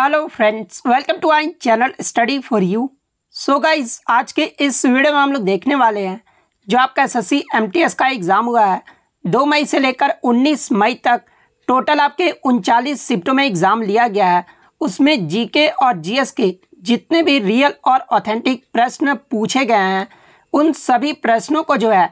hello friends welcome to I channel study for you so guys आज के इस video में हम लोग देखने वाले हैं जो आपका एस एस एमटीएस का एग्ज़ाम हुआ है दो मई से लेकर उन्नीस मई तक टोटल आपके उनचालीस शिफ्टों में एग्ज़ाम लिया गया है उसमें जीके और जीएस के जितने भी रियल और ऑथेंटिक प्रश्न पूछे गए हैं उन सभी प्रश्नों को जो है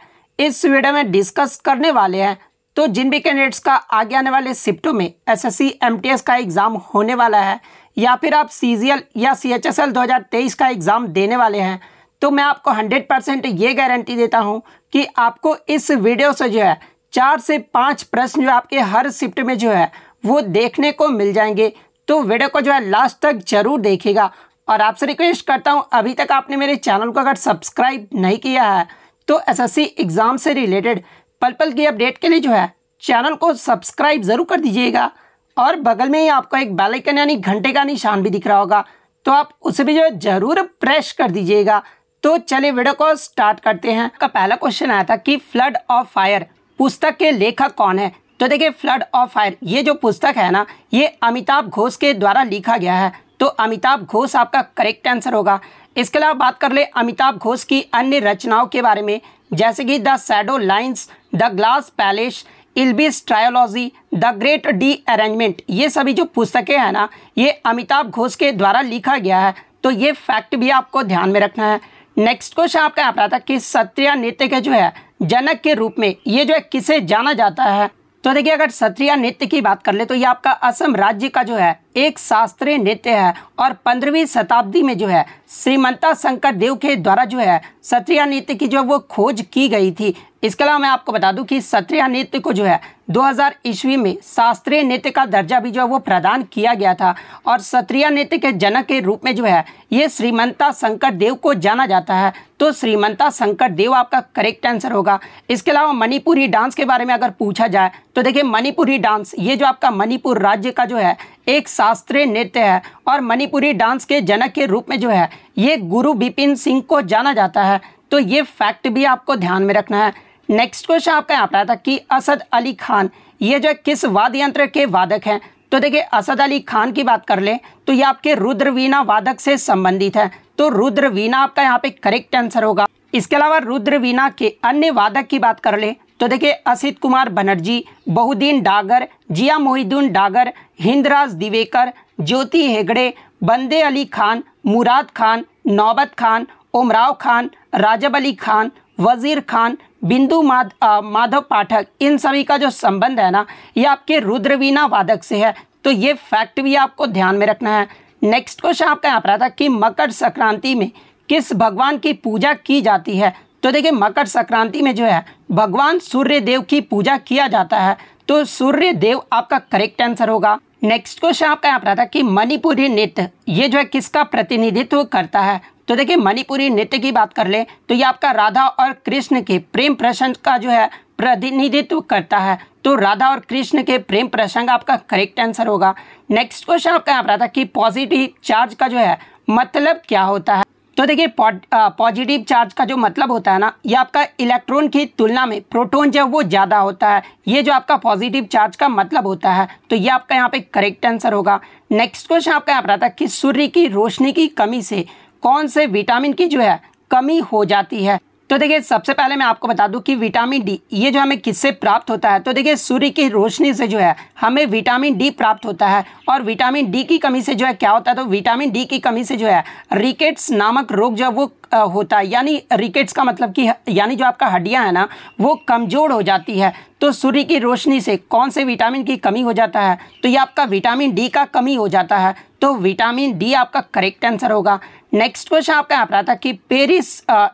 इस वीडियो में डिस्कस करने वाले हैं तो जिन भी कैंडिडेट्स का आगे आने वाले शिफ्टों में एसएससी एमटीएस का एग्ज़ाम होने वाला है या फिर आप सीजीएल या सीएचएसएल 2023 का एग्ज़ाम देने वाले हैं तो मैं आपको 100 परसेंट ये गारंटी देता हूँ कि आपको इस वीडियो से जो है चार से पांच प्रश्न जो आपके हर शिफ्ट में जो है वो देखने को मिल जाएंगे तो वीडियो को जो है लास्ट तक जरूर देखेगा और आपसे रिक्वेस्ट करता हूँ अभी तक आपने मेरे चैनल को अगर सब्सक्राइब नहीं किया है तो एस एग्ज़ाम से रिलेटेड पल पल की अपडेट के लिए जो है चैनल को सब्सक्राइब ज़रूर कर दीजिएगा और बगल में ही आपको एक बेलाइकन यानी घंटे का निशान भी दिख रहा होगा तो आप उसे भी जो है ज़रूर प्रेस कर दीजिएगा तो चलिए वीडियो को स्टार्ट करते हैं का पहला क्वेश्चन आया था कि फ्लड ऑफ फायर पुस्तक के लेखक कौन है तो देखिए फ्लड ऑफ फायर ये जो पुस्तक है ना ये अमिताभ घोष के द्वारा लिखा गया है तो अमिताभ घोष आपका करेक्ट आंसर होगा इसके अलावा बात कर ले अमिताभ घोष की अन्य रचनाओं के बारे में जैसे कि the Shadow Lines the Glass Palace Ibis trilogy the Great Derangement ये सभी जो पुस्तकें हैं ना ये अमिताभ घोष के द्वारा लिखा गया है तो ये फैक्ट भी आपको ध्यान में रखना है नेक्स्ट क्वेश्चन आपका यहाँ पर आता है कि सत्रिया नृत्य के जो है जनक के रूप में ये जो है किसे जाना जाता है तो देखिए अगर सत्रिया नृत्य की बात कर ले तो ये आपका असम राज्य का जो है एक शास्त्रीय नृत्य है और पंद्रहवीं शताब्दी में जो है श्रीमंता शंकर देव के द्वारा जो है सत्रिया नृत्य की जो वो खोज की गई थी इसके अलावा मैं आपको बता दूं कि सत्रिया नृत्य को जो है 2000 ईस्वी में शास्त्रीय नृत्य का दर्जा भी जो है वो प्रदान किया गया था और सत्रिया नृत्य के जनक के रूप में जो है ये श्रीमंता शंकर देव को जाना जाता है तो श्रीमंता शंकर देव आपका करेक्ट आंसर होगा इसके अलावा मणिपुरी डांस के बारे में अगर पूछा जाए तो देखिए मणिपुरी डांस ये जो आपका मणिपुर राज्य का जो है एक शास्त्रीय नृत्य है और मणिपुरी डांस के जनक के रूप में जो है ये गुरु बिपिन सिंह को जाना जाता है तो ये फैक्ट भी आपको ध्यान में रखना है नेक्स्ट क्वेश्चन आपका यहाँ पर आया था कि असद अली खान ये जो किस वाद्य यंत्र के वादक हैं तो देखिए असद अली खान की बात कर लें तो ये आपके रुद्रवीणा वादक से संबंधित है तो रुद्रवीणा आपका यहाँ पे करेक्ट आंसर होगा इसके अलावा रुद्रवीणा के अन्य वादक की बात कर लें तो देखिए असित कुमार बनर्जी बहुद्दीन डागर जिया मोहिद्दीन डागर हिंदराज दिवेकर ज्योति हेगड़े बंदे अली खान मुराद खान नौबत खान उमराव खान राजब अली खान वज़ीर खान बिंदु माध माधव पाठक इन सभी का जो संबंध है ना ये आपके रुद्रवीणा वादक से है तो ये फैक्ट भी आपको ध्यान में रखना है नेक्स्ट क्वेश्चन आपका यहाँ पर आता कि मकर संक्रांति में किस भगवान की पूजा की जाती है तो देखिए मकर संक्रांति में जो है भगवान सूर्य देव की पूजा किया जाता है तो सूर्य देव आपका करेक्ट आंसर होगा नेक्स्ट क्वेश्चन आपका यहाँ पर आता है कि मणिपुरी नृत्य ये जो है किसका प्रतिनिधित्व करता है तो देखिए मणिपुरी नृत्य की बात कर ले तो ये आपका राधा और कृष्ण के प्रेम प्रसंग का जो है प्रतिनिधित्व करता है तो राधा और कृष्ण के प्रेम प्रसंग आपका करेक्ट आंसर होगा नेक्स्ट क्वेश्चन आपका यहाँ पर आता है कि पॉजिटिव चार्ज का जो है मतलब क्या होता है तो देखिए पॉजिटिव चार्ज का जो मतलब होता है ना ये आपका इलेक्ट्रॉन की तुलना में प्रोटॉन जो है वो ज़्यादा होता है ये जो आपका पॉजिटिव चार्ज का मतलब होता है तो ये आपका यहाँ पे करेक्ट आंसर होगा नेक्स्ट क्वेश्चन आपका यहाँ पर आता है कि सूर्य की रोशनी की कमी से कौन से विटामिन की जो है कमी हो जाती है तो देखिए सबसे पहले मैं आपको बता दूं कि विटामिन डी ये जो हमें किससे प्राप्त होता है तो देखिए सूर्य की रोशनी से जो है हमें विटामिन डी प्राप्त होता है और विटामिन डी की कमी से जो है क्या होता है तो विटामिन डी की कमी से जो है रिकेट्स नामक रोग जो है वो होता है यानी रिकेट्स का मतलब कि यानी जो आपका हड्डियां है ना वो कमज़ोर हो जाती है तो सूर्य की रोशनी से कौन से विटामिन की कमी हो जाता है तो ये आपका विटामिन डी का कमी हो जाता है तो विटामिन डी आपका करेक्ट आंसर होगा नेक्स्ट क्वेश्चन आपका यहाँ पर आता कि पेरिस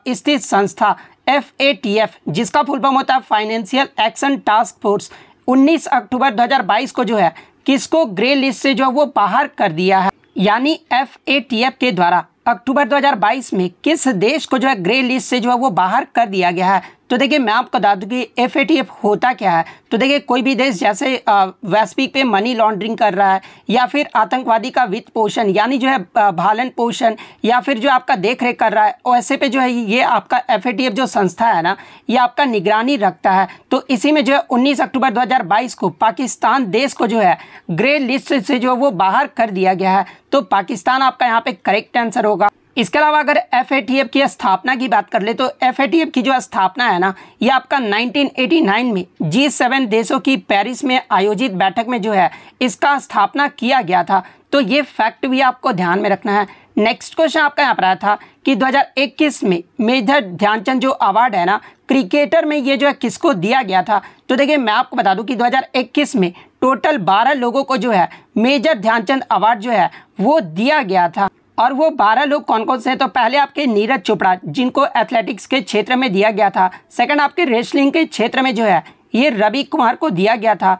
स्थित संस्था एफ ए टी एफ जिसका फुल फॉर्म होता है फाइनेंशियल एक्शन टास्क फोर्स 19 अक्टूबर 2022 को जो है किसको ग्रे लिस्ट से जो है वो बाहर कर दिया है यानी एफ ए टी एफ के द्वारा अक्टूबर 2022 में किस देश को जो है ग्रे लिस्ट से जो है वो बाहर कर दिया गया है तो देखिए मैं आपको बता दूँ कि एफ होता क्या है तो देखिए कोई भी देश जैसे वैश्विक पे मनी लॉन्ड्रिंग कर रहा है या फिर आतंकवादी का वित्त पोषण यानी जो है भालन पोषण या फिर जो आपका देख रेख कर रहा है ऐसे पे जो है ये आपका एफ जो संस्था है ना ये आपका निगरानी रखता है तो इसी में जो है उन्नीस अक्टूबर दो को पाकिस्तान देश को जो है ग्रे लिस्ट से जो वो बाहर कर दिया गया है तो पाकिस्तान आपका यहाँ पे करेक्ट आंसर होगा इसके अलावा अगर एफ की स्थापना की बात कर ले तो एफ की जो स्थापना है ना ये आपका 1989 में जी सेवन देशों की पेरिस में आयोजित बैठक में जो है इसका स्थापना किया गया था तो ये फैक्ट भी आपको ध्यान में रखना है नेक्स्ट क्वेश्चन आपका यहाँ पर आया था कि 2021 में मेजर ध्यानचंद जो अवार्ड है ना क्रिकेटर में ये जो है किसको दिया गया था तो देखिए मैं आपको बता दूं कि 2021 में टोटल 12 लोगों को जो है मेजर ध्यानचंद अवार्ड जो है वो दिया गया था और वो बारह लोग कौन कौन से हैं तो पहले आपके नीरज चोपड़ा जिनको एथलेटिक्स के क्षेत्र में दिया गया था सेकंड आपके रेसलिंग के क्षेत्र में जो है ये रवि कुमार को दिया गया था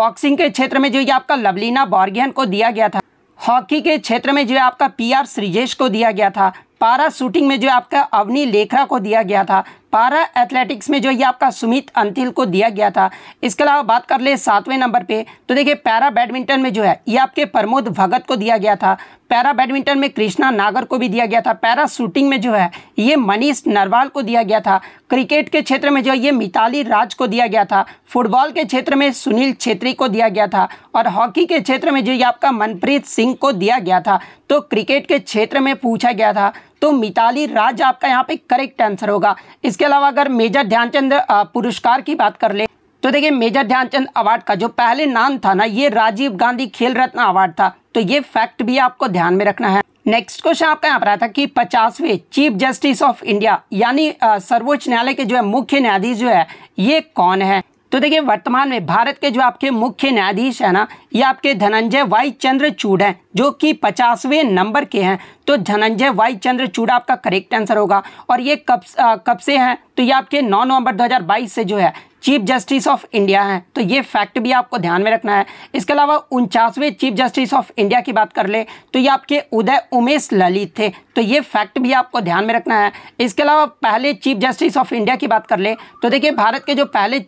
बॉक्सिंग के क्षेत्र में जो ये आपका लवलीना बॉर्गियन को दिया गया था हॉकी के क्षेत्र में जो है आपका पी आर सृजेश को दिया गया था पारा शूटिंग में जो आपका अवनी लेखरा को दिया गया था पारा एथलेटिक्स में जो ये आपका सुमित अंतिल को दिया गया था इसके अलावा बात कर ले सातवें नंबर पे तो देखिए पैरा बैडमिंटन में जो है ये आपके प्रमोद भगत को दिया गया था पैरा बैडमिंटन में कृष्णा नागर को भी दिया गया था पैरा शूटिंग में जो है ये मनीष नरवाल को दिया गया था क्रिकेट के क्षेत्र में जो है ये मिताली राज को दिया गया था फुटबॉल के क्षेत्र में सुनील छेत्री को दिया गया था और हॉकी के क्षेत्र में जो ये आपका मनप्रीत सिंह को दिया गया था तो क्रिकेट के क्षेत्र में पूछा गया था तो मिताली राज आपका यहाँ पे करेक्ट आंसर होगा इसके अलावा अगर मेजर ध्यानचंद पुरस्कार की बात कर ले तो देखिए मेजर ध्यानचंद अवार्ड का जो पहले नाम था ना ये राजीव गांधी खेल रत्न अवार्ड था तो ये फैक्ट भी आपको ध्यान में रखना है नेक्स्ट क्वेश्चन आपका यहाँ पर आया था कि पचासवें चीफ जस्टिस ऑफ इंडिया यानी सर्वोच्च न्यायालय के जो है मुख्य न्यायाधीश जो है ये कौन है तो देखिए वर्तमान में भारत के जो आपके मुख्य न्यायाधीश है ना ये आपके धनंजय वाई चंद्रचूड हैं जो कि पचासवें नंबर के हैं तो धनंजय वाई चूड़ा आपका करेक्ट आंसर होगा और ये कब कब से हैं तो ये आपके 9 नवंबर 2022 से जो है चीफ जस्टिस ऑफ इंडिया हैं तो ये फैक्ट भी आपको ध्यान में रखना है इसके अलावा उनचासवें चीफ जस्टिस ऑफ इंडिया की बात कर ले तो ये आपके उदय उमेश ललित थे तो ये फैक्ट भी आपको ध्यान में रखना है इसके अलावा पहले चीफ जस्टिस ऑफ इंडिया की बात कर ले तो देखिए भारत के जो पहले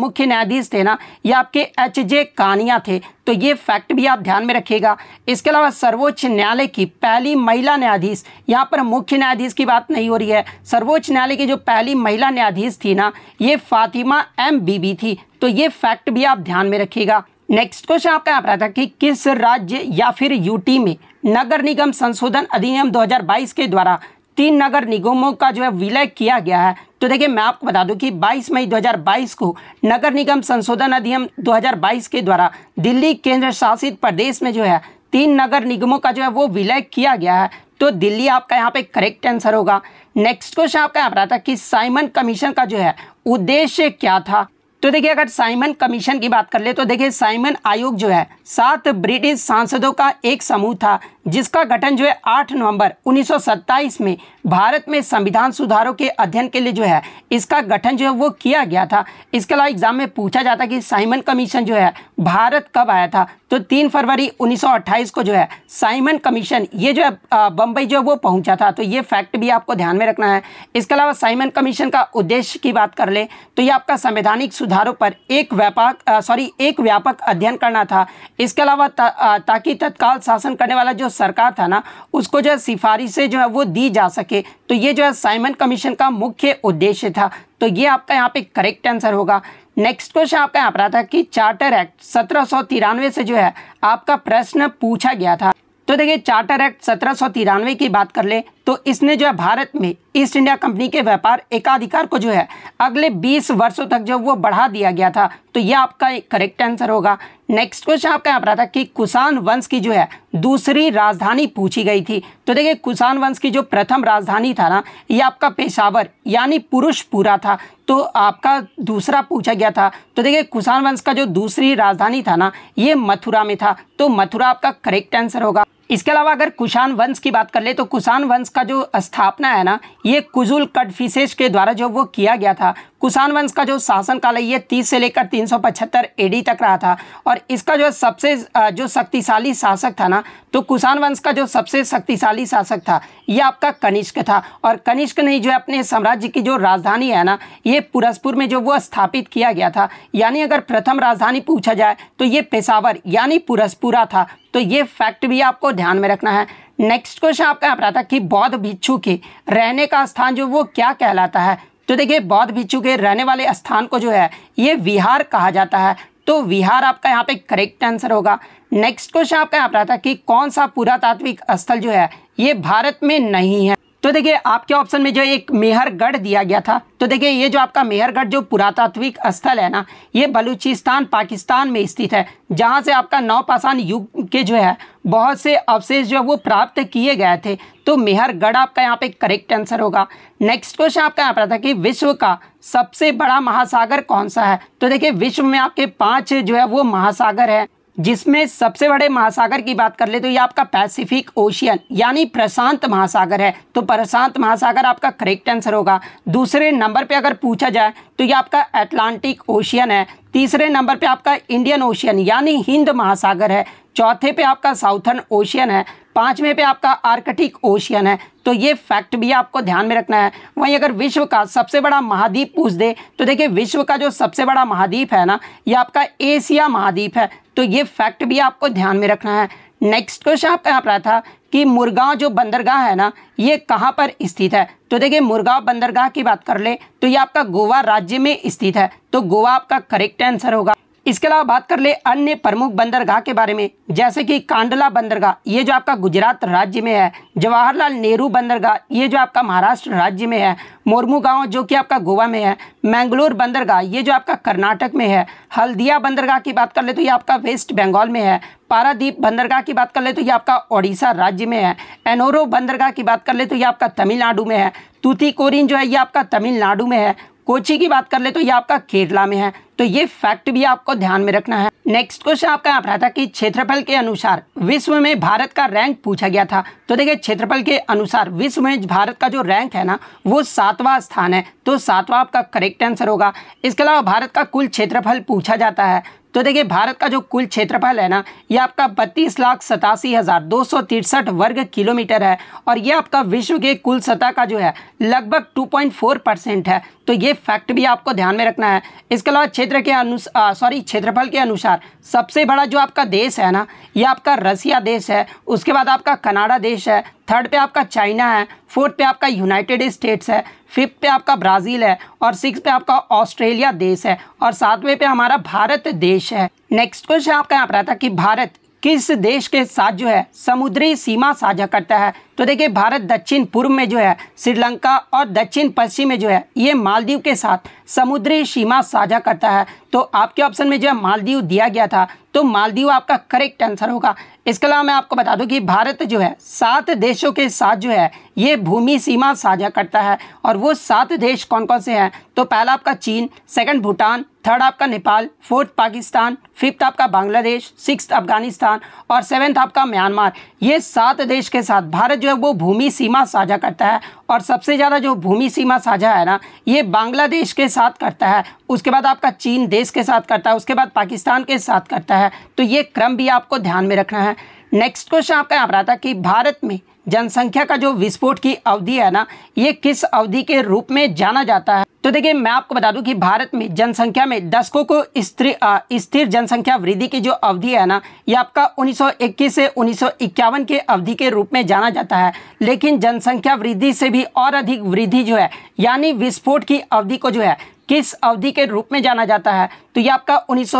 मुख्य न्यायाधीश थे ना ये आपके एच जे कानिया थे तो ये फैक्ट भी आप ध्यान में रखिएगा इसके अलावा सर्वोच्च न्यायालय की पहली महिला न्यायाधीश यहाँ पर मुख्य न्यायाधीश की बात नहीं हो रही है सर्वोच्च न्यायालय की जो पहली महिला न्यायाधीश थी ना ये फातिमा एम बीबी थी तो ये फैक्ट भी आप ध्यान में रखिएगा नेक्स्ट क्वेश्चन आपका यहाँ पर था कि किस राज्य या फिर यूटी में नगर निगम संशोधन अधिनियम 2022 के द्वारा तीन नगर निगमों का जो है विलय किया गया है तो देखिए मैं आपको बता दूं कि 22 मई 2022 को नगर निगम संशोधन अधिनियम 2022 के द्वारा दिल्ली केंद्र शासित प्रदेश में जो है तीन नगर निगमों का जो है वो विलय किया गया है तो दिल्ली आपका यहाँ पे करेक्ट आंसर होगा नेक्स्ट क्वेश्चन आपका यहाँ पर था कि साइमन कमीशन का जो है उद्देश्य क्या था तो देखिए अगर साइमन कमीशन की बात कर ले तो देखिए साइमन आयोग जो है सात ब्रिटिश सांसदों का एक समूह था जिसका गठन जो है 8 नवंबर 1927 में भारत में संविधान सुधारों के अध्ययन के लिए जो है इसका गठन जो है वो किया गया था इसके अलावा एग्जाम में पूछा जाता कि साइमन कमीशन जो है भारत कब आया था तो 3 फरवरी 1928 को जो है साइमन कमीशन ये जो है बम्बई जो है वो पहुंचा था तो ये फैक्ट भी आपको ध्यान में रखना है इसके अलावा साइमन कमीशन का उद्देश्य की बात कर ले तो ये आपका संवैधानिक सुधारों पर एक व्यापक सॉरी एक व्यापक अध्ययन करना था इसके अलावा ता, ताकि तत्काल शासन करने वाला जो सरकार था ना उसको जो है सिफारिशें जो है वो दी जा सके तो ये जो है साइमन कमीशन का मुख्य उद्देश्य था तो ये आपका यहाँ पे करेक्ट आंसर होगा नेक्स्ट क्वेश्चन आपका यहाँ पर था कि चार्टर एक्ट सत्रह से जो है आपका प्रश्न पूछा गया था तो देखिए चार्टर एक्ट सत्रह की बात कर ले तो इसने जो है भारत में ईस्ट इंडिया कंपनी के व्यापार एकाधिकार को जो है अगले 20 वर्षों तक जो वो बढ़ा दिया गया था तो ये आपका करेक्ट आंसर होगा नेक्स्ट क्वेश्चन आपका यहाँ पर था कि कुसान वंश की जो है दूसरी राजधानी पूछी गई थी तो देखिए कुसान वंश की जो प्रथम राजधानी था ना ये आपका पेशावर यानी पुरुषपुरा था तो आपका दूसरा पूछा गया था तो देखिए कुसान वंश का जो दूसरी राजधानी था ना ये मथुरा में था तो मथुरा आपका करेक्ट आंसर होगा इसके अलावा अगर कुषाण वंश की बात कर ले तो कुषाण वंश का जो स्थापना है ना ये कुजुल कटफिशेश के द्वारा जो वो किया गया था कुषाण वंश का जो शासन काल है ये तीस से लेकर तीन सौ पचहत्तर एडी तक रहा था और इसका जो सबसे जो शक्तिशाली शासक था ना तो कुषाण वंश का जो सबसे शक्तिशाली शासक था ये आपका कनिष्क था और कनिष्क ने जो अपने साम्राज्य की जो राजधानी है ना ये पुरस्पुर में जो वो स्थापित किया गया था यानी अगर प्रथम राजधानी पूछा जाए तो ये पेशावर यानी पुरस्पुरा था तो ये फैक्ट भी आपको ध्यान में रखना है नेक्स्ट क्वेश्चन आपका यहाँ पर आता कि बौद्ध भिक्षु के रहने का स्थान जो वो क्या कहलाता है तो देखिए बौद्ध भिक्षु के रहने वाले स्थान को जो है ये विहार कहा जाता है तो विहार आपका यहाँ पे करेक्ट आंसर होगा नेक्स्ट क्वेश्चन आपका यहाँ पर आता है कि कौन सा पुरातात्विक स्थल जो है ये भारत में नहीं है तो देखिए आपके ऑप्शन में जो एक मेहरगढ़ दिया गया था तो देखिए ये जो आपका मेहरगढ़ जो पुरातात्विक स्थल है ना ये बलूचिस्तान पाकिस्तान में स्थित है जहाँ से आपका नौपाषाण युग के जो है बहुत से अवशेष जो है वो प्राप्त किए गए थे तो मेहरगढ़ आपका यहाँ पे करेक्ट आंसर होगा नेक्स्ट क्वेश्चन आपका यहाँ पर था कि विश्व का सबसे बड़ा महासागर कौन सा है तो देखिए विश्व में आपके पाँच जो है वो महासागर है जिसमें सबसे बड़े महासागर की बात कर ले तो ये आपका पैसिफिक ओशियन यानी प्रशांत महासागर है तो प्रशांत महासागर आपका करेक्ट आंसर होगा दूसरे नंबर पे अगर पूछा जाए तो ये आपका अटलांटिक ओशियन है तीसरे नंबर पे आपका इंडियन ओशियन यानी हिंद महासागर है चौथे पे आपका साउथर्न ओशियन है पांचवें पे आपका आर्कटिक ओशियन है तो ये फैक्ट भी आपको ध्यान में रखना है वहीं अगर विश्व का सबसे बड़ा महाद्वीप पूछ दे तो देखिए विश्व का जो सबसे बड़ा महाद्वीप है ना ये आपका एशिया महाद्वीप है तो ये फैक्ट भी आपको ध्यान में रखना है नेक्स्ट क्वेश्चन आपका यहाँ पर था कि मुर्गांव जो बंदरगाह है ना ये कहाँ पर स्थित है तो देखिए मुर्गांव बंदरगाह की बात कर ले तो ये आपका गोवा राज्य में स्थित है तो गोवा आपका करेक्ट आंसर होगा इसके अलावा बात कर ले अन्य प्रमुख बंदरगाह के बारे में जैसे कि कांडला बंदरगाह ये जो आपका गुजरात राज्य में है जवाहरलाल नेहरू बंदरगाह ये जो आपका महाराष्ट्र राज्य में है मोरमू गांव जो कि आपका गोवा में है मैंगलोर बंदरगाह ये जो आपका कर्नाटक में है हल्दिया बंदरगाह की बात कर ले तो ये आपका वेस्ट बंगाल में है पारादीप बंदरगाह की बात कर ले तो ये आपका ओडिशा राज्य में है एनोरो बंदरगाह की बात कर ले तो ये आपका तमिलनाडु में है तूती जो है ये आपका तमिलनाडु में है कोची की बात कर ले तो ये आपका केरला में है तो ये फैक्ट भी आपको ध्यान में रखना है नेक्स्ट क्वेश्चन आपका यहाँ पर था कि क्षेत्रफल के अनुसार विश्व में भारत का रैंक पूछा गया था तो देखिए क्षेत्रफल के अनुसार विश्व में भारत का जो रैंक है ना वो सातवां स्थान है तो सातवां आपका करेक्ट आंसर होगा इसके अलावा भारत का कुल क्षेत्रफल पूछा जाता है तो देखिए भारत का जो कुल क्षेत्रफल है ना ये आपका बत्तीस लाख सतासी हज़ार दो सौ तिरसठ वर्ग किलोमीटर है और ये आपका विश्व के कुल सतह का जो है लगभग 2.4 परसेंट है तो ये फैक्ट भी आपको ध्यान में रखना है इसके अलावा क्षेत्र के अनुसार सॉरी क्षेत्रफल के अनुसार सबसे बड़ा जो आपका देश है ना ये आपका रसिया देश है उसके बाद आपका कनाडा देश है थर्ड पे आपका चाइना है फोर्थ पे आपका यूनाइटेड स्टेट्स है फिफ्थ पे आपका ब्राज़ील है और सिक्स पे आपका ऑस्ट्रेलिया देश है और सातवें पे हमारा भारत देश है नेक्स्ट क्वेश्चन आपका यहाँ पर आता कि भारत किस देश के साथ जो है समुद्री सीमा साझा करता है तो देखिए भारत दक्षिण पूर्व में जो है श्रीलंका और दक्षिण पश्चिम में जो है ये मालदीव के साथ समुद्री सीमा साझा करता है तो आपके ऑप्शन में जो है मालदीव दिया गया था तो मालदीव आपका करेक्ट आंसर होगा इसके अलावा मैं आपको बता दूं कि भारत जो है सात देशों के साथ जो है ये भूमि सीमा साझा करता है और वो सात देश कौन कौन से हैं तो पहला आपका चीन सेकंड भूटान थर्ड आपका नेपाल फोर्थ पाकिस्तान फिफ्थ आपका बांग्लादेश सिक्स अफगानिस्तान और सेवेंथ आपका म्यांमार ये सात देश के साथ भारत जो है वो भूमि सीमा साझा करता है और सबसे ज़्यादा जो भूमि सीमा साझा है ना ये बांग्लादेश के साथ करता है उसके बाद आपका चीन देश के साथ करता है उसके बाद पाकिस्तान के साथ करता है तो ये क्रम भी आपको ध्यान में रखना है नेक्स्ट क्वेश्चन आपका यहाँ पर आता कि भारत में जनसंख्या का जो विस्फोट की अवधि है ना ये किस अवधि के रूप में जाना जाता है तो देखिए मैं आपको बता दूं कि भारत में जनसंख्या में दशकों को स्थिर स्थिर जनसंख्या वृद्धि की जो अवधि है ना ये आपका 1921 से उन्नीस के अवधि के रूप में जाना जाता है लेकिन जनसंख्या वृद्धि से भी और अधिक वृद्धि जो है यानी विस्फोट की अवधि को जो है किस अवधि के रूप में जाना जाता है तो ये आपका उन्नीस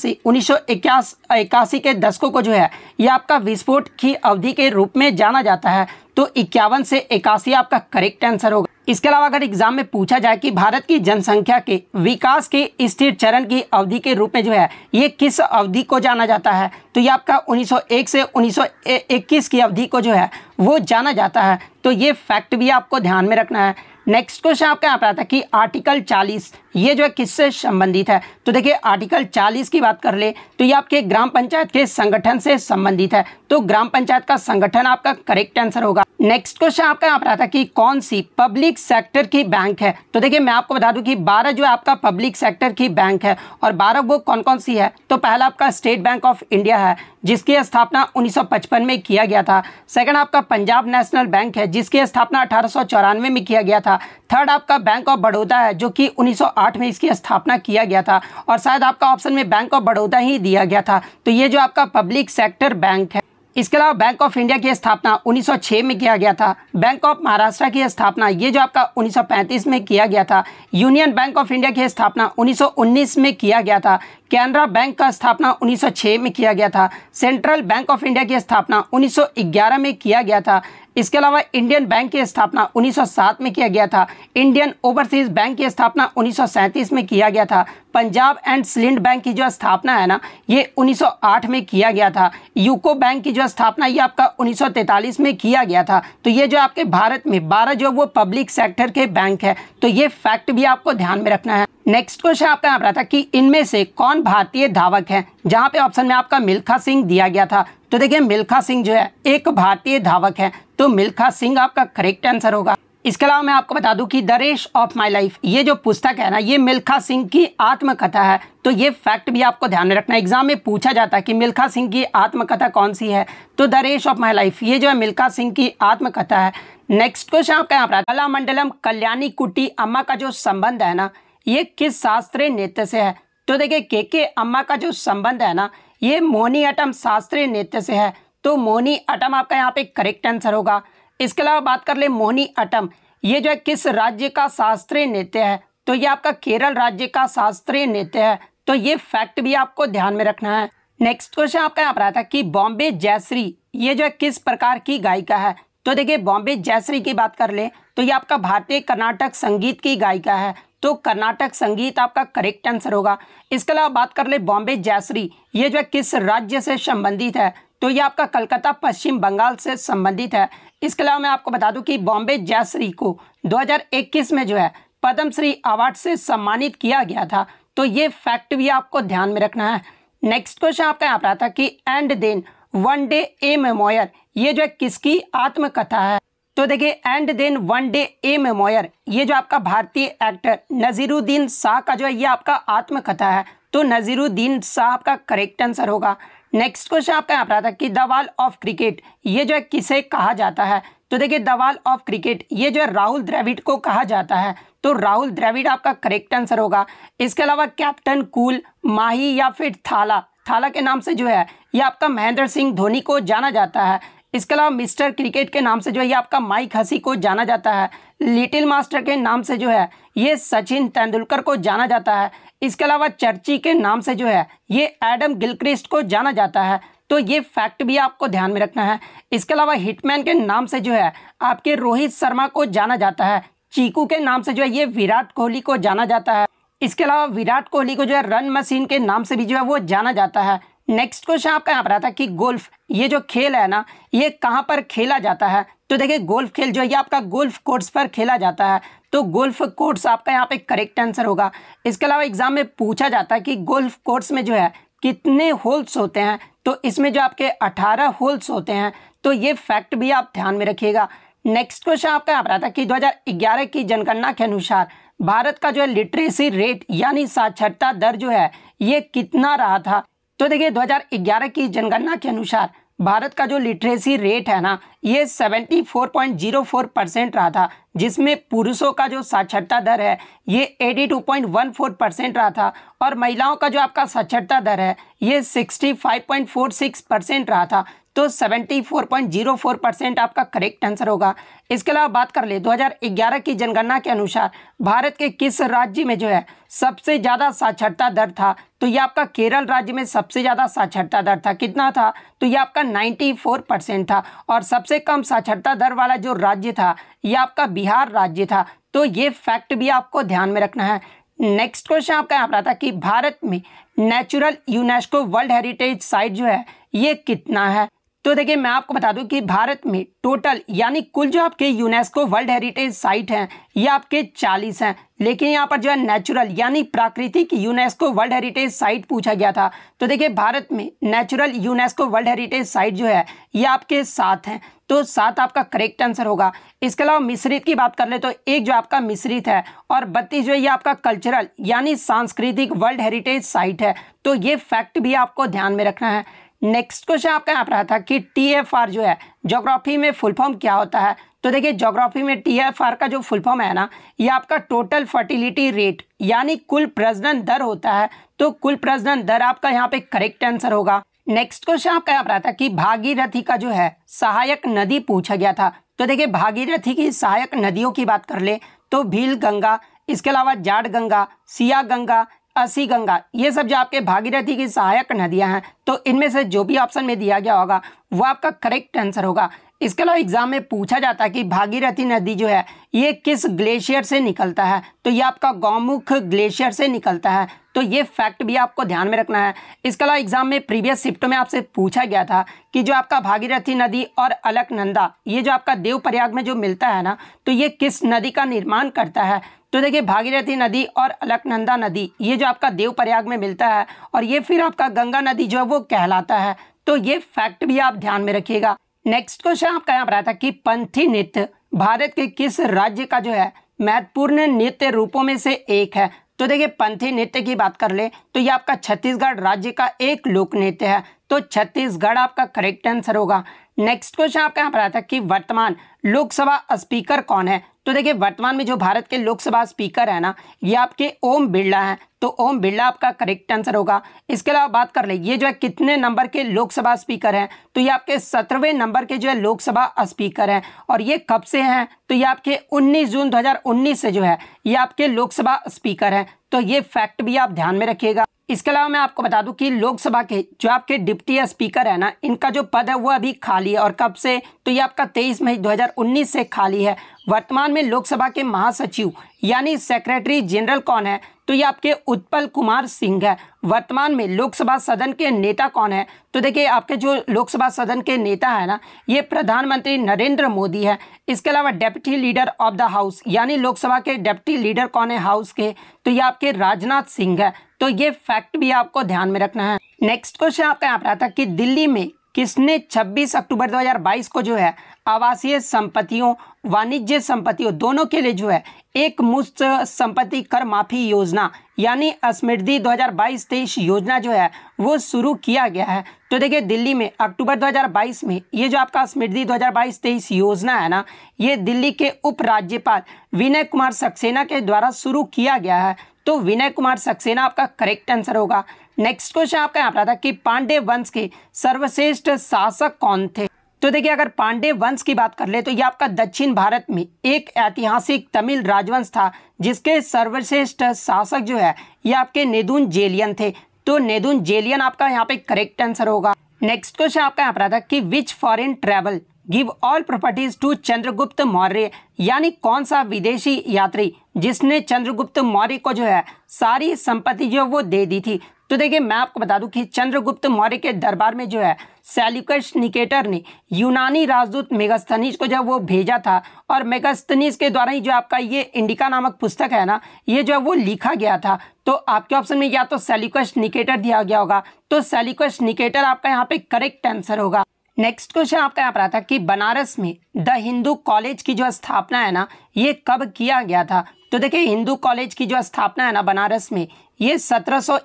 से उन्नीस इक्यासी के दशकों को जो है ये आपका विस्फोट की अवधि के रूप में जाना जाता है तो इक्यावन से इक्यासी आपका करेक्ट आंसर होगा इसके अलावा अगर एग्जाम में पूछा जाए कि भारत की जनसंख्या के विकास के स्थिर चरण की अवधि के रूप में जो है ये किस अवधि को जाना जाता है तो ये आपका 1901 से 1921 की अवधि को जो है वो जाना जाता है तो ये फैक्ट भी आपको ध्यान में रखना है नेक्स्ट क्वेश्चन आपका यहाँ पर आता है कि आर्टिकल 40 ये जो है किससे संबंधित है तो देखिए आर्टिकल 40 की बात कर ले तो ये आपके ग्राम पंचायत के संगठन से संबंधित है तो ग्राम पंचायत का संगठन आपका करेक्ट आंसर होगा नेक्स्ट क्वेश्चन आपका यहाँ पर आता कि कौन सी पब्लिक सेक्टर की बैंक है तो देखिए मैं आपको बता दूं कि 12 जो आपका पब्लिक सेक्टर की बैंक है और 12 वो कौन कौन सी है तो पहला आपका स्टेट बैंक ऑफ इंडिया है जिसकी स्थापना 1955 में किया गया था सेकंड आपका पंजाब नेशनल बैंक है जिसकी स्थापना अठारह में किया गया था थर्ड आपका बैंक ऑफ बड़ौदा है जो कि 1908 में इसकी स्थापना किया गया था और शायद आपका ऑप्शन में बैंक ऑफ बड़ौदा ही दिया गया था तो ये जो आपका पब्लिक सेक्टर बैंक है इसके अलावा बैंक ऑफ इंडिया की स्थापना 1906 में किया गया था बैंक ऑफ महाराष्ट्र की स्थापना ये जो आपका 1935 में किया गया था यूनियन बैंक ऑफ इंडिया की स्थापना 1919 में किया गया था कैनरा बैंक का स्थापना 1906 में किया गया था सेंट्रल बैंक ऑफ इंडिया की स्थापना 1911 में किया गया था इसके अलावा इंडियन बैंक की स्थापना 1907 में किया गया था इंडियन ओवरसीज बैंक की स्थापना 1937 में किया गया था पंजाब एंड सिलिंड बैंक की जो स्थापना है ना ये 1908 में किया गया था यूको बैंक की जो स्थापना ये आपका 1943 में किया गया था तो ये जो आपके भारत में 12 जो वो पब्लिक सेक्टर के बैंक है तो ये फैक्ट भी आपको ध्यान में रखना है नेक्स्ट क्वेश्चन आपका यहाँ पर था कि इनमें से कौन भारतीय धावक है जहाँ पे ऑप्शन में आपका मिल्खा सिंह दिया गया था तो देखिए मिल्खा सिंह जो है एक भारतीय धावक है तो मिल्खा सिंह आपका करेक्ट आंसर होगा इसके अलावा मैं आपको बता दूं कि the race of my life ये जो पुस्तक है ना ये मिल्खा सिंह की आत्मकथा है तो ये फैक्ट भी आपको ध्यान में रखना एग्जाम में पूछा जाता है कि मिल्खा सिंह की आत्मकथा कौन सी है तो the race of my life ये जो है मिल्खा सिंह की आत्मकथा है नेक्स्ट क्वेश्चन आपका यहाँ पर कला मंडलम कल्याणी कुटी अम्मा का जो संबंध है ना ये किस शास्त्रीय नृत्य से है तो देखिए के के अम्मा का जो संबंध है ना ये मोनी अटम शास्त्रीय नृत्य से है तो मोनी अटम आपका यहाँ पे करेक्ट आंसर होगा इसके अलावा बात कर ले मोनी अटम ये जो है किस राज्य का शास्त्रीय नृत्य है तो ये आपका केरल राज्य का शास्त्रीय नृत्य है तो ये फैक्ट भी आपको ध्यान में रखना है नेक्स्ट क्वेश्चन आपका यहाँ पर आया था कि बॉम्बे जयश्री ये जो है किस प्रकार की गायिका है तो देखिए बॉम्बे जयश्री की बात कर ले तो ये आपका भारतीय कर्नाटक संगीत की गायिका है तो कर्नाटक संगीत आपका करेक्ट आंसर होगा इसके अलावा बात कर ले बॉम्बे जैसरी ये जो है किस राज्य से संबंधित है तो ये आपका कलकत्ता पश्चिम बंगाल से संबंधित है इसके अलावा मैं आपको बता दूं कि बॉम्बे जैसरी को 2021 में जो है पद्मश्री अवार्ड से सम्मानित किया गया था तो ये फैक्ट भी आपको ध्यान में रखना है नेक्स्ट क्वेश्चन आपका यहाँ पर आता कि and then one day a memoir ये जो है किसकी आत्मकथा है तो देखिए and then one day a memoir ये जो आपका भारतीय एक्टर नज़ीरुद्दीन शाह का जो है ये आपका आत्मकथा है तो नज़ीरुद्दीन शाह आपका करेक्ट आंसर होगा नेक्स्ट क्वेश्चन आपका यहाँ पर आता है कि दवाल ऑफ क्रिकेट ये जो है किसे कहा जाता है तो देखिए दवाल ऑफ क्रिकेट ये जो है राहुल द्रविड को कहा जाता है तो राहुल द्रविड आपका करेक्ट आंसर होगा इसके अलावा कैप्टन कूल माही या फिर थाला थाला के नाम से जो है ये आपका महेंद्र सिंह धोनी को जाना जाता है इसके अलावा मिस्टर क्रिकेट के नाम से जो है ये आपका माइक हसी को जाना जाता है लिटिल मास्टर के नाम से जो है ये सचिन तेंदुलकर को जाना जाता है इसके अलावा चर्ची के नाम से जो है ये एडम गिलक्रिस्ट को जाना जाता है तो ये फैक्ट भी आपको ध्यान में रखना है इसके अलावा हिटमैन के नाम से जो है आपके रोहित शर्मा को जाना जाता है चीकू के नाम से जो है ये विराट कोहली को जाना जाता है इसके अलावा विराट कोहली को जो है रन मशीन के नाम से भी जो है वो जाना जाता है नेक्स्ट क्वेश्चन आपका यहाँ पर आता है कि गोल्फ ये जो खेल है ना ये कहाँ पर खेला जाता है तो देखिए गोल्फ खेल जो है ये आपका गोल्फ कोर्ट्स पर खेला जाता है तो गोल्फ कोर्ट्स आपका यहाँ पे करेक्ट आंसर होगा इसके अलावा एग्जाम में पूछा जाता है कि गोल्फ कोर्ट्स में जो है कितने होल्स होते हैं तो इसमें जो आपके अठारह होल्स होते हैं तो ये फैक्ट भी आप ध्यान में रखिएगा नेक्स्ट क्वेश्चन आपका यहाँ पर आता है कि दो की जनगणना के अनुसार भारत का जो है लिटरेसी रेट यानी साक्षरता दर जो है ये कितना रहा था तो देखिए 2011 की जनगणना के अनुसार भारत का जो लिटरेसी रेट है ना ये 74.04 परसेंट रहा था जिसमें पुरुषों का जो साक्षरता दर है ये 82.14 परसेंट रहा था और महिलाओं का जो आपका साक्षरता दर है ये 65.46 परसेंट रहा था तो 74.04 परसेंट आपका करेक्ट आंसर होगा इसके अलावा बात कर ले 2011 की जनगणना के अनुसार भारत के किस राज्य में जो है सबसे ज़्यादा साक्षरता दर था तो ये आपका केरल राज्य में सबसे ज़्यादा साक्षरता दर था कितना था तो ये आपका 94 परसेंट था और सबसे कम साक्षरता दर वाला जो राज्य था यह आपका बिहार राज्य था तो ये फैक्ट भी आपको ध्यान में रखना है नेक्स्ट क्वेश्चन आपका यहाँ पर आता कि भारत में natural UNESCO world heritage site जो है ये कितना है तो देखिए मैं आपको बता दूं कि भारत में टोटल यानी कुल जो आपके यूनेस्को वर्ल्ड हेरिटेज साइट हैं ये आपके 40 हैं लेकिन यहाँ पर जो है नेचुरल यानी प्राकृतिक यूनेस्को वर्ल्ड हेरिटेज साइट पूछा गया था तो देखिए भारत में natural UNESCO world heritage site जो है ये आपके सात हैं तो सात आपका करेक्ट आंसर होगा इसके अलावा मिश्रित की बात कर ले तो एक जो आपका मिश्रित है और बत्तीस जो है ये आपका कल्चरल यानी सांस्कृतिक वर्ल्ड हेरिटेज साइट है तो ये फैक्ट भी आपको ध्यान में रखना है नेक्स्ट क्वेश्चन आपका यहाँ पर रहा था कि टी एफ आर जो है जोग्राफी में फुल फॉर्म क्या होता है तो देखिए जोग्राफी में टी एफ आर का जो फुल फॉर्म है ना ये आपका टोटल फर्टिलिटी रेट यानी कुल प्रजनन दर होता है तो कुल प्रजनन दर आपका यहाँ पे करेक्ट आंसर होगा नेक्स्ट क्वेश्चन आपका यहाँ पर रहा था कि भागीरथी का जो है सहायक नदी पूछा गया था तो देखिये भागीरथी की सहायक नदियों की बात कर ले तो भील गंगा इसके अलावा जाड गंगा सिया गंगा असी गंगा ये सब जो आपके भागीरथी की सहायक नदियां हैं तो इनमें से जो भी ऑप्शन में दिया गया होगा वो आपका करेक्ट आंसर होगा इसके अलावा एग्जाम में पूछा जाता है कि भागीरथी नदी जो है ये किस ग्लेशियर से निकलता है तो ये आपका गौमुख ग्लेशियर से निकलता है तो ये फैक्ट भी आपको ध्यान में रखना है इसके अलावा एग्जाम में प्रीवियस शिफ्ट में आपसे पूछा गया था कि जो आपका भागीरथी नदी और अलकनंदा ये जो आपका देवप्रयाग में जो मिलता है ना तो ये किस नदी का निर्माण करता है तो देखिए भागीरथी नदी और अलकनंदा नदी ये जो आपका देवप्रयाग में मिलता है और ये फिर आपका गंगा नदी जो है वो कहलाता है तो ये फैक्ट भी आप ध्यान में रखिएगा नेक्स्ट क्वेश्चन आपका यहाँ पर आया था कि पंथी नृत्य भारत के किस राज्य का जो है महत्वपूर्ण नृत्य रूपों में से एक है तो देखिए पंथी नृत्य की बात कर ले तो ये आपका छत्तीसगढ़ राज्य का एक लोक नृत्य है तो छत्तीसगढ़ आपका करेक्ट आंसर होगा नेक्स्ट क्वेश्चन आपका यहाँ पर आया था कि वर्तमान लोकसभा स्पीकर कौन है तो देखिए वर्तमान में जो भारत के लोकसभा स्पीकर है ना ये आपके ओम बिरला हैं तो ओम बिरला आपका करेक्ट आंसर होगा इसके अलावा बात कर ले ये जो है कितने नंबर के लोकसभा स्पीकर हैं तो ये आपके सत्रहवें नंबर के जो है लोकसभा स्पीकर हैं और ये कब से हैं तो ये आपके 19 जून 2019 से जो है ये आपके लोकसभा स्पीकर हैं तो ये फैक्ट भी आप ध्यान में रखिएगा इसके अलावा मैं आपको बता दूं कि लोकसभा के जो आपके डिप्टी स्पीकर है ना इनका जो पद है वो अभी खाली है और कब से तो ये आपका 23 मई 2019 से खाली है वर्तमान में लोकसभा के महासचिव यानी सेक्रेटरी जनरल कौन है तो ये आपके उत्पल कुमार सिंह है वर्तमान में लोकसभा सदन के नेता कौन है तो देखिए आपके जो लोकसभा सदन के नेता है ना ये प्रधानमंत्री नरेंद्र मोदी है इसके अलावा deputy leader of the house यानी लोकसभा के डेप्टी लीडर कौन है हाउस के तो ये आपके राजनाथ सिंह है तो ये फैक्ट भी आपको ध्यान में रखना है नेक्स्ट क्वेश्चन आपका यहाँ पर आता कि दिल्ली में किसने 26 अक्टूबर 2022 को जो है आवासीय संपत्तियों वाणिज्य संपत्तियों दोनों के लिए जो है एक मुफ्त संपत्ति कर माफी योजना यानी स्मृति 2022-23 योजना जो है वो शुरू किया गया है तो देखिए दिल्ली में अक्टूबर 2022 में ये जो आपका स्मृति 2022-23 योजना है ना ये दिल्ली के उपराज्यपाल विनय कुमार सक्सेना के द्वारा शुरू किया गया है तो विनय कुमार सक्सेना आपका करेक्ट आंसर होगा नेक्स्ट क्वेश्चन आपका यहाँ पर था कि पांडे वंश के सर्वश्रेष्ठ शासक कौन थे तो देखिए अगर पांडे वंश की बात कर ले तो ये आपका दक्षिण भारत में एक ऐतिहासिक तमिल राजवंश था जिसके सर्वश्रेष्ठ शासक जो है ये आपके नेदुन जेलियन थे तो नेदुन जेलियन आपका यहाँ पे करेक्ट आंसर होगा नेक्स्ट क्वेश्चन आपका यहाँ पर था कि which foreign travel give all properties to Chandragupta Maurya यानी कौन सा विदेशी यात्री जिसने चंद्रगुप्त मौर्य को जो है सारी संपत्ति जो वो दे दी थी तो देखिए मैं आपको बता दूं कि चंद्रगुप्त मौर्य के दरबार में जो है सेल्युकस निकेटर ने यूनानी राजदूत मेगास्थनीज को जो वो भेजा था और मेगास्थनीज के द्वारा ही जो आपका ये इंडिका नामक पुस्तक है ना ये जो है वो लिखा गया था तो आपके ऑप्शन में या तो सेल्युकस निकेटर दिया गया होगा तो सेल्युकस निकेटर आपका यहाँ पे करेक्ट आंसर होगा नेक्स्ट क्वेश्चन आपका यहाँ पर आता कि बनारस में द हिंदू कॉलेज की जो स्थापना है ना ये कब किया गया था तो देखिए हिंदू कॉलेज की जो स्थापना है ना बनारस में ये सत्रह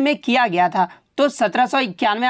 में किया गया था तो सत्रह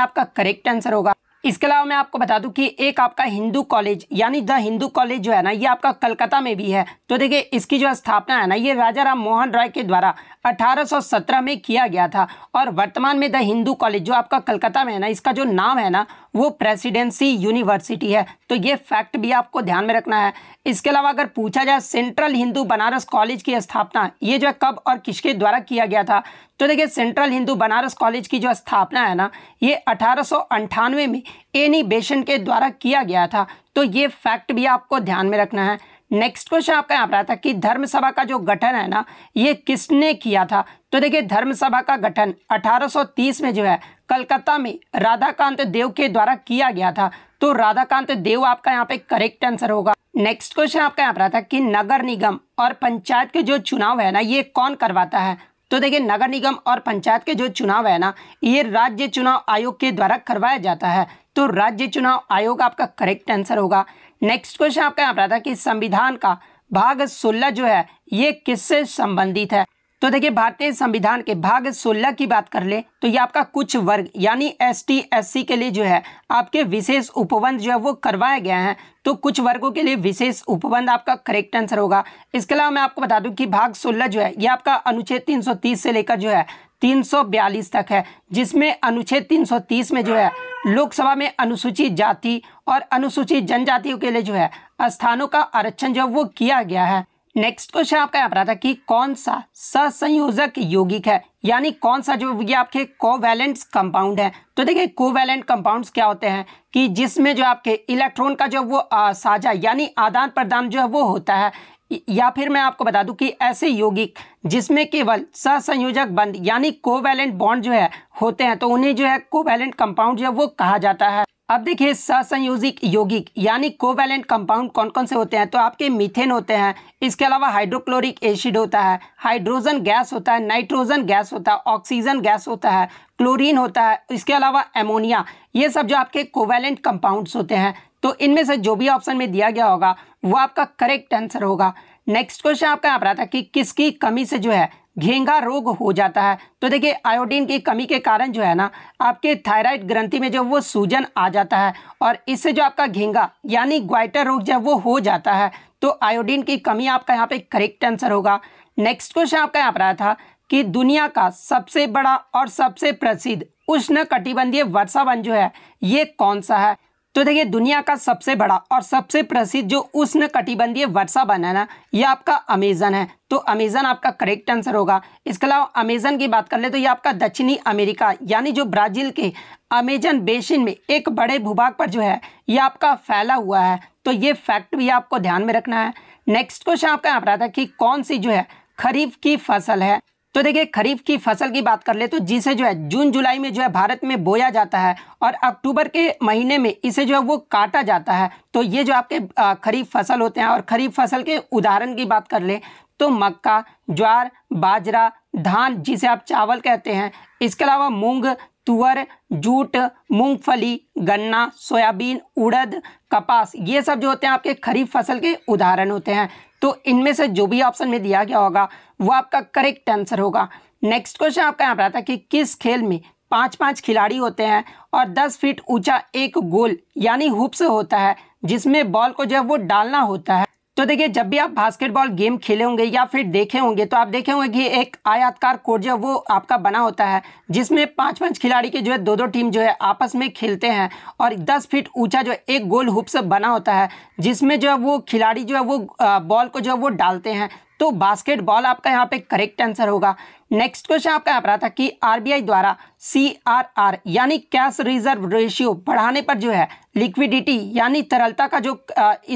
आपका करेक्ट आंसर होगा इसके अलावा मैं आपको बता दूं कि एक आपका हिंदू कॉलेज यानी द हिंदू कॉलेज जो है ना ये आपका कलकत्ता में भी है तो देखिए इसकी जो स्थापना है ना ये राजा राम मोहन राय के द्वारा 1817 में किया गया था और वर्तमान में द हिंदू कॉलेज जो आपका कलकत्ता में है ना इसका जो नाम है ना वो प्रेसिडेंसी यूनिवर्सिटी है तो ये फैक्ट भी आपको ध्यान में रखना है इसके अलावा अगर पूछा जाए सेंट्रल हिंदू बनारस कॉलेज की स्थापना ये जो है कब और किसके द्वारा किया गया था तो देखिए सेंट्रल हिंदू बनारस कॉलेज की जो स्थापना है ना ये अठारह में एनी बेशन के द्वारा किया गया था तो ये फैक्ट भी आपको ध्यान में रखना है नेक्स्ट क्वेश्चन आपका यहाँ पर आया था कि धर्म सभा का जो गठन है ना ये किसने किया था तो देखिए धर्म सभा का गठन 1830 में जो है कलकत्ता में राधाकांत देव के द्वारा किया गया था तो राधाकांत देव आपका यहाँ पे करेक्ट आंसर होगा नेक्स्ट क्वेश्चन आपका यहाँ पर आता है कि नगर निगम और पंचायत के जो चुनाव है ना ये कौन करवाता है तो देखिए नगर निगम और पंचायत के जो चुनाव है ना ये राज्य चुनाव आयोग के द्वारा करवाया जाता है तो राज्य चुनाव आयोग आपका करेक्ट आंसर होगा नेक्स्ट क्वेश्चन आपका यहाँ पर आता है कि संविधान का भाग सोलह जो है ये किससे संबंधित है तो देखिए भारतीय संविधान के भाग 16 की बात कर ले तो ये आपका कुछ वर्ग यानी एस टी एस सी के लिए जो है आपके विशेष उपबंध जो है वो करवाया गया है तो कुछ वर्गों के लिए विशेष उपबंध आपका करेक्ट आंसर होगा इसके अलावा मैं आपको बता दूं कि भाग 16 जो है ये आपका अनुच्छेद 330 से लेकर जो है 342 तक है जिसमें अनुच्छेद 330 में जो है लोकसभा में अनुसूचित जाति और अनुसूचित जनजातियों के लिए जो है स्थानों का आरक्षण जो है वो किया गया है नेक्स्ट क्वेश्चन आपका यहाँ पर था कि कौन सा ससंयोजक यौगिक है यानी कौन सा जो ये आपके कोवैलेंट कंपाउंड है तो देखिए कोवैलेंट कंपाउंड्स क्या होते हैं कि जिसमें जो आपके इलेक्ट्रॉन का जो वो साझा यानी आदान प्रदान जो है वो होता है या फिर मैं आपको बता दूं कि ऐसे यौगिक जिसमें केवल ससंयोजक बंद यानी कोवैलेंट बॉन्ड जो है होते हैं तो उन्हें जो है कोवैलेंट कंपाउंड जो है वो कहा जाता है अब देखिए ससंयोजिक यौगिक यानी कोवैलेंट कंपाउंड कौन कौन से होते हैं तो आपके मीथेन होते हैं इसके अलावा हाइड्रोक्लोरिक एसिड होता है हाइड्रोजन गैस होता है नाइट्रोजन गैस होता है ऑक्सीजन गैस होता है क्लोरीन होता है इसके अलावा एमोनिया ये सब जो आपके कोवैलेंट कंपाउंड्स होते हैं तो इनमें से जो भी ऑप्शन में दिया गया होगा वो आपका करेक्ट आंसर होगा नेक्स्ट क्वेश्चन आपका यहाँ पर आता है कि किसकी कमी से जो है घेंगा रोग हो जाता है तो देखिए आयोडीन की कमी के कारण जो है ना आपके थायराइड ग्रंथि में जो वो सूजन आ जाता है और इससे जो आपका घेंगा यानी ग्वाइटर रोग जो वो हो जाता है तो आयोडीन की कमी आपका यहाँ पे करेक्ट आंसर होगा नेक्स्ट क्वेश्चन आपका यहाँ पर आया था कि दुनिया का सबसे बड़ा और सबसे प्रसिद्ध उष्ण कटिबंधीय वर्षा वन जो है ये कौन सा है तो देखिए दुनिया का सबसे बड़ा और सबसे प्रसिद्ध जो उष्ण कटिबंधीय वर्षा बनाना ये आपका अमेजन है तो अमेजन आपका करेक्ट आंसर होगा इसके अलावा अमेजन की बात कर ले तो ये आपका दक्षिणी अमेरिका यानी जो ब्राज़ील के अमेजन बेसिन में एक बड़े भूभाग पर जो है ये आपका फैला हुआ है तो ये फैक्ट भी आपको ध्यान में रखना है नेक्स्ट क्वेश्चन आपका यहाँ पर आता है कि कौन सी जो है खरीफ की फसल है तो देखिए खरीफ की फसल की बात कर ले तो जिसे जो है जून जुलाई में जो है भारत में बोया जाता है और अक्टूबर के महीने में इसे जो है वो काटा जाता है तो ये जो आपके खरीफ फसल होते हैं और खरीफ फसल के उदाहरण की बात कर ले तो मक्का ज्वार बाजरा धान जिसे आप चावल कहते हैं इसके अलावा मूंग तुअर जूट मूंगफली गन्ना सोयाबीन उड़द कपास ये सब जो होते हैं आपके खरीफ फसल के उदाहरण होते हैं तो इनमें से जो भी ऑप्शन में दिया गया होगा वो आपका करेक्ट आंसर होगा नेक्स्ट क्वेश्चन आपका यहाँ पर आता है कि किस खेल में पांच पांच खिलाड़ी होते हैं और दस फीट ऊंचा एक गोल यानी हुप से होता है जिसमें बॉल को जो है वो डालना होता है तो देखिए जब भी आप बास्केटबॉल गेम खेले होंगे या फिर देखे होंगे तो आप देखे होंगे कि एक आयातकार कोर्ट जो वो आपका बना होता है जिसमें पाँच पाँच खिलाड़ी के जो है दो दो टीम जो है आपस में खेलते हैं और दस फीट ऊंचा जो एक गोल हुप से बना होता है जिसमें जो है वो खिलाड़ी जो है वो बॉल को जो है वो डालते हैं तो बास्केटबॉल आपका यहाँ पे करेक्ट आंसर होगा नेक्स्ट क्वेश्चन आपका यहाँ पर आता कि आरबीआई द्वारा सीआरआर यानी कैश रिजर्व रेशियो बढ़ाने पर जो है लिक्विडिटी यानी तरलता का जो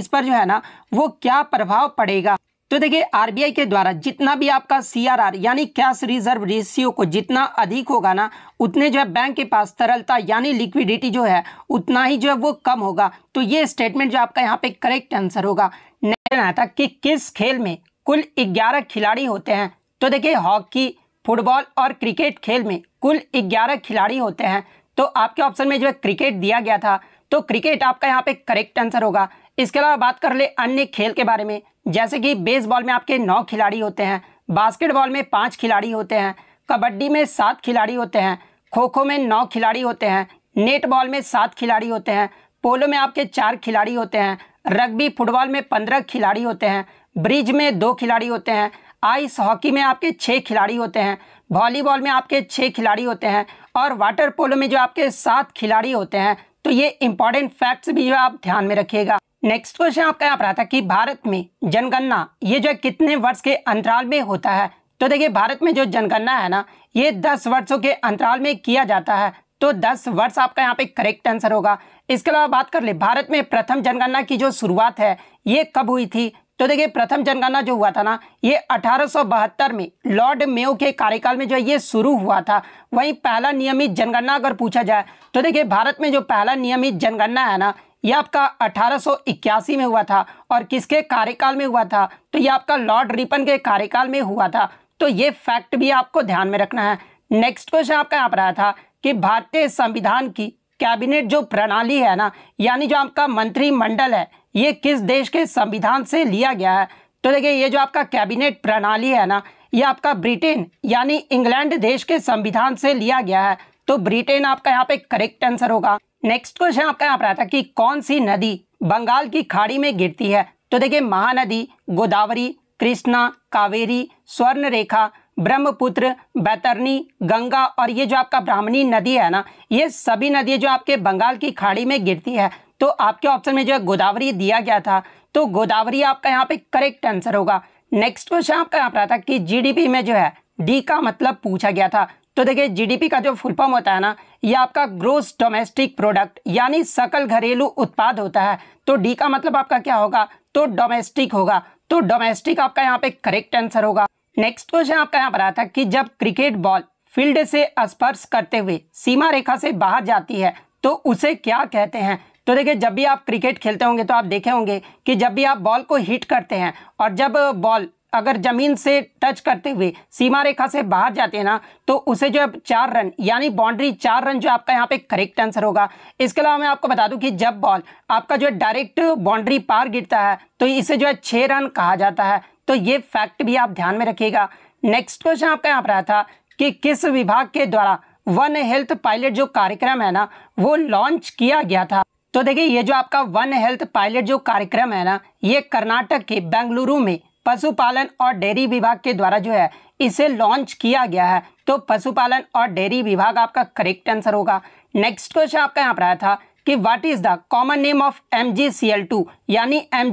इस पर जो है ना वो क्या प्रभाव पड़ेगा तो देखिए आरबीआई के द्वारा जितना भी आपका सीआरआर यानी कैश रिजर्व रेशियो को जितना अधिक होगा ना उतने जो है बैंक के पास तरलता यानी लिक्विडिटी जो है उतना ही जो है वो कम होगा तो ये स्टेटमेंट जो आपका यहाँ पे करेक्ट आंसर होगा नेक्स्ट था कि किस खेल में कुल 11 खिलाड़ी होते हैं तो देखिए हॉकी फुटबॉल और क्रिकेट खेल में कुल 11 खिलाड़ी होते हैं तो आपके ऑप्शन में जो है क्रिकेट दिया गया था तो क्रिकेट आपका यहाँ पे करेक्ट आंसर होगा इसके अलावा बात कर ले अन्य खेल के बारे में जैसे कि बेसबॉल में आपके नौ खिलाड़ी होते हैं बास्केटबॉल में पाँच खिलाड़ी होते हैं कबड्डी में सात खिलाड़ी होते हैं खो खो में नौ खिलाड़ी होते हैं नेटबॉल में सात खिलाड़ी होते हैं पोलो में आपके चार खिलाड़ी होते हैं रग्बी फुटबॉल में पंद्रह खिलाड़ी होते हैं ब्रिज में दो खिलाड़ी होते हैं आइस हॉकी में आपके छः खिलाड़ी होते हैं वॉलीबॉल में आपके छः खिलाड़ी होते हैं और वाटर पोलो में जो आपके सात खिलाड़ी होते हैं तो ये इंपॉर्टेंट फैक्ट्स भी जो आप ध्यान में रखिएगा नेक्स्ट क्वेश्चन आपका यहाँ पर आता है कि भारत में जनगणना ये जो है कितने वर्ष के अंतराल में होता है तो देखिए भारत में जो जनगणना है ना ये दस वर्षों के अंतराल में किया जाता है तो 10 वर्ष आपका यहाँ पे करेक्ट आंसर होगा इसके अलावा बात कर ले भारत में प्रथम जनगणना की जो शुरुआत है ये कब हुई थी तो देखिए प्रथम जनगणना जो हुआ था ना ये अठारह में लॉर्ड मेयो के कार्यकाल में जो ये शुरू हुआ था वहीं पहला नियमित जनगणना अगर पूछा जाए तो देखिए भारत में जो पहला नियमित जनगणना है ना ये आपका 1881 में हुआ था और किसके कार्यकाल में हुआ था तो ये आपका लॉर्ड रिपन के कार्यकाल में हुआ था तो ये फैक्ट भी आपको ध्यान में रखना है नेक्स्ट क्वेश्चन आपका यहाँ पर आया था कि भारतीय संविधान की कैबिनेट जो प्रणाली है ना यानी जो आपका मंत्रिमंडल है ये किस देश के संविधान से लिया गया है तो देखिए ये जो आपका कैबिनेट प्रणाली है ना ये आपका ब्रिटेन यानी इंग्लैंड देश के संविधान से लिया गया है तो ब्रिटेन आपका यहाँ पे करेक्ट आंसर होगा नेक्स्ट क्वेश्चन आपका यहाँ पर आता है कि कौन सी नदी बंगाल की खाड़ी में गिरती है तो देखिए महानदी गोदावरी कृष्णा कावेरी स्वर्ण रेखा ब्रह्मपुत्र बैतरनी गंगा और ये जो आपका ब्राह्मणी नदी है ना ये सभी नदियाँ जो आपके बंगाल की खाड़ी में गिरती है तो आपके ऑप्शन में जो है गोदावरी दिया गया था तो गोदावरी आपका यहाँ पे करेक्ट आंसर होगा नेक्स्ट क्वेश्चन आपका यहाँ पर आता कि जीडीपी में जो है डी का मतलब पूछा गया था तो देखिए जीडीपी का जो फुल फॉर्म होता है ना ये आपका ग्रोस डोमेस्टिक प्रोडक्ट यानी सकल घरेलू उत्पाद होता है तो डी का मतलब आपका क्या होगा तो डोमेस्टिक होगा तो डोमेस्टिक आपका यहाँ पे करेक्ट आंसर होगा नेक्स्ट क्वेश्चन आपका यहाँ पर आता कि जब क्रिकेट बॉल फील्ड से स्पर्श करते हुए सीमा रेखा से बाहर जाती है तो उसे क्या कहते हैं तो देखिए जब भी आप क्रिकेट खेलते होंगे तो आप देखे होंगे कि जब भी आप बॉल को हिट करते हैं और जब बॉल अगर ज़मीन से टच करते हुए सीमा रेखा से बाहर जाते हैं ना तो उसे जो है चार रन यानी बाउंड्री चार रन जो आपका यहाँ पे करेक्ट आंसर होगा इसके अलावा मैं आपको बता दूं कि जब बॉल आपका जो है डायरेक्ट बाउंड्री पार गिरता है तो इसे जो है छः रन कहा जाता है तो ये फैक्ट भी आप ध्यान में रखिएगा नेक्स्ट क्वेश्चन आपका यहाँ पर आया था कि किस विभाग के द्वारा वन हेल्थ पायलट जो कार्यक्रम है ना वो लॉन्च किया गया था तो देखिए ये जो आपका वन हेल्थ पायलट जो कार्यक्रम है ना ये कर्नाटक के बेंगलुरु में पशुपालन और डेयरी विभाग के द्वारा जो है इसे लॉन्च किया गया है तो पशुपालन और डेयरी विभाग आपका करेक्ट आंसर होगा नेक्स्ट क्वेश्चन आपका यहाँ पर आया था कि what is the common name of M यानी एम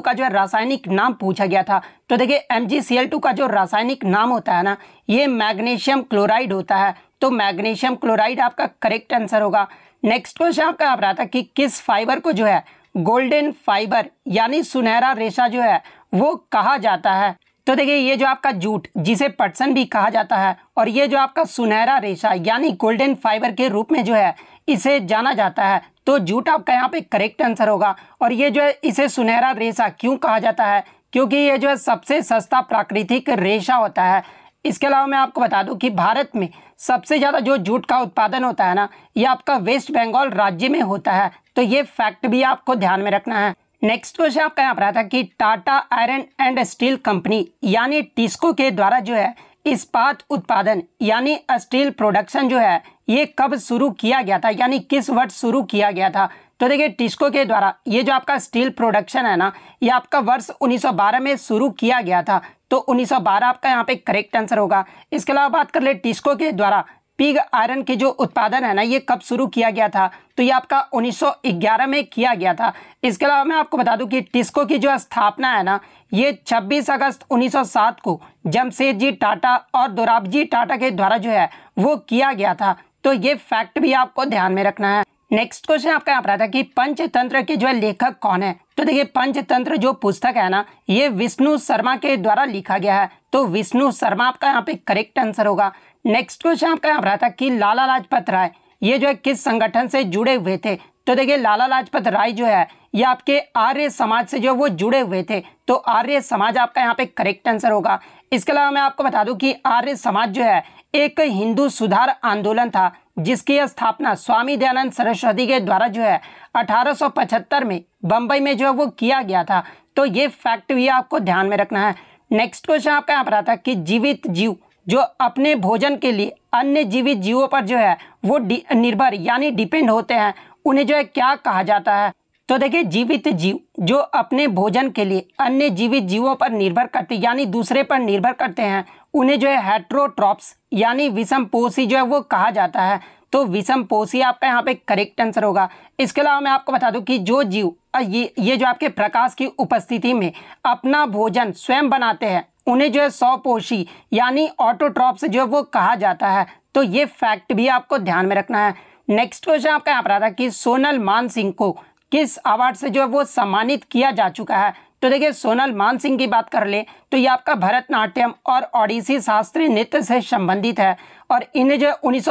का जो है रासायनिक नाम पूछा गया था तो देखिए एम का जो रासायनिक नाम होता है ना ये मैग्नीशियम क्लोराइड होता है तो मैग्नीशियम क्लोराइड आपका करेक्ट आंसर होगा नेक्स्ट क्वेश्चन आपका आप रहा था कि किस फाइबर को जो है गोल्डन फाइबर यानी सुनहरा रेशा जो है वो कहा जाता है तो देखिए ये जो आपका जूट जिसे पटसन भी कहा जाता है और ये जो आपका सुनहरा रेशा यानी गोल्डन फाइबर के रूप में जो है इसे जाना जाता है तो जूट आपका यहाँ पे करेक्ट आंसर होगा और ये जो है इसे सुनहरा रेशा क्यों कहा जाता है क्योंकि ये जो है सबसे सस्ता प्राकृतिक रेशा होता है इसके अलावा मैं आपको बता दूं कि भारत में सबसे ज़्यादा जो जूट का उत्पादन होता है ना ये आपका वेस्ट बंगाल राज्य में होता है तो ये फैक्ट भी आपको ध्यान में रखना है नेक्स्ट क्वेश्चन आपका यहाँ पर आया था कि Tata iron and steel company यानी टिस्को के द्वारा जो है इस्पात उत्पादन यानी स्टील प्रोडक्शन जो है ये कब शुरू किया गया था यानी किस वर्ष शुरू किया गया था तो देखिए टिस्को के द्वारा ये जो आपका स्टील प्रोडक्शन है ना ये आपका वर्ष 1912 में शुरू किया गया था तो 1912 आपका यहाँ पे करेक्ट आंसर होगा इसके अलावा बात कर ले टिस्को के द्वारा पिग आयरन के जो उत्पादन है ना ये कब शुरू किया गया था तो ये आपका 1911 में किया गया था इसके अलावा मैं आपको बता दूं कि टिस्को की जो स्थापना है ना ये 26 अगस्त 1907 को जमशेद जी टाटा और दोराबजी टाटा के द्वारा जो है वो किया गया था तो ये फैक्ट भी आपको ध्यान में रखना है नेक्स्ट क्वेश्चन आपका यहाँ पर आता है कि पंचतंत्र के जो है लेखक कौन है तो देखिए पंचतंत्र जो पुस्तक है ना ये विष्णु शर्मा के द्वारा लिखा गया है तो विष्णु शर्मा आपका यहाँ पे करेक्ट आंसर होगा नेक्स्ट क्वेश्चन आपका यहाँ पर आता है कि लाला लाजपत राय ये जो है किस संगठन से जुड़े हुए थे तो देखिए लाला लाजपत राय जो है ये आपके आर्य समाज से जो है वो जुड़े हुए थे तो आर्य समाज आपका यहाँ पे करेक्ट आंसर होगा इसके अलावा मैं आपको बता दूं कि आर्य समाज जो है एक हिंदू सुधार आंदोलन था जिसकी स्थापना स्वामी दयानंद सरस्वती के द्वारा जो है 1875 में बम्बई में जो है वो किया गया था तो ये फैक्ट भी आपको ध्यान में रखना है नेक्स्ट क्वेश्चन आपका यहाँ पर आता है कि जीवित जीव जो अपने भोजन के लिए अन्य जीवित जीवों पर जो है वो निर्भर यानी डिपेंड होते हैं उन्हें जो है क्या कहा जाता है तो देखिए जीवित जीव जो अपने भोजन के लिए अन्य जीवित जीवों पर निर्भर करते यानी दूसरे पर निर्भर करते हैं उन्हें जो है हेट्रोट्रॉप्स यानी विषम पोषी जो है वो कहा जाता है तो विषम पोषी आपका यहाँ पे करेक्ट आंसर होगा इसके अलावा मैं आपको बता दूं कि जो जीव ये ये जो आपके प्रकाश की उपस्थिति में अपना भोजन स्वयं बनाते हैं उन्हें जो है सौपोषी यानी ऑटोट्रॉप्स जो है वो कहा जाता है तो ये फैक्ट भी आपको ध्यान में रखना है नेक्स्ट क्वेश्चन आपका यहाँ पर आ रहा है कि सोनल मान सिंह को किस अवार्ड से जो है वो सम्मानित किया जा चुका है तो देखिए सोनल मान सिंह की बात कर ले तो ये आपका भरतनाट्यम और ओडिसी शास्त्रीय नृत्य से संबंधित है और इन्हें जो है उन्नीस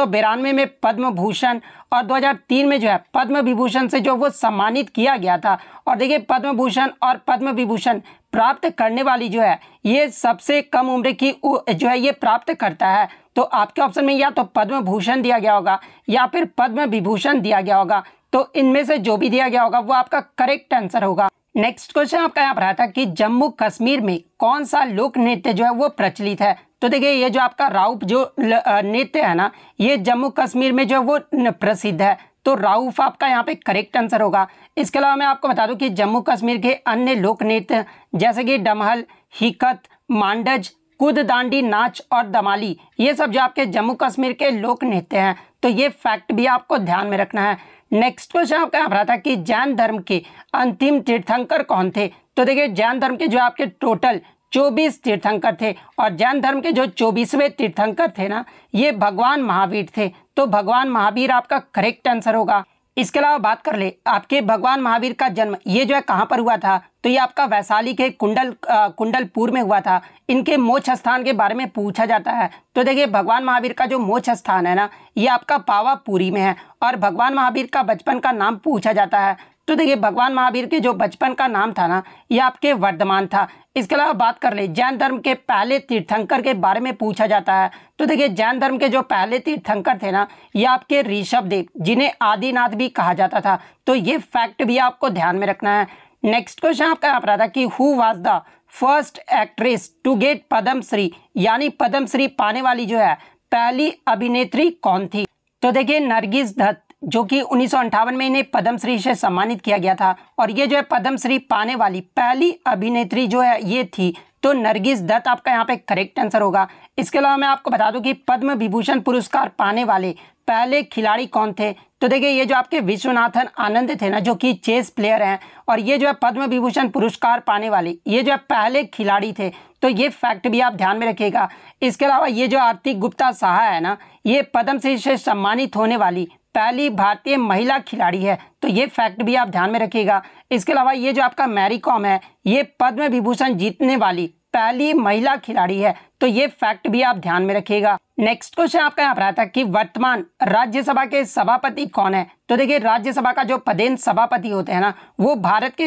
में पद्म भूषण और 2003 में जो है पद्म विभूषण से जो वो सम्मानित किया गया था और देखिए पद्म भूषण और पद्म विभूषण प्राप्त करने वाली जो है ये सबसे कम उम्र की जो है ये प्राप्त करता है तो आपके ऑप्शन में या तो पद्म भूषण दिया गया होगा या फिर पद्म विभूषण दिया गया होगा तो इनमें से जो भी दिया गया होगा वो आपका करेक्ट आंसर होगा नेक्स्ट क्वेश्चन आपका यहाँ पर आया था कि जम्मू कश्मीर में कौन सा लोक नृत्य जो है वो प्रचलित है तो देखिए ये जो आपका राउफ जो नृत्य है ना ये जम्मू कश्मीर में जो है वो प्रसिद्ध है तो राउफ आपका यहाँ पे करेक्ट आंसर होगा इसके अलावा मैं आपको बता दूं कि जम्मू कश्मीर के अन्य लोक नृत्य जैसे कि डमहल हिकत मांडज कूद दांडी नाच और दमाली ये सब जो आपके जम्मू कश्मीर के लोक नृत्य हैं तो ये फैक्ट भी आपको ध्यान में रखना है नेक्स्ट क्वेश्चन आपका यहाँ रहा था कि जैन धर्म के अंतिम तीर्थंकर कौन थे तो देखिए जैन धर्म के जो आपके टोटल चौबीस तीर्थंकर थे और जैन धर्म के जो चौबीसवें तीर्थंकर थे ना ये भगवान महावीर थे तो भगवान महावीर आपका करेक्ट आंसर होगा इसके अलावा बात कर ले आपके भगवान महावीर का जन्म ये जो है कहाँ पर हुआ था तो ये आपका वैशाली के कुंडल कुंडलपुर में हुआ था इनके मोक्ष स्थान के बारे में पूछा जाता है तो देखिए भगवान महावीर का जो मोक्ष स्थान है ना ये आपका पावापुरी में है और भगवान महावीर का बचपन का नाम पूछा जाता है तो देखिए भगवान महावीर के जो बचपन का नाम था ना ये आपके वर्धमान था इसके अलावा बात कर ले जैन धर्म के पहले तीर्थंकर के बारे में पूछा जाता है तो देखिए जैन धर्म के जो पहले तीर्थंकर थे ना ये आपके ऋषभ देव जिन्हें आदिनाथ भी कहा जाता था तो ये फैक्ट भी आपको ध्यान में रखना है नेक्स्ट क्वेश्चन आपका यहाँ पर आता कि who was the first actress to get Padmashri यानी पद्मश्री पाने वाली जो है पहली अभिनेत्री कौन थी तो देखिए नरगिस दत्त जो कि उन्नीस में इन्हें पद्मश्री से सम्मानित किया गया था और ये जो है पद्मश्री पाने वाली पहली अभिनेत्री जो है ये थी तो नरगिस दत्त आपका यहाँ पे करेक्ट आंसर होगा इसके अलावा मैं आपको बता दूं कि पद्म विभूषण पुरस्कार पाने वाले पहले खिलाड़ी कौन थे तो देखिए ये जो आपके विश्वनाथन आनंद थे ना जो कि चेस प्लेयर हैं और ये जो है पद्म विभूषण पुरस्कार पाने वाले ये जो है पहले खिलाड़ी थे तो ये फैक्ट भी आप ध्यान में रखिएगा इसके अलावा ये जो आरती गुप्ता साहा है ना ये पद्मश्री से सम्मानित होने वाली पहली भारतीय महिला खिलाड़ी है तो ये फैक्ट भी आप ध्यान में रखिएगा इसके अलावा ये जो आपका मैरी कॉम है ये पद्म विभूषण जीतने वाली पहली महिला खिलाड़ी है तो ये फैक्ट भी आप ध्यान में रखिएगा नेक्स्ट क्वेश्चन आपका यहाँ पर आया था कि वर्तमान राज्यसभा के सभापति कौन है तो देखिए राज्यसभा का जो पदेन सभापति होते हैं ना वो भारत के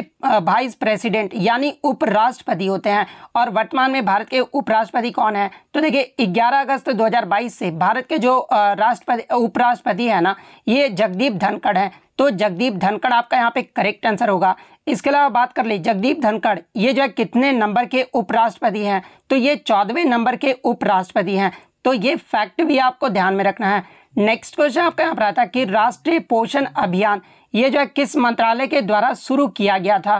वाइस प्रेसिडेंट यानी उपराष्ट्रपति होते हैं और वर्तमान में भारत के उपराष्ट्रपति कौन है तो देखिए 11 अगस्त 2022 से भारत के जो राष्ट्रपति उपराष्ट्रपति है ना ये जगदीप धनखड़ है तो जगदीप धनखड़ आपका यहाँ पे करेक्ट आंसर होगा इसके अलावा बात कर ले जगदीप धनखड़ ये जो है कितने नंबर के उपराष्ट्रपति हैं तो ये चौदहवें नंबर के उपराष्ट्रपति हैं तो ये फैक्ट भी आपको ध्यान में रखना है नेक्स्ट क्वेश्चन आपका यहाँ पर आता है कि राष्ट्रीय पोषण अभियान ये जो है किस मंत्रालय के द्वारा शुरू किया गया था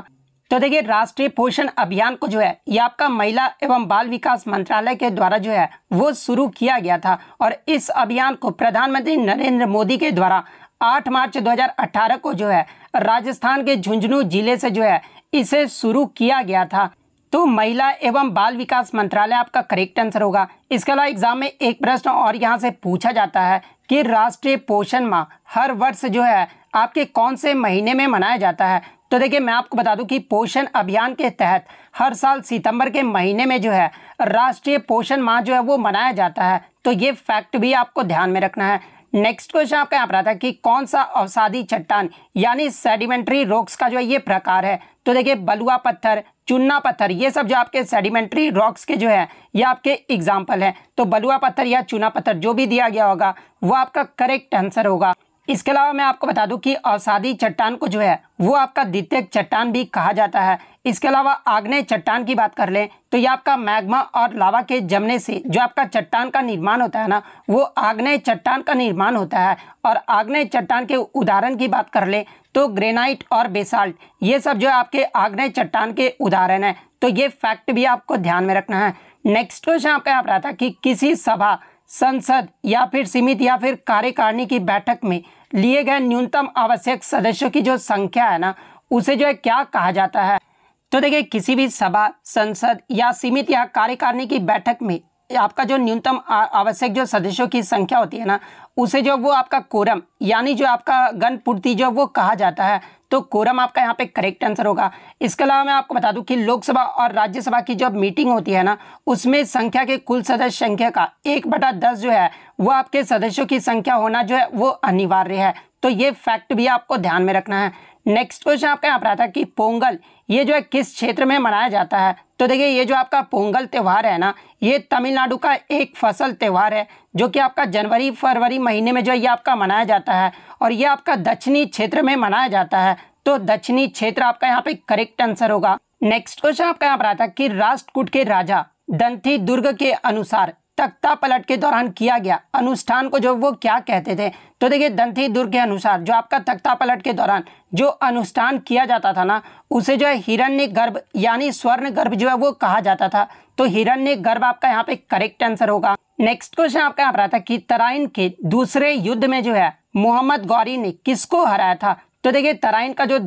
तो देखिए राष्ट्रीय पोषण अभियान को जो है ये आपका महिला एवं बाल विकास मंत्रालय के द्वारा जो है वो शुरू किया गया था और इस अभियान को प्रधानमंत्री नरेंद्र मोदी के द्वारा 8 मार्च 2018 को जो है राजस्थान के झुंझुनू जिले से जो है इसे शुरू किया गया था तो महिला एवं बाल विकास मंत्रालय आपका करेक्ट आंसर होगा इसके अलावा एग्जाम में एक प्रश्न और यहाँ से पूछा जाता है कि राष्ट्रीय पोषण माह हर वर्ष जो है आपके कौन से महीने में मनाया जाता है तो देखिए मैं आपको बता दूं कि पोषण अभियान के तहत हर साल सितंबर के महीने में जो है राष्ट्रीय पोषण माह जो है वो मनाया जाता है तो ये फैक्ट भी आपको ध्यान में रखना है नेक्स्ट क्वेश्चन आपका यहाँ पर आता है कि कौन सा अवसादी चट्टान यानी सेडिमेंट्री रॉक्स का जो है ये प्रकार है तो देखिए बलुआ पत्थर चुन्ना पत्थर ये सब जो आपके सेडिमेंट्री रॉक्स के जो है ये आपके एग्जाम्पल है तो बलुआ पत्थर या चूना पत्थर जो भी दिया गया होगा वो आपका करेक्ट आंसर होगा इसके अलावा मैं आपको बता दूं कि औसादी चट्टान को जो है वो आपका द्वितीय चट्टान भी कहा जाता है इसके अलावा आग्नेय चट्टान की बात कर लें तो ये आपका मैग्मा और लावा के जमने से जो आपका चट्टान का निर्माण होता है ना वो आग्नेय चट्टान का निर्माण होता है और आग्नेय चट्टान के उदाहरण की बात कर लें तो ग्रेनाइट और बेसाल्ट ये सब जो आपके आग्नेय चट्टान के उदाहरण हैं तो ये फैक्ट भी आपको ध्यान में रखना है नेक्स्ट क्वेश्चन आपका यहाँ पर आता है कि किसी सभा संसद या फिर सीमित या फिर कार्यकारिणी की बैठक में लिए गए न्यूनतम आवश्यक सदस्यों की जो संख्या है ना उसे जो है क्या कहा जाता है तो देखिए किसी भी सभा संसद या सीमित या कार्यकारिणी की बैठक में आपका जो न्यूनतम आवश्यक जो सदस्यों की संख्या होती है ना उसे जो वो आपका कोरम यानी जो आपका गण पूर्ति जो वो कहा जाता है तो कोरम आपका यहाँ पे करेक्ट आंसर होगा इसके अलावा मैं आपको बता दूं कि लोकसभा और राज्यसभा की जो मीटिंग होती है ना उसमें संख्या के कुल सदस्य संख्या का एक बटा दस जो है वो आपके सदस्यों की संख्या होना जो है वो अनिवार्य है तो ये फैक्ट भी आपको ध्यान में रखना है नेक्स्ट क्वेश्चन आपका यहाँ पर आता है कि पोंगल ये जो है किस क्षेत्र में मनाया जाता है तो देखिए ये जो आपका पोंगल त्यौहार है ना ये तमिलनाडु का एक फसल त्यौहार है जो कि आपका जनवरी फरवरी महीने में जो ये आपका मनाया जाता है और ये आपका दक्षिणी क्षेत्र में मनाया जाता है तो दक्षिणी क्षेत्र आपका यहाँ पे करेक्ट आंसर होगा नेक्स्ट क्वेश्चन आपका यहाँ पर आता है कि राष्ट्रकूट के राजा दंथी दुर्ग के अनुसार तख्ता पलट के दौरान किया गया अनुष्ठान को जो वो क्या कहते थे तो देखिए दंती दुर्ग के अनुसार जो आपका तख्ता पलट के दौरान जो अनुष्ठान किया जाता था ना उसे जो है हिरण्य गर्भ यानी स्वर्ण गर्भ जो है वो कहा जाता था तो हिरण्य गर्भ आपका यहाँ पे करेक्ट आंसर होगा नेक्स्ट क्वेश्चन आपका यहाँ पर आता है कि तराइन के दूसरे युद्ध में जो है मोहम्मद गौरी ने किसको हराया था तो देखिए तराइन का जो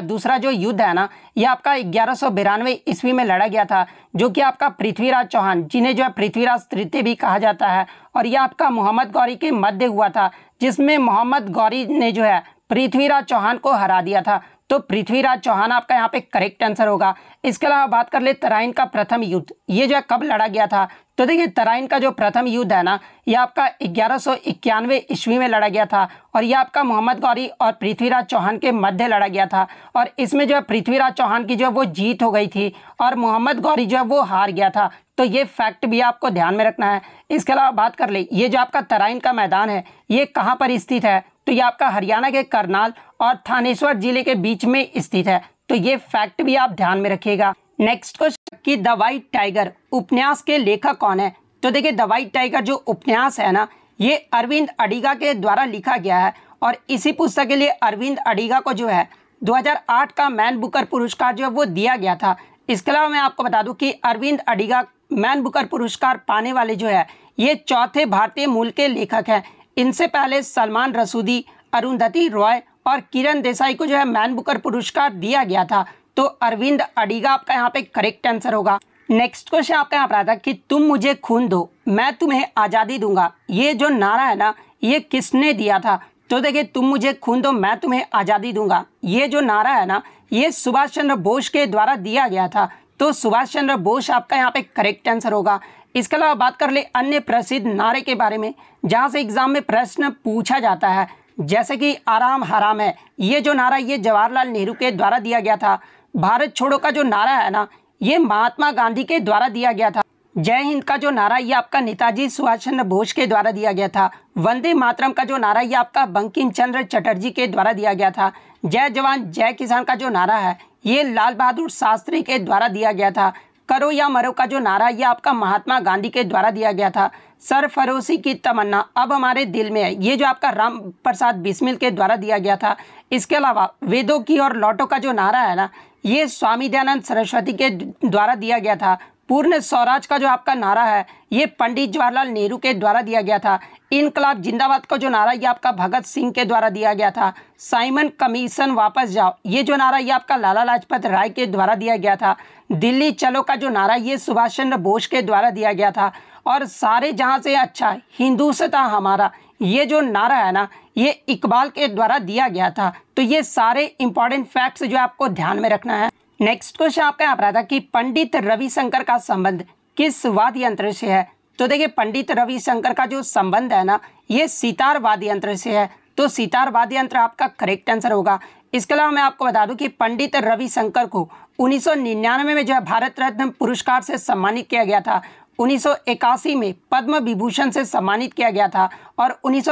दूसरा जो युद्ध है ना ये आपका ग्यारह सौ बिरानवे ईस्वी में लड़ा गया था जो कि आपका पृथ्वीराज चौहान जिन्हें जो है पृथ्वीराज तृतीय भी कहा जाता है और यह आपका मोहम्मद गौरी के मध्य हुआ था जिसमें मोहम्मद गौरी ने जो है पृथ्वीराज चौहान को हरा दिया था तो पृथ्वीराज चौहान आपका यहाँ पे करेक्ट आंसर होगा इसके अलावा बात कर ले तराइन का प्रथम युद्ध ये जो है कब लड़ा गया था तो देखिए तराइन का जो प्रथम युद्ध है ना ये आपका ग्यारह सौ इक्यानवे ईस्वी में लड़ा गया था और ये आपका मोहम्मद गौरी और पृथ्वीराज चौहान के मध्य लड़ा गया था और इसमें जो है पृथ्वीराज चौहान की जो है वो जीत हो गई थी और मोहम्मद गौरी जो है वो हार गया था तो ये फैक्ट भी आपको ध्यान में रखना है इसके अलावा बात कर ले ये जो आपका तराइन का मैदान है ये कहाँ पर स्थित है तो ये आपका हरियाणा के करनाल और थानेश्वर जिले के बीच में स्थित है तो ये फैक्ट भी आप ध्यान में रखिएगा नेक्स्ट क्वेश्चन की द वाइट टाइगर उपन्यास के लेखक कौन है तो देखिए द वाइट टाइगर जो उपन्यास है ना ये अरविंद अडिगा के द्वारा लिखा गया है और इसी पुस्तक के लिए अरविंद अडिगा को जो है 2008 का मैन बुकर पुरस्कार जो है वो दिया गया था इसके अलावा मैं आपको बता दूं कि अरविंद अडिगा मैन बुकर पुरस्कार पाने वाले जो है ये चौथे भारतीय मूल के लेखक हैं इनसे पहले सलमान रसूदी अरुंधति रॉय और किरण देसाई को जो है मैन बुकर पुरस्कार दिया गया था तो अरविंद अडिगा आपका यहाँ पे करेक्ट आंसर होगा नेक्स्ट क्वेश्चन आपका यहाँ पर आता कि तुम मुझे खून दो मैं तुम्हें आज़ादी दूंगा ये जो नारा है ना ये किसने दिया था तो देखिए तुम मुझे खून दो मैं तुम्हें आज़ादी दूंगा ये जो नारा है ना ये सुभाष चंद्र बोस के द्वारा दिया गया था तो सुभाष चंद्र बोस आपका यहाँ पे करेक्ट आंसर होगा इसके अलावा बात कर ले अन्य प्रसिद्ध नारे के बारे में जहाँ से एग्जाम में प्रश्न पूछा जाता है जैसे कि आराम हराम है ये जो नारा ये जवाहरलाल नेहरू के द्वारा दिया गया था भारत छोड़ो का जो नारा है ना ये महात्मा गांधी के द्वारा दिया गया था जय हिंद का जो नारा ये आपका नेताजी सुभाष चंद्र बोस के द्वारा दिया गया था वंदे मातरम का जो नारा ये आपका बंकिम चंद्र चटर्जी के द्वारा दिया गया था जय जवान जय किसान का जो नारा है ये लाल बहादुर शास्त्री के द्वारा दिया गया था करो या मरो का जो नारा ये आपका महात्मा गांधी के द्वारा दिया गया था सर फरोसी की तमन्ना अब हमारे दिल में है ये जो आपका राम प्रसाद बिस्मिल के द्वारा दिया गया था इसके अलावा वेदों की और लौटों का जो नारा है ना ये स्वामी दयानंद सरस्वती के द्वारा दिया गया था पूर्ण स्वराज का जो आपका नारा है ये पंडित जवाहरलाल नेहरू के द्वारा दिया गया था इनकलाब जिंदाबाद का जो नारा ये आपका भगत सिंह के द्वारा दिया गया था साइमन कमीशन वापस जाओ ये जो नारा ये आपका लाला लाजपत राय के द्वारा दिया गया था दिल्ली चलो का जो नारा ये सुभाष चंद्र बोस के द्वारा दिया गया था और सारे जहाँ से अच्छा था हमारा ये जो नारा है ना ये इकबाल के द्वारा दिया गया था तो ये सारे इंपॉर्टेंट फैक्ट्स जो आपको ध्यान में रखना है नेक्स्ट क्वेश्चन आपका यहाँ पर आता कि पंडित रविशंकर का संबंध किस वाद्य यंत्र से है तो देखिए पंडित रविशंकर का जो संबंध है ना ये सितार वाद्य यंत्र से है तो सितार वाद्य यंत्र आपका करेक्ट आंसर होगा इसके अलावा मैं आपको बता दूं कि पंडित रविशंकर को 1999 में जो है भारत रत्न पुरस्कार से सम्मानित किया गया था 1981 में पद्म विभूषण से सम्मानित किया गया था और उन्नीस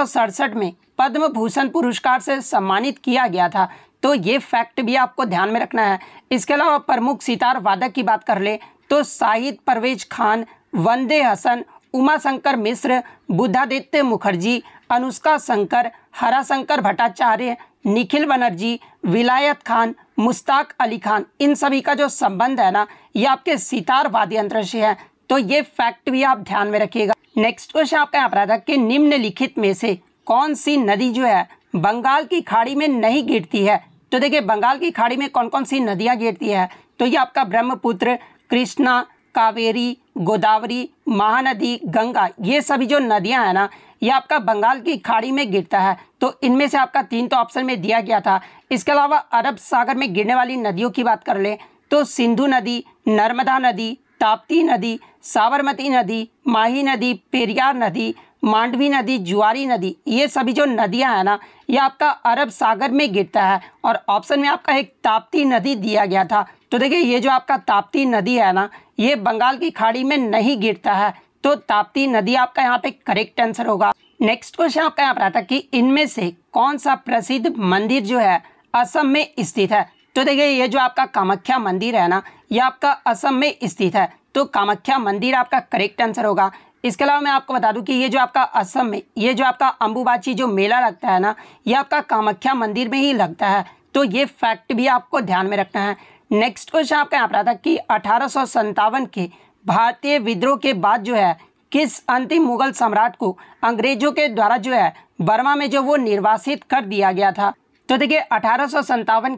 में पद्म भूषण पुरस्कार से सम्मानित किया गया था तो ये फैक्ट भी आपको ध्यान में रखना है इसके अलावा प्रमुख सितार वादक की बात कर ले तो शाहिद परवेज खान वंदे हसन शंकर मिश्र बुद्धादित्य मुखर्जी अनुष्का शंकर हराशंकर भट्टाचार्य निखिल बनर्जी विलायत खान मुश्ताक अली खान इन सभी का जो संबंध है ना ये आपके सितार वाद्य यंत्र से है तो ये फैक्ट भी आप ध्यान में रखिएगा नेक्स्ट क्वेश्चन आपका यहाँ पर आता है कि निम्नलिखित में से कौन सी नदी जो है बंगाल की खाड़ी में नहीं गिरती है तो देखिए बंगाल की खाड़ी में कौन कौन सी नदियाँ गिरती है तो ये आपका ब्रह्मपुत्र कृष्णा कावेरी गोदावरी महानदी गंगा ये सभी जो नदियां हैं ना ये आपका बंगाल की खाड़ी में गिरता है तो इनमें से आपका तीन तो ऑप्शन में दिया गया था इसके अलावा अरब सागर में गिरने वाली नदियों की बात कर लें तो सिंधु नदी नर्मदा नदी ताप्ती नदी साबरमती नदी माही नदी पेरियार नदी मांडवी नदी जुआरी नदी ये सभी जो नदियां हैं ना यह आपका अरब सागर में गिरता है और ऑप्शन में आपका एक ताप्ती नदी दिया गया था तो देखिए ये जो आपका ताप्ती नदी है ना ये बंगाल की खाड़ी में नहीं गिरता है तो ताप्ती नदी आपका यहाँ पे करेक्ट आंसर होगा नेक्स्ट क्वेश्चन आपका यहाँ पर आता कि इनमें से कौन सा प्रसिद्ध मंदिर जो है असम में स्थित है तो देखिए ये जो आपका कामाख्या मंदिर है ना ये आपका असम में स्थित है तो कामाख्या मंदिर आपका करेक्ट आंसर होगा इसके अलावा मैं आपको बता दूं कि ये जो आपका असम में ये जो आपका अम्बुबाची जो मेला लगता है ना ये आपका कामाख्या मंदिर में ही लगता है तो ये फैक्ट भी आपको ध्यान में रखना है नेक्स्ट क्वेश्चन आपका यहाँ पर आता कि अठारह के भारतीय विद्रोह के बाद जो है किस अंतिम मुगल सम्राट को अंग्रेजों के द्वारा जो है बर्मा में जो वो निर्वासित कर दिया गया था तो देखिए अठारह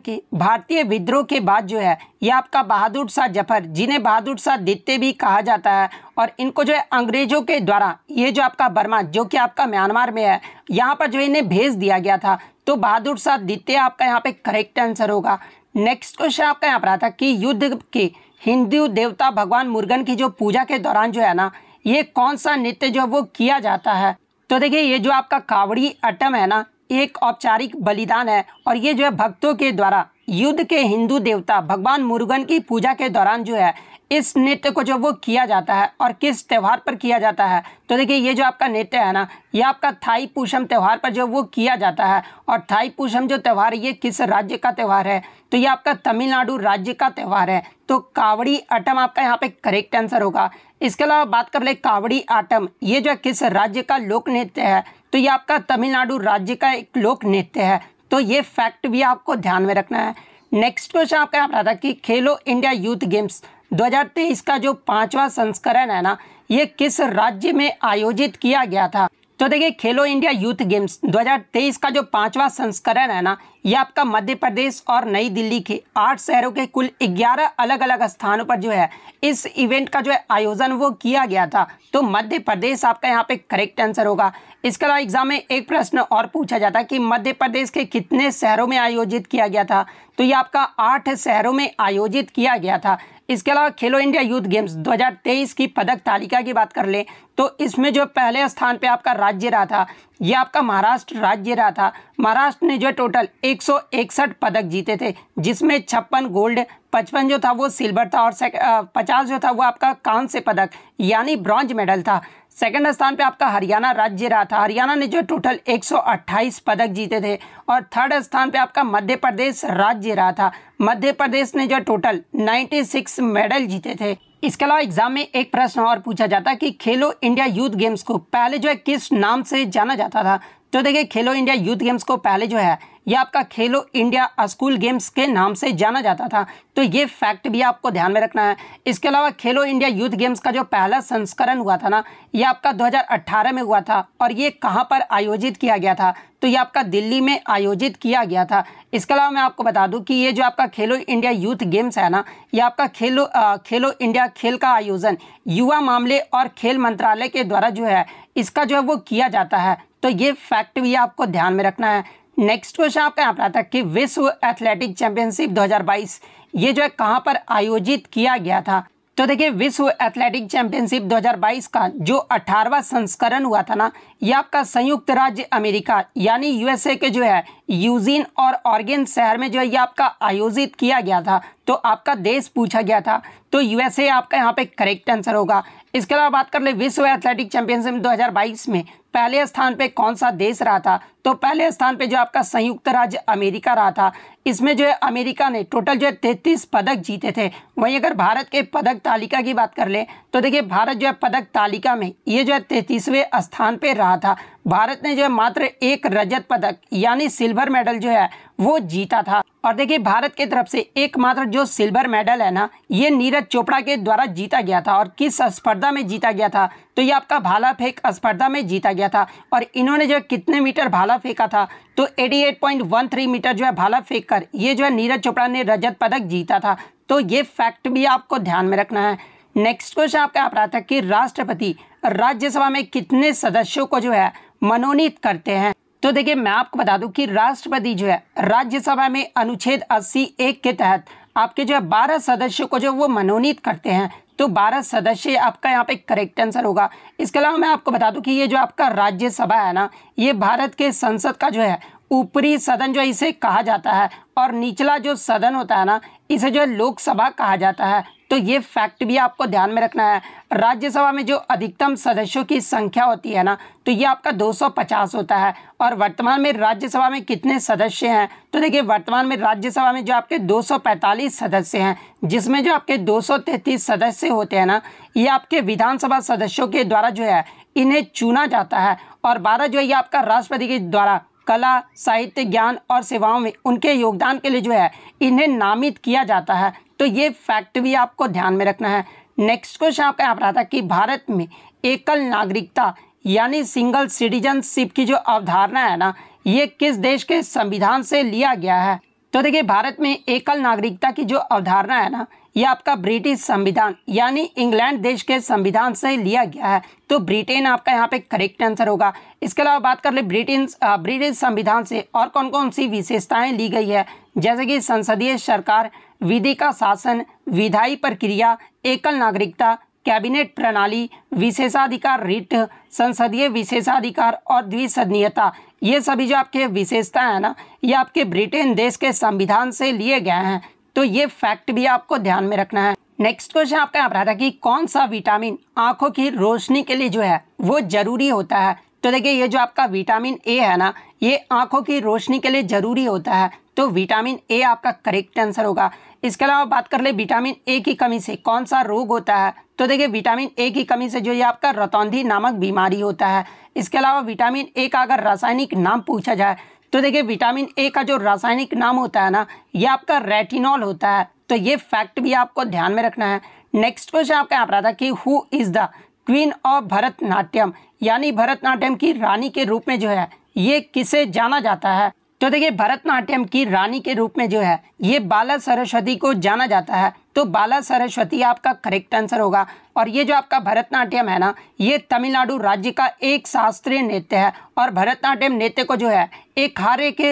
की भारतीय विद्रोह के बाद जो है ये आपका बहादुर शाह जफर जिन्हें बहादुर शाह द्वितीय भी कहा जाता है और इनको जो है अंग्रेजों के द्वारा ये जो आपका बर्मा जो कि आपका म्यांमार में है यहाँ पर जो इन्हें भेज दिया गया था तो बहादुर शाह द्वितीय आपका यहाँ पे करेक्ट आंसर होगा नेक्स्ट क्वेश्चन आपका यहाँ पर आता कि युद्ध के हिंदू देवता भगवान मुर्गन की जो पूजा के दौरान जो है ना ये कौन सा नृत्य जो वो किया जाता है तो देखिए ये जो आपका कावड़ी अटम है ना एक औपचारिक बलिदान है और ये जो है भक्तों के द्वारा युद्ध के हिंदू देवता भगवान मुर्गन की पूजा के दौरान जो है इस नृत्य को जो वो किया जाता है और किस त्यौहार पर किया जाता है तो देखिए ये जो आपका नृत्य है ना ये आपका थाई पूषम त्यौहार पर जो वो किया जाता है और थाई पूषम जो त्यौहार ये किस राज्य का त्यौहार है तो ये आपका तमिलनाडु राज्य का त्यौहार है तो कावड़ी आटम आपका यहाँ पे करेक्ट आंसर होगा इसके अलावा बात कर ले कावड़ी आटम ये जो है किस राज्य का लोक नृत्य है तो ये आपका तमिलनाडु राज्य का एक लोक नृत्य है तो ये फैक्ट भी आपको ध्यान में रखना है नेक्स्ट क्वेश्चन आपका यहाँ था कि खेलो इंडिया यूथ गेम्स 2023 का जो पांचवा संस्करण है ना ये किस राज्य में आयोजित किया गया था तो देखिए खेलो इंडिया यूथ गेम्स 2023 का जो पांचवा संस्करण है ना ये आपका मध्य प्रदेश और नई दिल्ली के आठ शहरों के कुल 11 अलग अलग स्थानों पर जो है इस इवेंट का जो है आयोजन वो किया गया था तो मध्य प्रदेश आपका यहाँ पे करेक्ट आंसर होगा इसके अलावा एग्जाम में एक प्रश्न और पूछा जाता कि मध्य प्रदेश के कितने शहरों में आयोजित किया गया था तो ये आपका आठ शहरों में आयोजित किया गया था इसके अलावा खेलो इंडिया यूथ गेम्स 2023 की पदक तालिका की बात कर लें तो इसमें जो पहले स्थान पे आपका राज्य रहा था ये आपका महाराष्ट्र राज्य रहा था महाराष्ट्र ने जो टोटल एक पदक जीते थे जिसमें छप्पन गोल्ड पचपन जो था वो सिल्वर था और पचास जो था वो आपका कांस्य पदक यानी ब्रॉन्ज मेडल था सेकंड स्थान पे आपका हरियाणा राज्य रहा था हरियाणा ने जो टोटल 128 पदक जीते थे और थर्ड स्थान पे आपका मध्य प्रदेश राज्य रहा था मध्य प्रदेश ने जो टोटल 96 मेडल जीते थे इसके अलावा एग्जाम में एक प्रश्न और पूछा जाता कि खेलो इंडिया यूथ गेम्स को पहले जो है किस नाम से जाना जाता था तो देखिए खेलो इंडिया यूथ गेम्स को पहले जो है यह आपका खेलो इंडिया स्कूल गेम्स के नाम से जाना जाता था तो ये फैक्ट भी आपको ध्यान में रखना है इसके अलावा खेलो इंडिया यूथ गेम्स का जो पहला संस्करण हुआ था ना ये आपका 2018 में हुआ था और ये कहाँ पर आयोजित किया गया था तो ये आपका दिल्ली में आयोजित किया गया था इसके अलावा मैं आपको बता दूं कि ये जो आपका खेलो इंडिया यूथ गेम्स है ना ये आपका खेलो आ, खेलो इंडिया खेल का आयोजन युवा मामले और खेल मंत्रालय के द्वारा जो है इसका जो है वो किया जाता है तो ये फैक्ट भी आपको ध्यान में रखना है नेक्स्ट क्वेश्चन आपका यहाँ पर आता है कि विश्व एथलेटिक चैंपियनशिप 2022 ये जो है कहाँ पर आयोजित किया गया था तो देखिए विश्व एथलेटिक चैंपियनशिप 2022 का जो 18वां संस्करण हुआ था ना ये आपका संयुक्त राज्य अमेरिका यानी यूएसए के जो है यूजीन और ऑर्गेन शहर में जो है ये आपका आयोजित किया गया था तो आपका देश पूछा गया था तो यूएसए आपका यहाँ पे करेक्ट आंसर होगा इसके अलावा बात कर ले विश्व एथलेटिक चैंपियनशिप 2022 में पहले स्थान पे कौन सा देश रहा था तो पहले स्थान पे जो आपका संयुक्त राज्य अमेरिका रहा था इसमें जो है अमेरिका ने टोटल जो है तैतीस पदक जीते थे वहीं अगर भारत के पदक तालिका की बात कर ले तो देखिए भारत जो है पदक तालिका में ये जो है तैतीसवें स्थान पे रहा था भारत ने जो है मात्र एक रजत पदक यानी सिल्वर मेडल जो है वो जीता था और देखिए भारत की तरफ से एकमात्र जो सिल्वर मेडल है ना ये नीरज चोपड़ा के द्वारा जीता गया था और किस स्पर्धा में जीता गया था तो ये आपका भाला फेंक स्पर्धा में जीता गया था और इन्होंने जो कितने मीटर भाला भाला फेंका था तो 88.13 मीटर जो है भाला फेंक कर ये जो है नीरज चोपड़ा ने रजत पदक जीता था तो ये फैक्ट भी आपको ध्यान में रखना है नेक्स्ट क्वेश्चन आपका आप रहा था कि राष्ट्रपति राज्यसभा में कितने सदस्यों को जो है मनोनीत करते हैं तो देखिए मैं आपको बता दूं कि राष्ट्रपति जो है राज्यसभा में अनुच्छेद अस्सी एक के तहत आपके जो है बारह सदस्यों को जो वो मनोनीत करते हैं तो 12 सदस्य आपका यहाँ पे करेक्ट आंसर होगा इसके अलावा मैं आपको बता दूं कि ये जो आपका राज्यसभा है ना ये भारत के संसद का जो है ऊपरी सदन जो इसे कहा जाता है और निचला जो सदन होता है ना इसे जो है लोकसभा कहा जाता है तो ये फैक्ट भी आपको ध्यान में रखना है राज्यसभा में जो अधिकतम सदस्यों की संख्या होती है ना तो ये आपका 250 होता है और वर्तमान में राज्यसभा में कितने सदस्य हैं तो देखिए वर्तमान में राज्यसभा में जो आपके 245 सदस्य हैं जिसमें जो आपके 233 सदस्य होते हैं ना ये आपके विधानसभा सदस्यों के द्वारा जो है इन्हें चुना जाता है और बारह जो है ये आपका राष्ट्रपति के द्वारा कला साहित्य ज्ञान और सेवाओं में उनके योगदान के लिए जो है इन्हें नामित किया जाता है तो ये फैक्ट भी आपको ध्यान में रखना है नेक्स्ट क्वेश्चन आपका यहाँ पर आता है कि भारत में एकल नागरिकता यानी सिंगल सिटीजनशिप की जो अवधारणा है ना ये किस देश के संविधान से लिया गया है तो देखिए भारत में एकल नागरिकता की जो अवधारणा है ना ये आपका ब्रिटिश संविधान यानी इंग्लैंड देश के संविधान से लिया गया है तो ब्रिटेन आपका यहाँ पे करेक्ट आंसर होगा इसके अलावा बात कर ले ब्रिटेन ब्रिटिश संविधान से और कौन कौन सी विशेषताएं ली गई है जैसे कि संसदीय सरकार विधि का शासन विधायी प्रक्रिया एकल नागरिकता कैबिनेट प्रणाली विशेषाधिकार रिट संसदीय विशेषाधिकार और द्विसदनीयता ये सभी जो आपके विशेषता है ना ये आपके ब्रिटेन देश के संविधान से लिए गए हैं तो ये फैक्ट भी आपको ध्यान में रखना है नेक्स्ट क्वेश्चन आपका यहाँ पर था कि कौन सा विटामिन आंखों की रोशनी के लिए जो है वो जरूरी होता है तो देखिए ये जो आपका विटामिन ए है ना ये आंखों की रोशनी के लिए जरूरी होता है तो विटामिन ए आपका करेक्ट आंसर होगा इसके अलावा बात कर ले विटामिन ए की कमी से कौन सा रोग होता है तो देखिए विटामिन ए की कमी से जो ये आपका रतौंधी नामक बीमारी होता है इसके अलावा विटामिन ए का अगर रासायनिक नाम पूछा जाए तो देखिए विटामिन ए का जो रासायनिक नाम होता है ना ये आपका रेटिनॉल होता है तो ये फैक्ट भी आपको ध्यान में रखना है नेक्स्ट क्वेश्चन आपका यहाँ पर आता कि who is the queen of Bharatanatyam यानी भरतनाट्यम की रानी के रूप में जो है ये किसे जाना जाता है तो देखिए भरतनाट्यम की रानी के रूप में जो है ये बाला सरस्वती को जाना जाता है तो बाला सरस्वती आपका करेक्ट आंसर होगा और ये जो आपका भरतनाट्यम है ना ये तमिलनाडु राज्य का एक शास्त्रीय नृत्य है और भरतनाट्यम नृत्य को जो है एक हारे के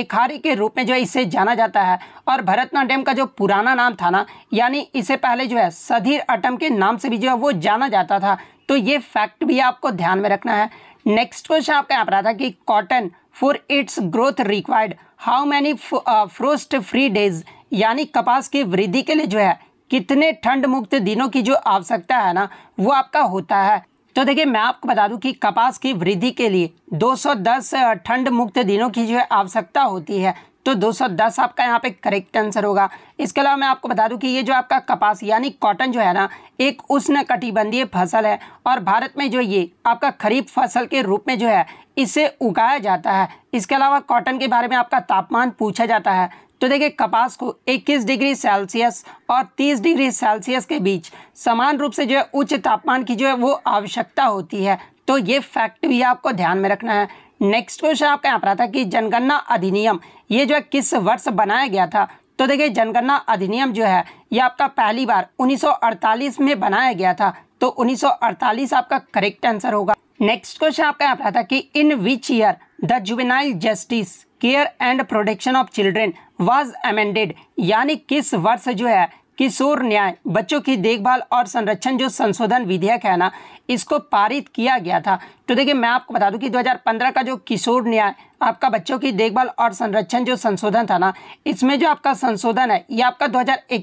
एक हारे के रूप में जो है इसे जाना जाता है और भरतनाट्यम का जो पुराना नाम था ना यानी इसे पहले जो है सधीर अटम के नाम से भी जो है वो जाना जाता था तो ये फैक्ट भी आपको ध्यान में रखना है नेक्स्ट क्वेश्चन आपका यहाँ पर था कि cotton for its growth required how many frost free days यानी कपास की वृद्धि के लिए जो है कितने ठंड मुक्त दिनों की जो आवश्यकता है ना वो आपका होता है तो देखिए मैं आपको बता दूं कि कपास की वृद्धि के लिए 210 ठंड मुक्त दिनों की जो है आवश्यकता होती है तो 210 आपका यहाँ पे करेक्ट आंसर होगा इसके अलावा मैं आपको बता दूं कि ये जो आपका कपास यानी कॉटन जो है ना एक उष्ण कटिबंधीय फसल है और भारत में जो ये आपका खरीफ फसल के रूप में जो है इसे उगाया जाता है इसके अलावा कॉटन के बारे में आपका तापमान पूछा जाता है तो देखिए कपास को 21 डिग्री सेल्सियस और 30 डिग्री सेल्सियस के बीच समान रूप से जो है उच्च तापमान की जो है वो आवश्यकता होती है तो ये फैक्ट भी आपको ध्यान में रखना है नेक्स्ट क्वेश्चन आपका यहाँ पर आता कि जनगणना अधिनियम ये जो है किस वर्ष बनाया गया था तो देखिए जनगणना अधिनियम जो है ये आपका पहली बार 1948 में बनाया गया था तो 1948 आपका करेक्ट आंसर होगा नेक्स्ट क्वेश्चन आपका यहाँ पर आता कि in which year the juvenile justice care and protection of children was amended यानी किस वर्ष जो है किशोर न्याय बच्चों की देखभाल और संरक्षण जो संशोधन विधेयक है ना इसको पारित किया गया था तो देखिए मैं आपको बता दूं कि 2015 का जो किशोर न्याय आपका बच्चों की देखभाल और संरक्षण जो संशोधन था ना इसमें जो आपका संशोधन है ये आपका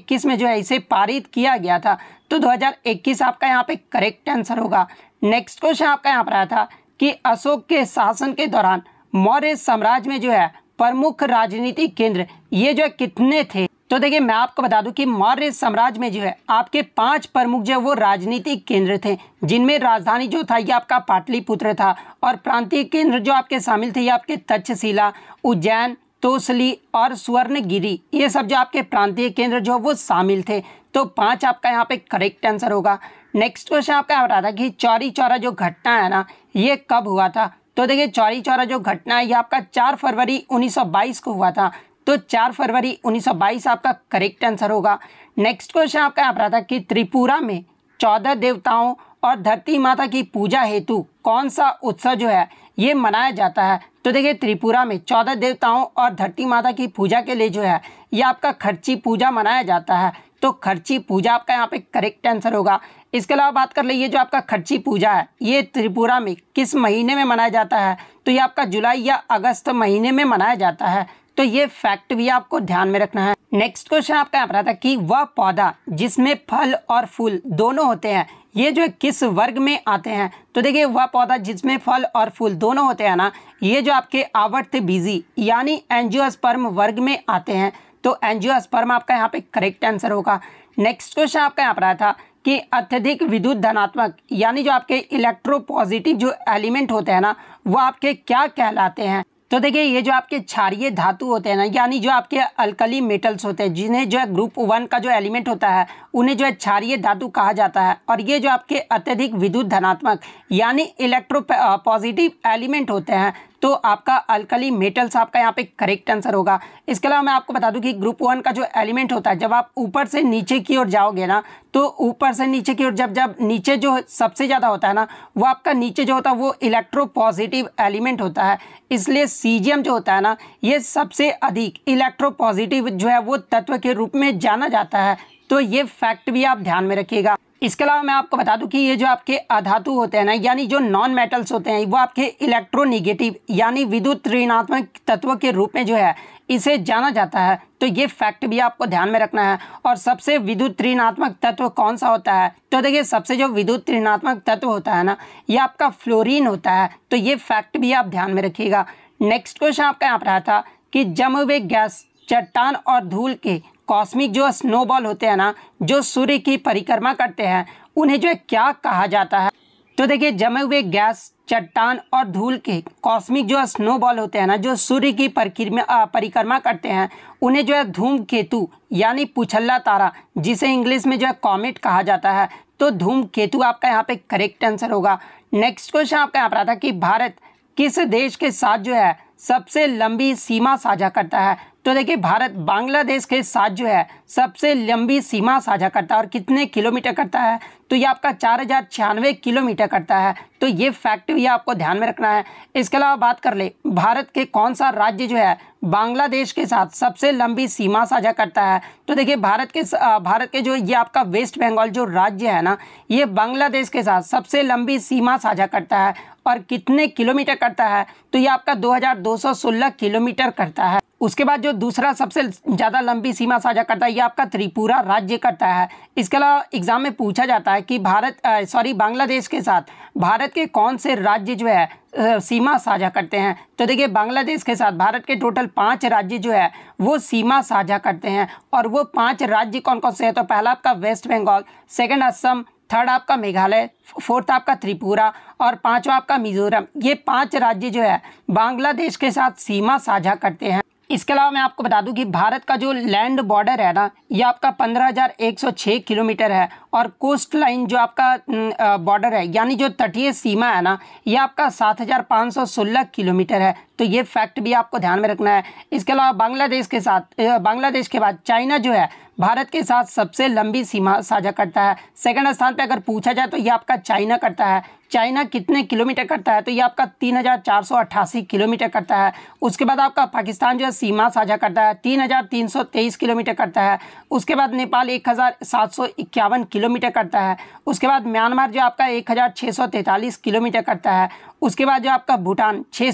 2021 में जो है इसे पारित किया गया था तो 2021 आपका यहाँ पे करेक्ट आंसर होगा नेक्स्ट क्वेश्चन आपका यहाँ पर आया था कि अशोक के शासन के दौरान मौर्य साम्राज्य में जो है प्रमुख राजनीतिक केंद्र ये जो है कितने थे तो देखिए मैं आपको बता दूं कि मौर्य साम्राज्य में जो है आपके पांच प्रमुख जो है वो राजनीतिक केंद्र थे जिनमें राजधानी जो था ये आपका पाटलिपुत्र था और प्रांतीय केंद्र जो आपके शामिल थे ये आपके तक्षशिला उज्जैन तोसली और स्वर्णगिरी ये सब जो आपके प्रांतीय केंद्र जो वो शामिल थे तो पांच आपका यहाँ पे करेक्ट आंसर होगा नेक्स्ट क्वेश्चन आपका बता था कि चौरी चौरा जो घटना है ना ये कब हुआ था तो देखिए चौरी चौरा जो घटना है ये आपका चार फरवरी 1922 को हुआ था तो चार फरवरी 1922 आपका करेक्ट आंसर होगा नेक्स्ट क्वेश्चन आपका यहाँ पर था कि त्रिपुरा में चौदह देवताओं और धरती माता की पूजा हेतु कौन सा उत्सव जो है ये मनाया जाता है तो देखिए त्रिपुरा में चौदह देवताओं और धरती माता की पूजा के लिए जो है ये आपका खर्ची पूजा मनाया जाता है तो खर्ची पूजा आपका यहाँ पे करेक्ट आंसर होगा इसके अलावा बात कर लीजिए जो आपका खर्ची पूजा है ये त्रिपुरा में किस महीने में मनाया जाता है तो ये आपका जुलाई या अगस्त महीने में मनाया जाता है तो ये फैक्ट भी आपको ध्यान में रखना है नेक्स्ट क्वेश्चन आपका यहाँ पर आता कि वह पौधा जिसमें फल और फूल दोनों होते हैं ये जो किस वर्ग में आते हैं तो देखिए वह पौधा जिसमें फल और फूल दोनों होते हैं ना ये जो आपके आवर्त बीजी यानी एनजियोस्पर्म वर्ग में आते हैं तो एनजियोस्पर्म आपका यहाँ पे करेक्ट आंसर होगा नेक्स्ट क्वेश्चन आपका यहाँ पर आया था कि अत्यधिक विद्युत धनात्मक यानी जो आपके इलेक्ट्रो पॉजिटिव जो एलिमेंट होते हैं ना वो आपके क्या कहलाते हैं तो देखिए ये जो आपके क्षारिय धातु होते हैं ना यानी जो आपके अल्कली मेटल्स होते हैं जिन्हें जो है ग्रुप वन का जो एलिमेंट होता है उन्हें जो है क्षारिय धातु कहा जाता है और ये जो आपके अत्यधिक विद्युत धनात्मक यानी इलेक्ट्रो पॉजिटिव एलिमेंट होते हैं तो आपका अल्कली मेटल्स आपका यहाँ पे करेक्ट आंसर होगा इसके अलावा मैं आपको बता दूं कि ग्रुप वन का जो एलिमेंट होता है जब आप ऊपर से नीचे की ओर जाओगे ना तो ऊपर से नीचे की ओर जब जब नीचे जो सबसे ज़्यादा होता है ना वो आपका नीचे जो होता है वो इलेक्ट्रोपॉजिटिव एलिमेंट होता है इसलिए सीजियम जो होता है ना ये सबसे अधिक इलेक्ट्रोपॉजिटिव जो है वो तत्व के रूप में जाना जाता है तो ये फैक्ट भी आप ध्यान में रखिएगा इसके अलावा मैं आपको बता दूं कि ये जो आपके अधातु होते हैं ना यानी जो नॉन मेटल्स होते हैं वो आपके इलेक्ट्रोनिगेटिव यानी विद्युत ऋणात्मक तत्व के रूप में जो है इसे जाना जाता है तो ये फैक्ट भी आपको ध्यान में रखना है और सबसे विद्युत ऋणात्मक तत्व कौन सा होता है तो देखिए सबसे जो विद्युत ऋणात्मक तत्व होता है ना ये आपका फ्लोरिन होता है तो ये फैक्ट भी आप ध्यान में रखिएगा नेक्स्ट क्वेश्चन आपका यहाँ पर आया था कि जमे वे गैस चट्टान और धूल के कॉस्मिक जो स्नोबॉल होते हैं ना जो सूर्य की परिक्रमा करते हैं उन्हें जो है क्या कहा जाता है तो देखिए जमे हुए गैस चट्टान और धूल के कॉस्मिक जो स्नोबॉल होते हैं ना जो सूर्य की परिक्रमा करते हैं उन्हें जो है धूम केतु यानी पुछल्ला तारा जिसे इंग्लिश में जो है कॉमेट कहा जाता है तो धूम केतु आपका यहाँ पे करेक्ट आंसर होगा नेक्स्ट क्वेश्चन आपका यहाँ पर आता कि भारत किस देश के साथ जो है सबसे लंबी सीमा साझा करता है तो देखिए भारत बांग्लादेश के साथ जो है सबसे लंबी सीमा साझा करता है और कितने किलोमीटर करता है तो ये आपका चार हज़ार छियानवे किलोमीटर करता है तो ये फैक्ट भी आपको ध्यान में रखना है इसके अलावा बात कर ले भारत के कौन सा राज्य जो है बांग्लादेश के साथ सबसे लंबी सीमा साझा करता है तो देखिए भारत के भारत के जो ये आपका वेस्ट बंगाल जो राज्य है ना ये बांग्लादेश के साथ सबसे लंबी सीमा साझा करता है और कितने किलोमीटर करता है तो ये आपका सोलह किलोमीटर करता है उसके बाद जो दूसरा सबसे ज़्यादा लंबी सीमा साझा करता है ये आपका त्रिपुरा राज्य करता है इसके अलावा एग्ज़ाम में पूछा जाता है कि भारत सॉरी बांग्लादेश के साथ भारत के कौन से राज्य जो है सीमा साझा करते हैं तो देखिए बांग्लादेश के साथ भारत के टोटल पांच राज्य जो है वो सीमा साझा करते हैं और वो पांच राज्य कौन कौन से हैं तो पहला आपका वेस्ट बंगाल सेकंड असम थर्ड आपका मेघालय फोर्थ आपका त्रिपुरा और पांचवा आपका मिजोरम ये पांच राज्य जो है बांग्लादेश के साथ सीमा साझा करते हैं इसके अलावा मैं आपको बता दूं कि भारत का जो लैंड बॉर्डर है ना ये आपका 15,106 किलोमीटर है और कोस्ट लाइन जो आपका बॉर्डर है यानी जो तटीय सीमा है ना ये आपका 7,516 किलोमीटर है तो ये फैक्ट भी आपको ध्यान में रखना है इसके अलावा बांग्लादेश के साथ बांग्लादेश के बाद चाइना जो है भारत के साथ सबसे लंबी सीमा साझा करता है सेकंड स्थान पे अगर पूछा जाए तो ये आपका चाइना करता है चाइना कितने किलोमीटर करता है तो ये आपका तीन हज़ार चार सौ अट्ठासी किलोमीटर करता है उसके बाद आपका पाकिस्तान जो है सीमा साझा करता है तीन हज़ार तीन सौ तेईस किलोमीटर करता है उसके बाद नेपाल एक हज़ार सात सौ इक्यावन किलोमीटर करता है उसके बाद म्यांमार जो आपका एक हज़ार छः सौ तैतालीस किलोमीटर करता है उसके बाद जो आपका भूटान छः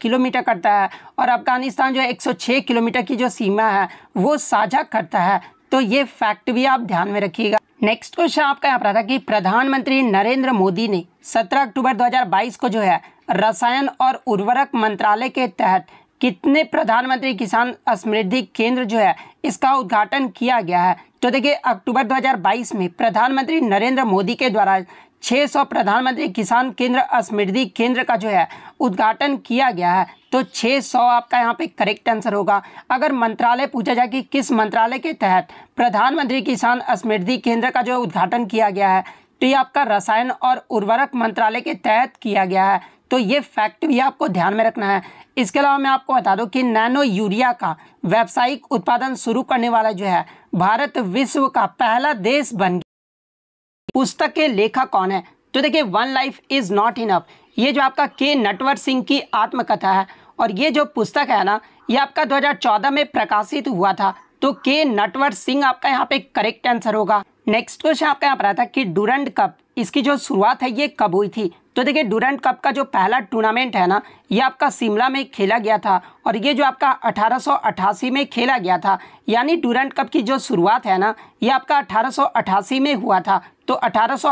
किलोमीटर करता है और अफगानिस्तान जो 106 किलोमीटर की जो सीमा है वो साझा करता है तो ये फैक्ट भी आप ध्यान में रखिएगा नेक्स्ट क्वेश्चन आपका यहाँ पर था कि प्रधानमंत्री नरेंद्र मोदी ने 17 अक्टूबर 2022 को जो है रसायन और उर्वरक मंत्रालय के तहत कितने प्रधानमंत्री किसान समृद्धि केंद्र जो है इसका उद्घाटन किया गया है तो देखिए अक्टूबर 2022 में प्रधानमंत्री नरेंद्र मोदी के द्वारा 600 प्रधानमंत्री किसान केंद्र समृद्धि केंद्र का जो है उद्घाटन किया गया है तो 600 आपका यहाँ पे करेक्ट आंसर होगा अगर मंत्रालय पूछा जाए कि किस मंत्रालय के तहत प्रधानमंत्री किसान समृद्धि केंद्र का जो उद्घाटन किया गया है तो ये आपका रसायन और उर्वरक मंत्रालय के तहत किया गया है तो ये फैक्ट भी आपको ध्यान में रखना है इसके अलावा मैं आपको बता दूं कि नैनो यूरिया का व्यावसायिक उत्पादन शुरू करने वाला जो है भारत विश्व का पहला देश बन पुस्तक के लेखक कौन है तो देखिए one life is not enough ये जो आपका के नटवर सिंह की आत्मकथा है और ये जो पुस्तक है ना ये आपका 2014 में प्रकाशित हुआ था तो के नटवर सिंह आपका यहाँ पे करेक्ट आंसर होगा नेक्स्ट क्वेश्चन आपका यहाँ पर आया था कि डूरंड कप इसकी जो शुरुआत है ये कब हुई थी तो देखिए डूरेंट कप का जो पहला टूर्नामेंट है ना ये आपका शिमला में खेला गया था और ये जो आपका अठारह में खेला गया था यानी डूरेंट कप की जो शुरुआत है ना ये आपका अठारह में हुआ था तो अठारह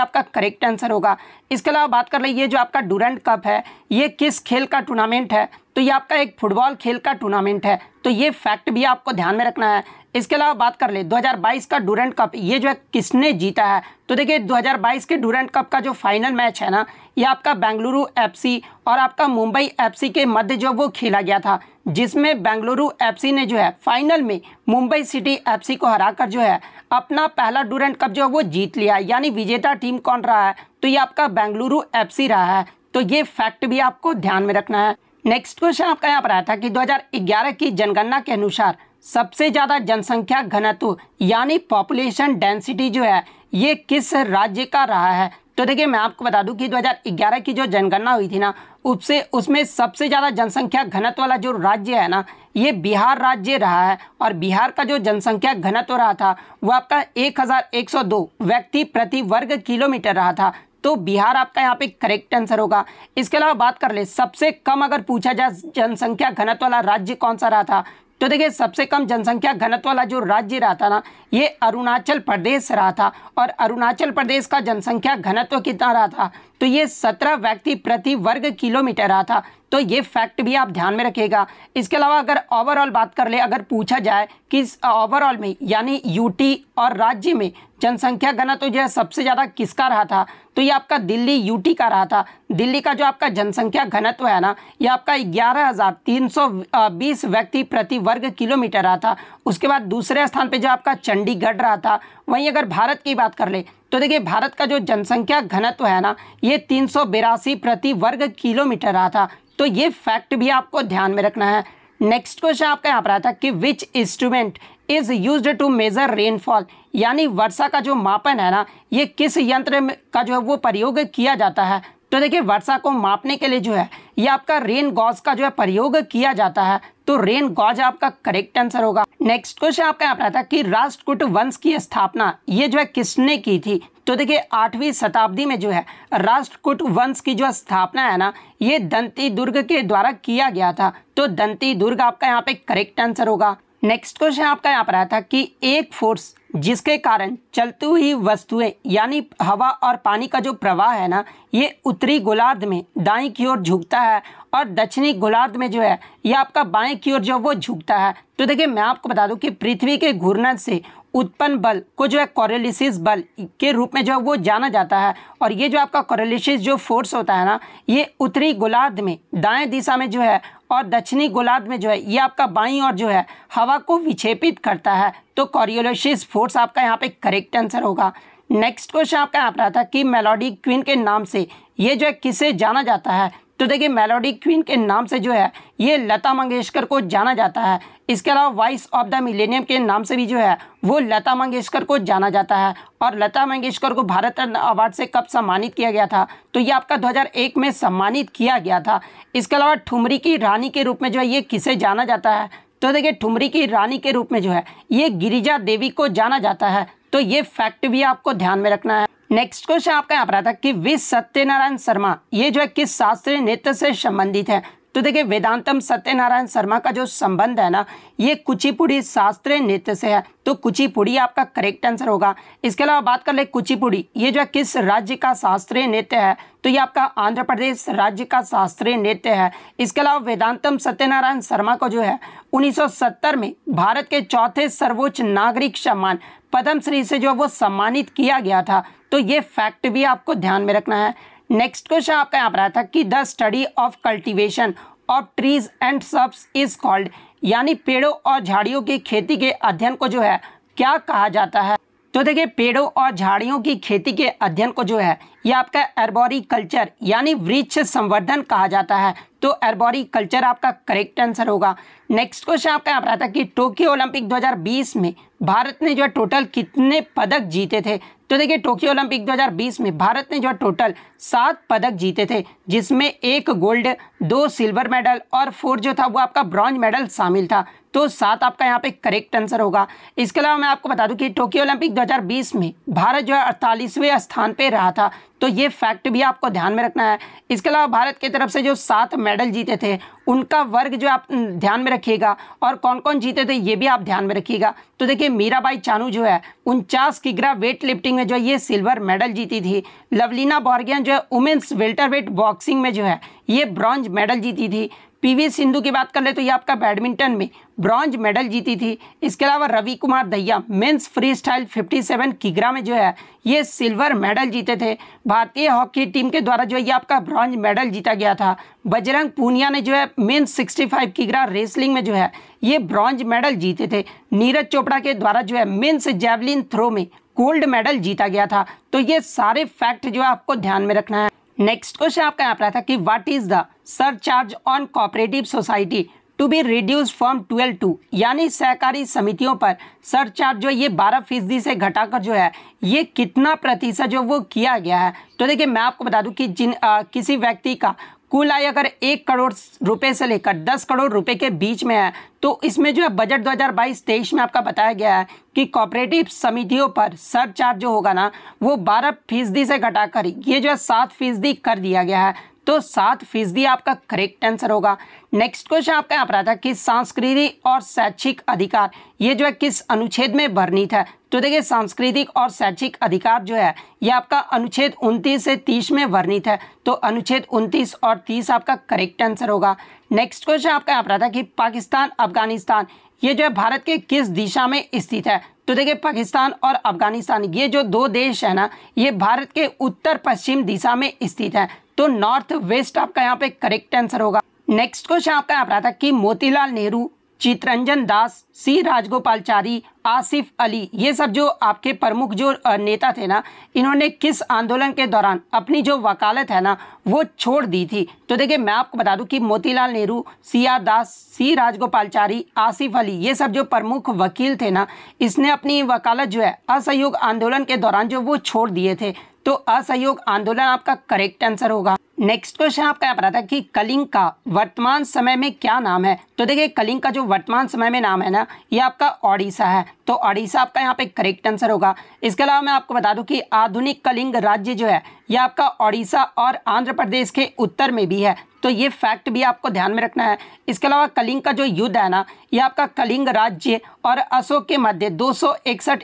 आपका करेक्ट आंसर होगा इसके अलावा बात कर लें ये जो आपका डूरेंट कप है ये किस खेल का टूर्नामेंट है तो ये आपका एक फुटबॉल खेल का टूर्नामेंट है तो ये फैक्ट भी आपको ध्यान में रखना है इसके अलावा बात कर ले 2022 का डूरेंट कप ये जो है किसने जीता है तो देखिए 2022 के डूरेंट कप का जो फाइनल मैच है ना ये आपका बेंगलुरु एफसी और आपका मुंबई एफसी के मध्य जो वो खेला गया था जिसमें बेंगलुरु एफसी ने जो है फाइनल में मुंबई सिटी एफसी को हराकर जो है अपना पहला डूरेंट कप जो है वो जीत लिया यानी विजेता टीम कौन रहा है तो ये आपका बेंगलुरु एफ रहा है तो ये फैक्ट भी आपको ध्यान में रखना है नेक्स्ट क्वेश्चन आपका यहाँ पर आया था कि 2011 की जनगणना के अनुसार सबसे ज़्यादा जनसंख्या घनत्व यानी पॉपुलेशन डेंसिटी जो है ये किस राज्य का रहा है तो देखिए मैं आपको बता दूं कि 2011 की जो जनगणना हुई थी ना उससे उसमें सबसे ज़्यादा जनसंख्या घनत्व वाला जो राज्य है ना ये बिहार राज्य रहा है और बिहार का जो जनसंख्या घनत्व रहा था वो आपका 1102 व्यक्ति प्रति वर्ग किलोमीटर रहा था तो बिहार आपका यहाँ पे करेक्ट आंसर होगा इसके अलावा बात कर ले सबसे कम अगर पूछा जाए जनसंख्या घनत्व वाला राज्य कौन सा रहा था तो देखिए सबसे कम जनसंख्या घनत्व वाला जो राज्य रहा था ना ये अरुणाचल प्रदेश रहा था और अरुणाचल प्रदेश का जनसंख्या घनत्व कितना रहा था तो ये सत्रह व्यक्ति प्रति वर्ग किलोमीटर रहा था तो ये फैक्ट भी आप ध्यान में रखिएगा इसके अलावा अगर ओवरऑल बात कर ले अगर पूछा जाए कि ओवरऑल में यानी यूटी और राज्य में जनसंख्या घनत्व तो जो है सबसे ज़्यादा किसका रहा था तो ये आपका दिल्ली यूटी का रहा था दिल्ली का जो आपका जनसंख्या घनत्व है ना ये आपका ग्यारह हज़ार तीन सौ बीस व्यक्ति प्रति वर्ग किलोमीटर रहा था उसके बाद दूसरे स्थान पे जो आपका चंडीगढ़ रहा था वहीं अगर भारत की बात कर ले तो देखिए भारत का जो जनसंख्या घनत्व है ना ये तीन प्रति वर्ग किलोमीटर रहा था तो ये फैक्ट भी आपको ध्यान में रखना है नेक्स्ट क्वेश्चन आपका यहाँ पर आया था कि which instrument is use to measure rainfall यानी वर्षा का जो मापन है ना ये किस यंत्र का जो है वो प्रयोग किया जाता है तो देखिए वर्षा को मापने के लिए जो है ये आपका रेन गॉज का जो है प्रयोग किया जाता है तो रेन गॉज आपका करेक्ट आंसर होगा नेक्स्ट क्वेश्चन आपका यहाँ पर था कि राष्ट्रकूट वंश की स्थापना ये जो है किसने की थी तो देखिए आठवीं शताब्दी में जो है राष्ट्रकूट वंश की जो स्थापना है ना ये दंती दुर्ग के द्वारा किया गया था तो दंती दुर्ग आपका यहाँ पे करेक्ट आंसर होगा नेक्स्ट क्वेश्चन आपका यहाँ पर आया था कि एक फोर्स जिसके कारण चलती हुई वस्तुएं यानी हवा और पानी का जो प्रवाह है ना ये उत्तरी गोलार्ध में दाई की ओर झुकता है और दक्षिणी गोलार्ध में जो है ये आपका बाएं की ओर जो वो झुकता है तो देखिए मैं आपको बता दूं कि पृथ्वी के घूर्णन से उत्पन्न बल को जो है कॉरेलिसिस बल के रूप में जो है वो जाना जाता है और ये जो आपका कॉरेलिसिस जो फोर्स होता है ना ये उत्तरी गोलार्ध में दाएं दिशा में जो है और दक्षिणी गोलार्ध में जो है ये आपका बाई और जो है हवा को विक्षेपित करता है तो कॉरियोलिसिस फोर्स आपका यहाँ पे करेक्ट आंसर होगा नेक्स्ट क्वेश्चन आपका यहाँ पर आता कि मेलोडी क्वीन के नाम से ये जो है किसे जाना जाता है तो देखिए मेलोडी क्वीन के नाम से जो है ये लता मंगेशकर को जाना जाता है इसके अलावा वॉइस ऑफ द मिलेनियम के नाम से भी जो है वो लता मंगेशकर को जाना जाता है और लता मंगेशकर को भारत रत्न अवार्ड से कब सम्मानित किया गया था तो ये आपका 2001 में सम्मानित किया गया था इसके अलावा ठुमरी की रानी के रूप में जो है ये किसे जाना जाता है तो देखिए ठुमरी की रानी के रूप में जो है ये गिरिजा देवी को जाना जाता है तो ये फैक्ट भी आपको ध्यान में रखना है नेक्स्ट क्वेश्चन आपका यहाँ पर था कि वी सत्यनारायण शर्मा ये जो है किस शास्त्रीय नृत्य से संबंधित है तो देखिए वेदांतम सत्यनारायण शर्मा का जो संबंध है ना ये कुचिपुड़ी शास्त्रीय नृत्य से है तो कुचिपुड़ी आपका करेक्ट आंसर होगा इसके अलावा बात कर ले कुचिपुड़ी ये जो है किस राज्य का शास्त्रीय नृत्य है तो ये आपका आंध्र प्रदेश राज्य का शास्त्रीय नृत्य है इसके अलावा वेदांतम सत्यनारायण शर्मा को जो है 1970 में भारत के चौथे सर्वोच्च नागरिक सम्मान पद्मश्री से जो वो सम्मानित किया गया था तो ये फैक्ट भी आपको ध्यान में रखना है नेक्स्ट क्वेश्चन आपका यहाँ पर आया था कि the study of cultivation of trees and shrubs is called यानी पेड़ों और झाड़ियों की खेती के अध्ययन को जो है क्या कहा जाता है तो देखिए पेड़ों और झाड़ियों की खेती के अध्ययन को जो है ये आपका एरबोरी कल्चर यानी वृक्ष संवर्धन कहा जाता है तो एरबोरी कल्चर आपका करेक्ट आंसर होगा नेक्स्ट क्वेश्चन आपका यहाँ पर आता है कि टोक्यो ओलंपिक 2020 में भारत ने जो है टोटल कितने पदक जीते थे तो देखिए टोक्यो ओलंपिक 2020 में भारत ने जो है टोटल सात पदक जीते थे जिसमें एक गोल्ड दो सिल्वर मेडल और फोर जो था वो आपका ब्रॉन्ज मेडल शामिल था तो सात आपका यहाँ पे करेक्ट आंसर होगा इसके अलावा मैं आपको बता दूं कि टोक्यो ओलंपिक 2020 में भारत जो है अड़तालीसवें स्थान पे रहा था तो ये फैक्ट भी आपको ध्यान में रखना है इसके अलावा भारत की तरफ से जो सात मेडल जीते थे उनका वर्ग जो आप ध्यान में रखिएगा और कौन कौन जीते थे ये भी आप ध्यान में रखिएगा तो देखिए मीराबाई चानू जो है उनचास किग्रा वेट लिफ्टिंग में जो ये सिल्वर मेडल जीती थी लवलीना बॉर्गियन जो है वुमेन्स वेल्टर वेट बॉक्सिंग में जो है ये ब्रॉन्ज मेडल जीती थी पीवी सिंधु की बात कर ले तो ये आपका बैडमिंटन में ब्रॉन्ज मेडल जीती थी इसके अलावा Ravi Kumar Dahiya men's freestyle fifty किग्रा में जो है ये सिल्वर मेडल जीते थे भारतीय हॉकी टीम के द्वारा जो है ये आपका ब्रॉन्ज मेडल जीता गया था बजरंग पूनिया ने जो है मेन 65 किग्रा रेसलिंग में जो है ये ब्रॉन्ज मेडल जीते थे नीरज चोपड़ा के द्वारा जो है मेन्स जैवलिन थ्रो में गोल्ड मेडल जीता गया था तो ये सारे फैक्ट जो है आपको ध्यान में रखना है नेक्स्ट क्वेश्चन आपका यहाँ पर था कि what is the surcharge on cooperative society to be reduce from twelve to यानी सहकारी समितियों पर सरचार्ज जो ये बारह फीसदी से घटाकर जो है ये कितना प्रतिशत जो वो किया गया है तो देखिए मैं आपको बता दूं कि जिन आ, किसी व्यक्ति का कुल आय अगर एक करोड़ रुपए से लेकर दस करोड़ रुपए के बीच में है तो इसमें जो है बजट 2022-23 में आपका बताया गया है कि कॉपरेटिव समितियों पर सर चार्ज जो होगा ना वो बारह फीसदी से घटाकर ये जो है सात फीसदी कर दिया गया है तो सात फीसदी आपका करेक्ट आंसर होगा नेक्स्ट क्वेश्चन आपका यहाँ पर आता है कि सांस्कृतिक और शैक्षिक अधिकार ये जो है किस अनुच्छेद में वर्णित है तो देखिए सांस्कृतिक और शैक्षिक अधिकार जो है ये आपका अनुच्छेद 29 से 30 में वर्णित है तो अनुच्छेद 29 और 30 आपका करेक्ट आंसर होगा नेक्स्ट क्वेश्चन आपका यहाँ पर आता है कि पाकिस्तान अफगानिस्तान ये जो है भारत के किस दिशा में स्थित है तो देखिए पाकिस्तान और अफगानिस्तान ये जो दो देश है ना ये भारत के उत्तर पश्चिम दिशा में स्थित है तो नॉर्थ वेस्ट आपका यहाँ पे करेक्ट आंसर होगा नेक्स्ट क्वेश्चन आपका यहाँ पर था कि मोतीलाल नेहरू चितरंजन दास सी राजगोपालचारी आसिफ अली ये सब जो आपके प्रमुख जो नेता थे ना इन्होंने किस आंदोलन के दौरान अपनी जो वकालत है ना वो छोड़ दी थी तो देखिए मैं आपको बता दूं कि Motilal Nehru C R Das C Rajagopalachari Asif Ali ये सब जो प्रमुख वकील थे ना इसने अपनी वकालत जो है असहयोग आंदोलन के दौरान जो वो छोड़ दिए थे तो असहयोग आंदोलन आपका करेक्ट आंसर होगा नेक्स्ट क्वेश्चन आपका यहाँ पर आता है कि कलिंग का वर्तमान समय में क्या नाम है तो देखिए कलिंग का जो वर्तमान समय में नाम है ना ये आपका ओडिशा है तो ओडिशा आपका यहाँ पे करेक्ट आंसर होगा इसके अलावा मैं आपको बता दूं कि आधुनिक कलिंग राज्य जो है ये आपका ओडिशा और आंध्र प्रदेश के उत्तर में भी है तो ये फैक्ट भी आपको ध्यान में रखना है इसके अलावा कलिंग का जो युद्ध है ना ये आपका कलिंग राज्य और अशोक के मध्य दो सौ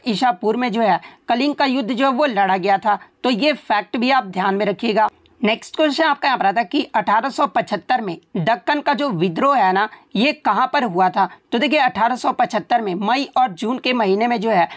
ईसा पूर्व में जो है कलिंग का युद्ध जो है वो लड़ा गया था तो ये फैक्ट भी आप ध्यान में रखिएगा नेक्स्ट क्वेश्चन आपका यहाँ पर आता कि 1875 में दक्कन का जो विद्रोह है ना ये कहाँ पर हुआ था तो देखिए 1875 में मई और जून के महीने में जो है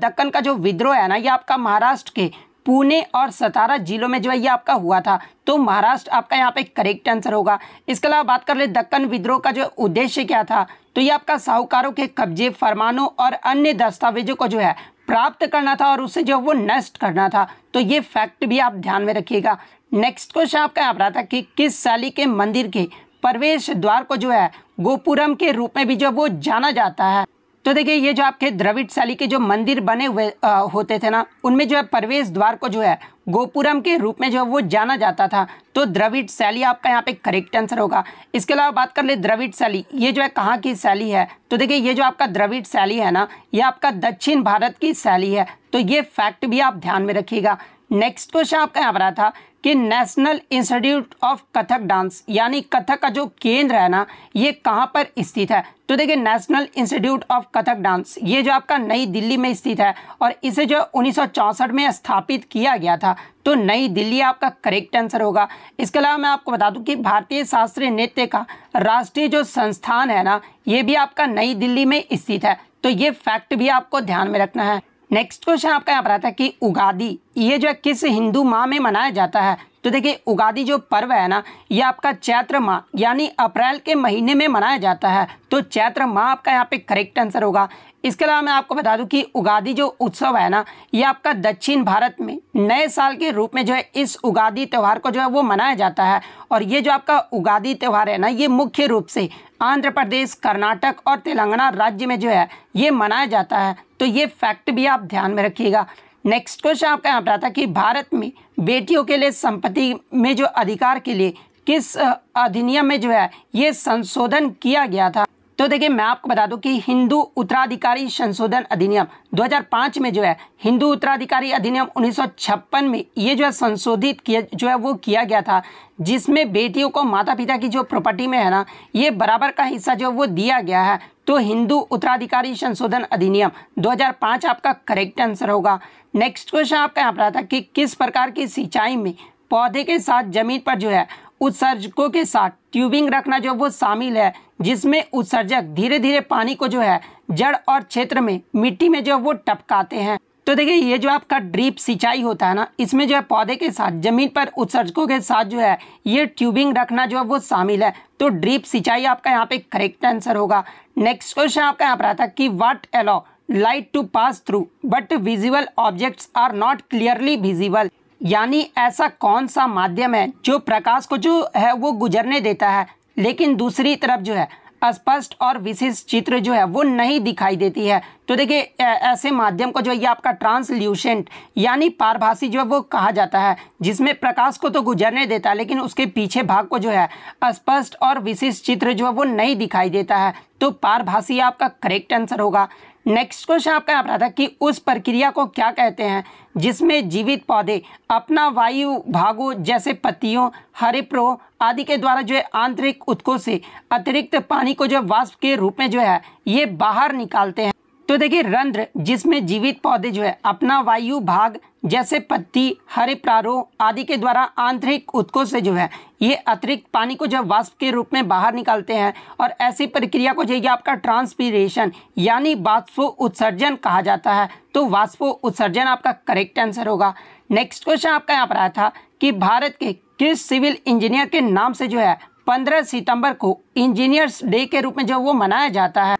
दक्कन का जो विद्रोह है ना ये आपका महाराष्ट्र के पुणे और सतारा जिलों में जो है ये आपका हुआ था तो महाराष्ट्र आपका यहाँ पे करेक्ट आंसर होगा इसके अलावा बात कर ले दक्कन विद्रोह का जो उद्देश्य क्या था तो ये आपका साहूकारों के कब्जे फरमानों और अन्य दस्तावेजों को जो है प्राप्त करना था और उसे जो वो नष्ट करना था तो ये फैक्ट भी आप ध्यान में रखिएगा नेक्स्ट क्वेश्चन आपका आप पर था कि किस साली के मंदिर के प्रवेश द्वार को जो है गोपुरम के रूप में भी जो वो जाना जाता है तो देखिए ये जो आपके द्रविड़ शैली के जो मंदिर बने हुए आ, होते थे ना उनमें जो है प्रवेश द्वार को जो है गोपुरम के रूप में जो है वो जाना जाता था तो द्रविड़ शैली आपका यहाँ पे करेक्ट आंसर होगा इसके अलावा बात कर ले द्रविड़ शैली ये जो है कहाँ की शैली है तो देखिए ये जो आपका द्रविड़ शैली है ना ये आपका दक्षिण भारत की शैली है तो ये फैक्ट भी आप ध्यान में रखिएगा नेक्स्ट क्वेश्चन आपका यहाँ पर था कि national institute of Kathak dance यानी कथक का जो केंद्र है ना ये कहाँ पर स्थित है तो देखिए national institute of Kathak dance ये जो आपका नई दिल्ली में स्थित है और इसे जो उन्नीस में स्थापित किया गया था तो नई दिल्ली आपका करेक्ट आंसर होगा इसके अलावा मैं आपको बता दूं कि भारतीय शास्त्रीय नृत्य का राष्ट्रीय जो संस्थान है ना ये भी आपका नई दिल्ली में स्थित है तो ये फैक्ट भी आपको ध्यान में रखना है नेक्स्ट क्वेश्चन आपका यहाँ पर आता है कि उगादी ये जो है किस हिंदू माह में मनाया जाता है तो देखिए उगादी जो पर्व है ना ये आपका चैत्र माह यानी अप्रैल के महीने में मनाया जाता है तो चैत्र माह आपका यहाँ पे करेक्ट आंसर होगा इसके अलावा मैं आपको बता दूं कि उगादी जो उत्सव है ना ये आपका दक्षिण भारत में नए साल के रूप में जो है इस उगादी त्यौहार को जो है वो मनाया जाता है और ये जो आपका उगादी त्यौहार है ना ये मुख्य रूप से आंध्र प्रदेश कर्नाटक और तेलंगाना राज्य में जो है ये मनाया जाता है तो ये फैक्ट भी आप ध्यान में रखिएगा नेक्स्ट क्वेश्चन आपका यहाँ पर आता है कि भारत में बेटियों के लिए संपत्ति में जो अधिकार के लिए किस अधिनियम में जो है ये संशोधन किया गया था तो देखिए मैं आपको बता दूं कि हिंदू उत्तराधिकारी संशोधन अधिनियम 2005 में जो है हिंदू उत्तराधिकारी अधिनियम 1956 में ये जो है संशोधित किया जो है वो किया गया था जिसमें बेटियों को माता पिता की जो प्रॉपर्टी में है ना ये बराबर का हिस्सा जो है वो दिया गया है तो हिंदू उत्तराधिकारी संशोधन अधिनियम 2005 आपका करेक्ट आंसर होगा नेक्स्ट क्वेश्चन आपका यहाँ पर आता कि किस प्रकार की सिंचाई में पौधे के साथ जमीन पर जो है उत्सर्जकों के साथ ट्यूबिंग रखना जो वो शामिल है जिसमें उत्सर्जक धीरे धीरे पानी को जो है जड़ और क्षेत्र में मिट्टी में जो वो टपकाते हैं तो देखिए ये जो आपका ड्रीप सिंचाई होता है ना इसमें जो है पौधे के साथ जमीन पर उत्सर्जकों के साथ जो है ये ट्यूबिंग रखना जो है वो शामिल है तो ड्रीप सिंचाई आपका यहाँ पे करेक्ट आंसर होगा नेक्स्ट क्वेश्चन आपका यहाँ पर आता है कि what allow light to pass through but visible objects are not clearly visible यानी ऐसा कौन सा माध्यम है जो प्रकाश को जो है वो गुजरने देता है लेकिन दूसरी तरफ जो है स्पष्ट और विशिष्ट चित्र जो है वो नहीं दिखाई देती है तो देखिए ऐसे माध्यम को जो है ये आपका ट्रांसल्यूशेंट यानी पारभाषी जो है वो कहा जाता है जिसमें प्रकाश को तो गुजरने देता है लेकिन उसके पीछे भाग को जो है स्पष्ट और विशिष्ट चित्र जो है वो नहीं दिखाई देता है तो पारभाषी आपका करेक्ट आंसर होगा नेक्स्ट क्वेश्चन आपका यहाँ पर आता है कि उस प्रक्रिया को क्या कहते हैं जिसमें जीवित पौधे अपना वायु भागों जैसे पत्तियों हरे प्रो आदि के द्वारा जो है आंतरिक उत्कों से अतिरिक्त पानी को जो है वाष्प के रूप में जो है ये बाहर निकालते हैं तो देखिए रंध्र जिसमें जीवित पौधे जो है अपना वायु भाग जैसे पत्ती हरे प्रारोह आदि के द्वारा आंतरिक उत्को से जो है ये अतिरिक्त पानी को जब वाष्प के रूप में बाहर निकालते हैं और ऐसी प्रक्रिया को जाइए आपका ट्रांसपीरेशन यानी वाष्पो उत्सर्जन कहा जाता है तो वाष्पो उत्सर्जन आपका करेक्ट आंसर होगा नेक्स्ट क्वेश्चन आपका यहाँ पर आया था कि भारत के किस सिविल इंजीनियर के नाम से जो है पंद्रह सितंबर को इंजीनियर्स डे के रूप में जो वो मनाया जाता है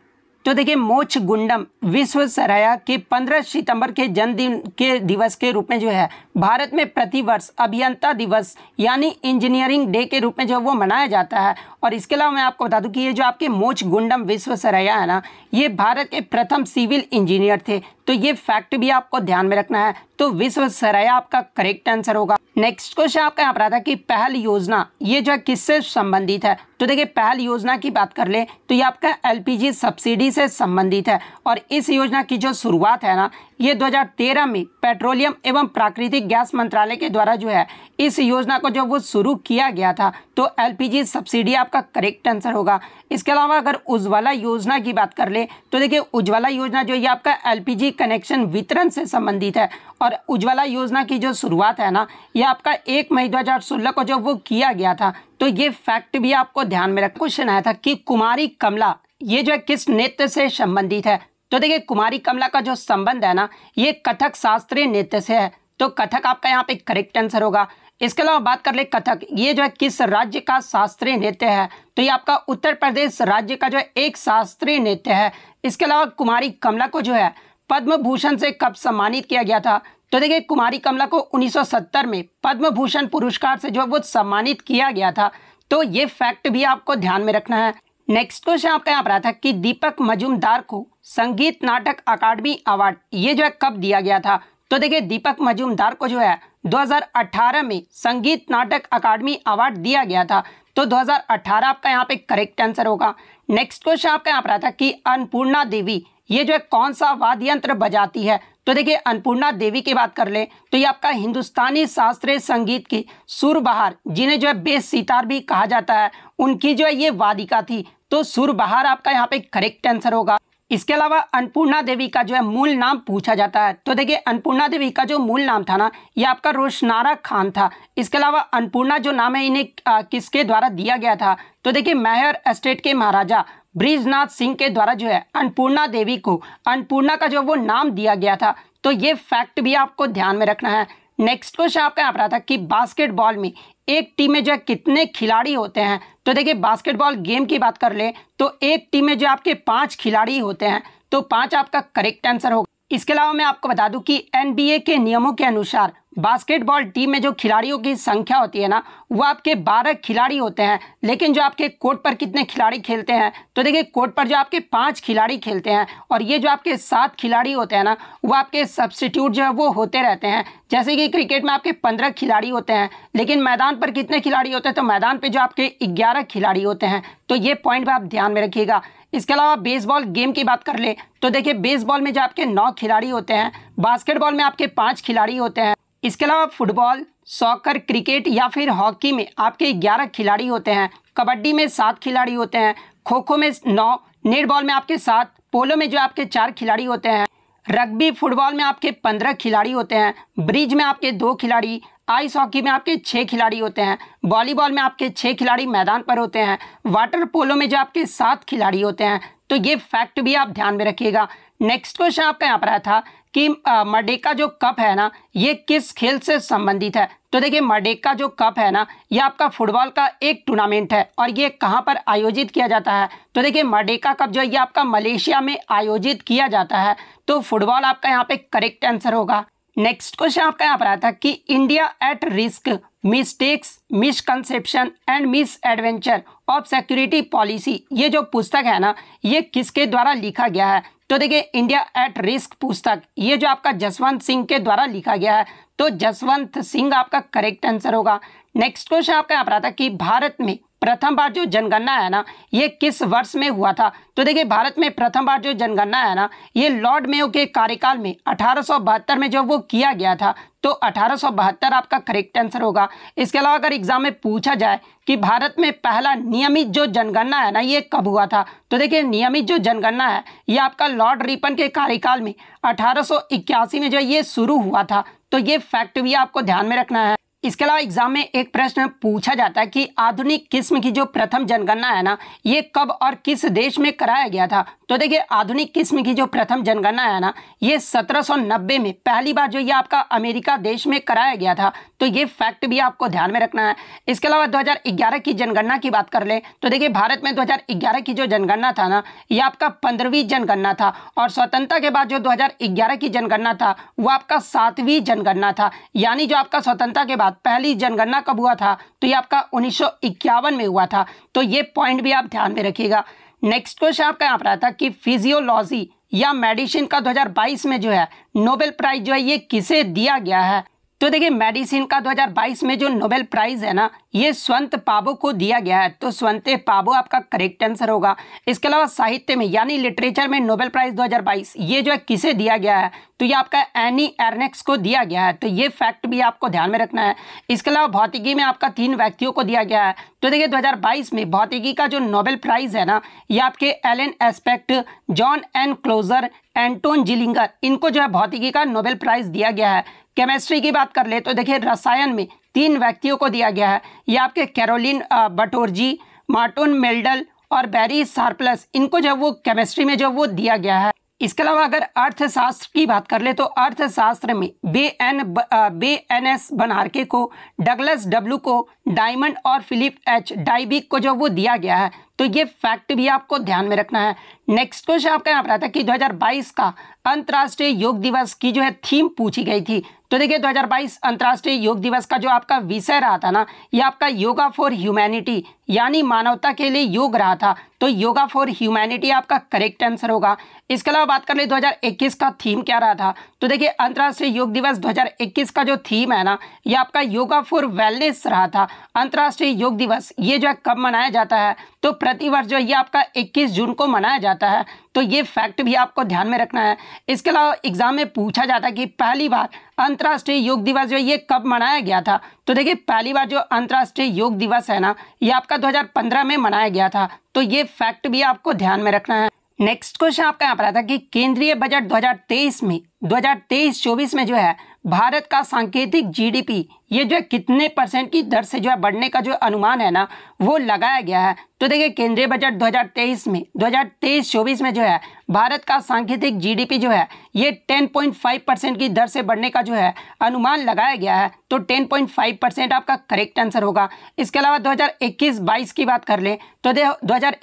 तो देखिए मोक्ष गुंडम विश्व सराया के 15 सितंबर के जन्मदिन के दिवस के रूप में जो है भारत में प्रतिवर्ष अभियंता दिवस यानी इंजीनियरिंग डे के रूप में जो वो मनाया जाता है और इसके अलावा मैं आपको बता दूं कि ये जो आपके मोच गुंडम विश्व सराया है ना ये भारत के प्रथम सिविल इंजीनियर थे तो ये फैक्ट भी आपको ध्यान में रखना है तो विश्व सराया आपका करेक्ट आंसर होगा नेक्स्ट क्वेश्चन आपका यहाँ पर आता है कि पहल योजना ये जो है किससे संबंधित है तो देखिए पहल योजना की बात कर ले तो ये आपका एलपीजी सब्सिडी से संबंधित है और इस योजना की जो शुरुआत है ना ये 2013 में पेट्रोलियम एवं प्राकृतिक गैस मंत्रालय के द्वारा जो है इस योजना को जब वो शुरू किया गया था तो एलपीजी सब्सिडी आपका करेक्ट आंसर होगा इसके अलावा अगर उज्ज्वला योजना की बात कर ले तो देखिए उज्ज्वला योजना जो ये आपका एलपीजी कनेक्शन वितरण से संबंधित है और उज्ज्वला योजना की जो शुरुआत है ना ये आपका एक मई 2016 को जब वो किया गया था तो ये फैक्ट भी आपको ध्यान में रख क्वेश्चन आया था कि कुमारी कमला ये जो है किस नृत्य से संबंधित है तो देखिए कुमारी कमला का जो संबंध है ना ये कथक शास्त्रीय नृत्य से है तो कथक आपका यहाँ पे करेक्ट आंसर होगा इसके अलावा बात कर ले कथक ये जो है किस राज्य का शास्त्रीय नृत्य है तो ये आपका उत्तर प्रदेश राज्य का जो है एक शास्त्रीय नृत्य है इसके अलावा कुमारी कमला को जो है पद्म भूषण से कब सम्मानित किया गया था तो देखिए कुमारी कमला को 1970 में पद्म भूषण पुरस्कार से जो है वो सम्मानित किया गया था तो ये फैक्ट भी आपको ध्यान में रखना है नेक्स्ट क्वेश्चन आपका यहाँ पर आया था कि दीपक मजुमदार को संगीत नाटक अकादमी अवार्ड ये जो है कब दिया गया था तो देखिए दीपक मजुमदार को जो है 2018 में संगीत नाटक अकादमी अवार्ड दिया गया था तो 2018 आपका यहाँ पे करेक्ट आंसर होगा नेक्स्ट क्वेश्चन आपका यहाँ पर आया था कि अन्नपूर्णा देवी ये जो है कौन सा वाद्य यंत्र बजाती है तो देखिए अन्नपूर्णा देवी की बात कर ले तो ये आपका हिंदुस्तानी शास्त्रीय संगीत की सुरबहार जिन्हें जो है बेस सितार भी कहा जाता है उनकी जो है ये वादिका थी तो सुरबहार आपका यहाँ पे करेक्ट आंसर होगा इसके अलावा अन्नपूर्णा देवी का जो है मूल नाम पूछा जाता है तो देखिए अन्नपूर्णा देवी का जो मूल नाम था ना ये आपका रोशनारा खान था इसके अलावा अन्नपूर्णा जो नाम है इन्हें किसके द्वारा दिया गया था तो देखिए मैहर एस्टेट के महाराजा ब्रिजनाथ सिंह के द्वारा जो है अन्नपूर्णा देवी को अन्नपूर्णा का जो वो नाम दिया गया था तो ये फैक्ट भी आपको ध्यान में रखना है नेक्स्ट क्वेश्चन आपका यहाँ पर आता कि बास्केटबॉल में एक टीम में जो है कितने खिलाड़ी होते हैं तो देखिए बास्केटबॉल गेम की बात कर ले तो एक टीम में जो आपके पांच खिलाड़ी होते हैं तो पांच आपका करेक्ट आंसर होगा इसके अलावा मैं आपको बता दूं कि एनबीए के नियमों के अनुसार बास्केटबॉल टीम में जो खिलाड़ियों की संख्या होती है ना वो आपके 12 खिलाड़ी होते हैं लेकिन जो आपके कोर्ट पर कितने खिलाड़ी खेलते हैं तो देखिए कोर्ट पर जो आपके पांच खिलाड़ी खेलते हैं और ये जो आपके सात खिलाड़ी होते हैं ना वो आपके सब्सटीट्यूट जो है वो होते रहते हैं जैसे कि क्रिकेट में आपके पंद्रह खिलाड़ी होते हैं लेकिन मैदान पर कितने खिलाड़ी होते हैं तो मैदान पर जो आपके ग्यारह खिलाड़ी होते हैं तो ये पॉइंट भी आप ध्यान में रखिएगा इसके अलावा बेसबॉल गेम की बात कर ले तो देखिए बेसबॉल में जो आपके नौ खिलाड़ी होते हैं बास्केटबॉल में आपके पाँच खिलाड़ी होते हैं इसके अलावा फुटबॉल सॉकर क्रिकेट या फिर हॉकी में आपके ग्यारह खिलाड़ी होते हैं कबड्डी में सात खिलाड़ी होते हैं खो खो में नौ नेटबॉल में आपके सात पोलो में जो आपके चार खिलाड़ी होते हैं रग्बी फुटबॉल में आपके पंद्रह खिलाड़ी होते हैं ब्रिज में आपके दो खिलाड़ी आइस हॉकी में आपके छः खिलाड़ी होते हैं वॉलीबॉल में आपके छः खिलाड़ी मैदान पर होते हैं वाटर पोलो में जो आपके सात खिलाड़ी होते हैं तो ये फैक्ट भी आप ध्यान में रखिएगा नेक्स्ट क्वेश्चन आपका यहाँ पर आया था कि मडेका जो कप है ना ये किस खेल से संबंधित है तो देखिए मडेका जो कप है ना ये आपका फुटबॉल का एक टूर्नामेंट है और ये कहाँ पर आयोजित किया जाता है तो देखिए मडेका कप जो है ये आपका मलेशिया में आयोजित किया जाता है तो फुटबॉल आपका यहाँ पे करेक्ट आंसर होगा नेक्स्ट क्वेश्चन आपका यहाँ पर आया था कि India at risk mistakes misconception and misadventure of security policy ये जो पुस्तक है ना ये किसके द्वारा लिखा गया है तो देखिए इंडिया एट रिस्क पुस्तक ये जो आपका जसवंत सिंह के द्वारा लिखा गया है तो जसवंत सिंह आपका करेक्ट आंसर होगा नेक्स्ट क्वेश्चन आपका यहाँ पर आता कि भारत में प्रथम बार जो जनगणना है ना ये किस वर्ष में हुआ था तो देखिए भारत में प्रथम बार जो जनगणना है ना ये लॉर्ड मेयो के कार्यकाल में अठारह में जो वो किया गया था तो अठारह आपका करेक्ट आंसर होगा इसके अलावा अगर एग्जाम में पूछा जाए कि भारत में पहला नियमित जो जनगणना है ना ये कब हुआ था तो देखिए नियमित जो जनगणना है ये आपका लॉर्ड रिपन के कार्यकाल में अठारह में जो ये शुरू हुआ था तो ये फैक्ट भी आपको ध्यान में रखना है इसके अलावा एग्जाम में एक प्रश्न पूछा जाता है कि आधुनिक किस्म की जो प्रथम जनगणना है ना ये कब और किस देश में कराया गया था तो देखिए आधुनिक किस्म की जो प्रथम जनगणना है ना ये 1790 में पहली बार जो ये आपका अमेरिका देश में कराया गया था तो ये फैक्ट भी आपको ध्यान में रखना है इसके अलावा 2011 की जनगणना की बात कर ले तो देखिए भारत में 2011 की जो जनगणना था ना ये आपका पंद्रहवीं जनगणना था और स्वतंत्रता के बाद जो दो की जनगणना था वो आपका सातवीं जनगणना था यानी जो आपका स्वतंत्रता के बाद पहली जनगणना कब हुआ था तो ये आपका उन्नीस में हुआ था तो ये पॉइंट भी आप ध्यान में रखिएगा नेक्स्ट क्वेश्चन आपका यहाँ पर आया था कि फिजियोलॉजी या मेडिसिन का 2022 में जो है नोबेल प्राइज जो है ये किसे दिया गया है तो देखिए मेडिसिन का 2022 में जो नोबेल प्राइज है ना ये स्वंत पाबो को दिया गया है तो स्वंत पाबो आपका करेक्ट आंसर होगा इसके अलावा साहित्य में यानी लिटरेचर में नोबेल प्राइज 2022 ये जो है किसे दिया गया है तो ये आपका एनी एरनेक्स को दिया गया है तो ये फैक्ट भी आपको ध्यान में रखना है इसके अलावा भौतिकी में आपका तीन व्यक्तियों को दिया गया है तो देखिए 2022 में भौतिकी का जो नोबेल प्राइज है ना ये आपके Alain Aspect John N Clauser Anton Zeilinger इनको जो है भौतिकी का नोबेल प्राइज दिया गया है केमिस्ट्री की बात कर ले तो देखिए रसायन में तीन व्यक्तियों को दिया गया है ये आपके कैरोलिन बटोरजी मार्टोन मेल्डल और बैरी सार्पलस इनको जब वो केमिस्ट्री में जब वो दिया गया है इसके अलावा अगर अर्थशास्त्र की बात कर ले तो अर्थशास्त्र में Ben Ben S Bernanke को डगलस डब्लू को डायमंड और फिलिप एच डाइबिक को जो वो दिया गया है तो ये फैक्ट भी आपको ध्यान में रखना है नेक्स्ट क्वेश्चन आपका यहाँ पर आता है कि 2022 का अंतर्राष्ट्रीय योग दिवस की जो है थीम पूछी गई थी तो देखिए 2022 अंतर्राष्ट्रीय योग दिवस का जो आपका विषय रहा था ना ये आपका योगा फॉर ह्यूमैनिटी यानी मानवता के लिए योग रहा था तो योगा फॉर ह्यूमैनिटी आपका करेक्ट आंसर होगा इसके अलावा बात कर ले 2021 का थीम क्या रहा था तो देखिए अंतर्राष्ट्रीय योग दिवस 2021 का जो थीम है ना ये आपका योगा फॉर वेलनेस रहा था अंतर्राष्ट्रीय योग दिवस ये जो है कब मनाया जाता है तो प्रतिवर्ष जो ये आपका 21 जून को मनाया जाता है तो ये फैक्ट भी आपको ध्यान में रखना है इसके अलावा एग्जाम में पूछा जाता है कि पहली बार अंतर्राष्ट्रीय योग दिवस जो ये कब मनाया गया था तो देखिए पहली बार जो अंतर्राष्ट्रीय योग दिवस है ना ये आपका आपका 2015 में मनाया गया था तो ये फैक्ट भी आपको ध्यान में रखना है नेक्स्ट क्वेश्चन आपका यहाँ पर आया था कि केंद्रीय बजट 2023 में 2023-24 में जो है भारत का सांकेतिक जीडीपी ये जो है कितने परसेंट की दर से जो है बढ़ने का जो अनुमान है ना वो लगाया गया है तो देखिए केंद्रीय बजट 2023 में 2023-24 में जो है भारत का सांकेतिक जीडीपी जो है ये 10.5 परसेंट की दर से बढ़ने का जो है अनुमान लगाया गया है तो 10.5 परसेंट आपका करेक्ट आंसर होगा इसके अलावा 2021-22 की बात कर लें तो दो हज़ार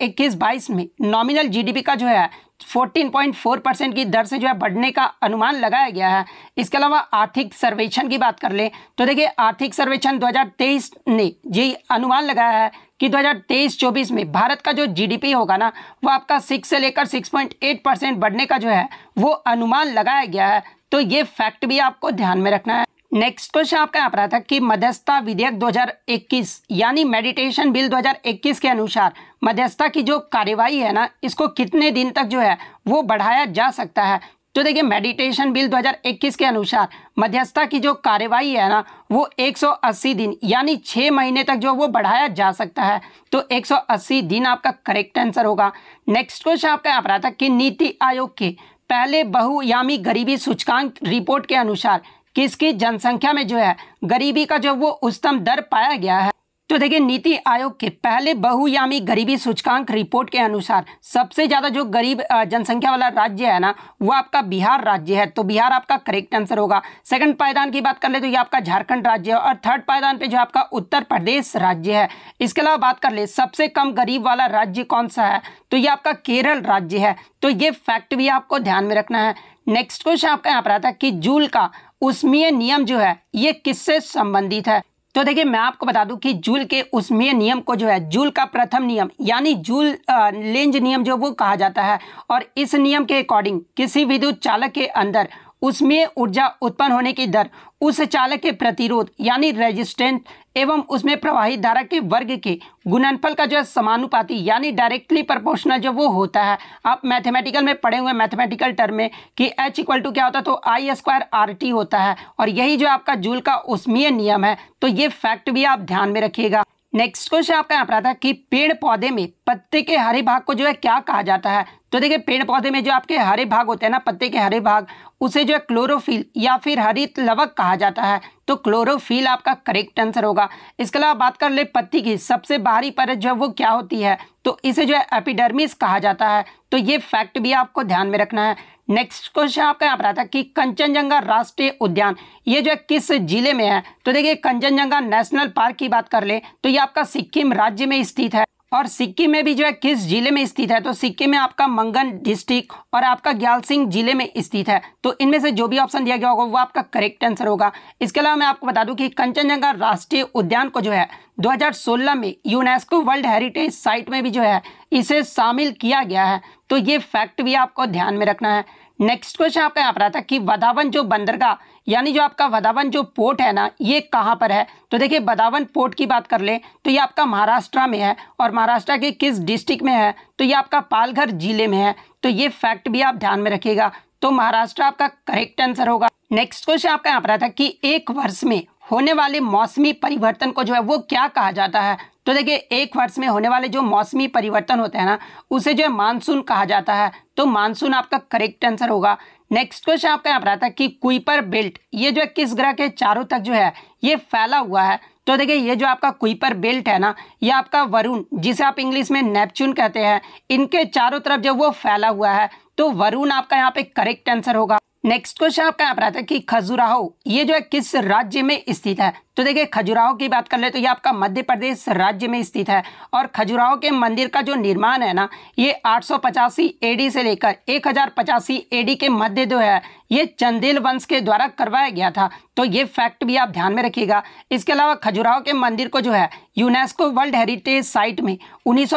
में नॉमिनल जी का जो है 14.4 परसेंट की दर से जो है बढ़ने का अनुमान लगाया गया है इसके अलावा आर्थिक सर्वेक्षण की बात कर लें तो देखिए आर्थिक सर्वेक्षण 2023 ने ये अनुमान लगाया है कि 2023-24 में भारत का जो जीडीपी होगा ना वो आपका 6 से लेकर 6.8 परसेंट बढ़ने का जो है वो अनुमान लगाया गया है तो ये फैक्ट भी आपको ध्यान में रखना है नेक्स्ट क्वेश्चन आपका यहाँ पर आता कि मध्यस्थता विधेयक 2021 यानी मेडिटेशन बिल 2021 के अनुसार मध्यस्थता की जो कार्यवाही है ना इसको कितने दिन तक जो है वो बढ़ाया जा सकता है तो देखिए मेडिटेशन बिल 2021 के अनुसार मध्यस्थता की जो कार्यवाही है ना वो 180 दिन यानी छः महीने तक जो वो बढ़ाया जा सकता है तो 180 दिन आपका करेक्ट आंसर होगा नेक्स्ट क्वेश्चन आपका यहाँ पर आता कि नीति आयोग के पहले बहुयामी गरीबी सूचकांक रिपोर्ट के अनुसार कि इसकी जनसंख्या में जो है गरीबी का जो वो उच्चतम दर पाया गया है तो देखिए नीति आयोग के पहले बहुयामी गरीबी सूचकांक रिपोर्ट के अनुसार सबसे ज़्यादा जो गरीब जनसंख्या वाला राज्य है ना वो आपका बिहार राज्य है तो बिहार आपका करेक्ट आंसर होगा सेकंड पायदान की बात कर ले तो ये आपका झारखंड राज्य है और थर्ड पायदान पे जो आपका उत्तर प्रदेश राज्य है इसके अलावा बात कर ले सबसे कम गरीब वाला राज्य कौन सा है तो ये आपका केरल राज्य है तो ये फैक्ट भी आपको ध्यान में रखना है नेक्स्ट क्वेश्चन आपका यहाँ पर आता है कि जूल का उष्मीय नियम जो है ये किससे संबंधित है तो देखिए मैं आपको बता दूं कि जूल के उष्मीय नियम को जो है जूल का प्रथम नियम यानी जूल लेंज नियम जो वो कहा जाता है और इस नियम के अकॉर्डिंग किसी विद्युत चालक के अंदर उसमें ऊर्जा उत्पन्न होने की दर उस चालक के प्रतिरोध यानी रेजिस्टेंस एवं उसमें प्रवाहित धारा के वर्ग के गुणनफल का जो है समानुपाती यानी डायरेक्टली प्रपोर्शनल जो वो होता है आप मैथमेटिकल में पढ़े हुए मैथमेटिकल टर्म में कि h इक्वल टू क्या होता है तो आई स्क्वायर आर टी होता है और यही जो आपका जूल का उसमीय नियम है तो ये फैक्ट भी आप ध्यान में रखिएगा नेक्स्ट क्वेश्चन आपका यहाँ पर आता है कि पेड़ पौधे में पत्ते के हरे भाग को जो है क्या कहा जाता है तो देखिए पेड़ पौधे में जो आपके हरे भाग होते हैं ना पत्ते के हरे भाग उसे जो है क्लोरोफिल या फिर हरित लवक कहा जाता है तो क्लोरोफिल आपका करेक्ट आंसर होगा इसके अलावा बात कर ले पत्ती की सबसे बाहरी परत जो है वो क्या होती है तो इसे जो है एपिडर्मिस कहा जाता है तो ये फैक्ट भी आपको ध्यान में रखना है नेक्स्ट क्वेश्चन आपका यहाँ पर आता है कि कंचनजंगा राष्ट्रीय उद्यान ये जो है किस जिले में है तो देखिए कंचनजंगा नेशनल पार्क की बात कर ले तो ये आपका सिक्किम राज्य में स्थित है और सिक्किम में भी जो है किस जिले में स्थित है तो सिक्किम में आपका मंगन डिस्ट्रिक्ट और आपका ग्याल सिंह जिले में स्थित है तो इनमें से जो भी ऑप्शन दिया गया होगा वो आपका करेक्ट आंसर होगा इसके अलावा मैं आपको बता दूं कि कंचनजंगा राष्ट्रीय उद्यान को जो है 2016 में यूनेस्को वर्ल्ड हेरिटेज साइट में भी जो है इसे शामिल किया गया है तो ये फैक्ट भी आपको ध्यान में रखना है नेक्स्ट क्वेश्चन आपका यहाँ पर आता कि वधावन जो बंदरगाह यानी जो आपका वधावन जो पोर्ट है ना ये कहाँ पर है तो देखिए वधावन पोर्ट की बात कर ले तो ये आपका महाराष्ट्र में है और महाराष्ट्र के किस डिस्ट्रिक्ट में है तो ये आपका पालघर जिले में है तो ये फैक्ट भी आप ध्यान में रखिएगा तो महाराष्ट्र आपका करेक्ट आंसर होगा नेक्स्ट क्वेश्चन आपका यहाँ पर आता कि एक वर्ष में होने वाले मौसमी परिवर्तन को जो है वो क्या कहा जाता है तो देखिए एक वर्ष में होने वाले जो मौसमी परिवर्तन होते हैं ना उसे जो है मानसून कहा जाता है तो मानसून आपका करेक्ट आंसर होगा नेक्स्ट क्वेश्चन आपका यहाँ पर आता है कि कुइपर बेल्ट ये जो है किस ग्रह के चारों तक जो है ये फैला हुआ है तो देखिए ये जो आपका क्विपर बेल्ट है ना ये आपका वरुण जिसे आप इंग्लिश में नेपच्यून कहते हैं इनके चारों तरफ जब वो फैला हुआ है तो वरुण आपका यहाँ पे करेक्ट आंसर होगा नेक्स्ट क्वेश्चन आपका यहाँ पर आता है कि खजुराहो ये जो है किस राज्य में स्थित है तो देखिए खजुराहो की बात कर ले तो ये आपका मध्य प्रदेश राज्य में स्थित है और खजुराहो के मंदिर का जो निर्माण है ना ये आठ एडी से लेकर एक एडी के मध्य जो है ये चंदेल वंश के द्वारा करवाया गया था तो ये फैक्ट भी आप ध्यान में रखिएगा इसके अलावा खजुराहो के मंदिर को जो है यूनेस्को वर्ल्ड हेरिटेज साइट में उन्नीस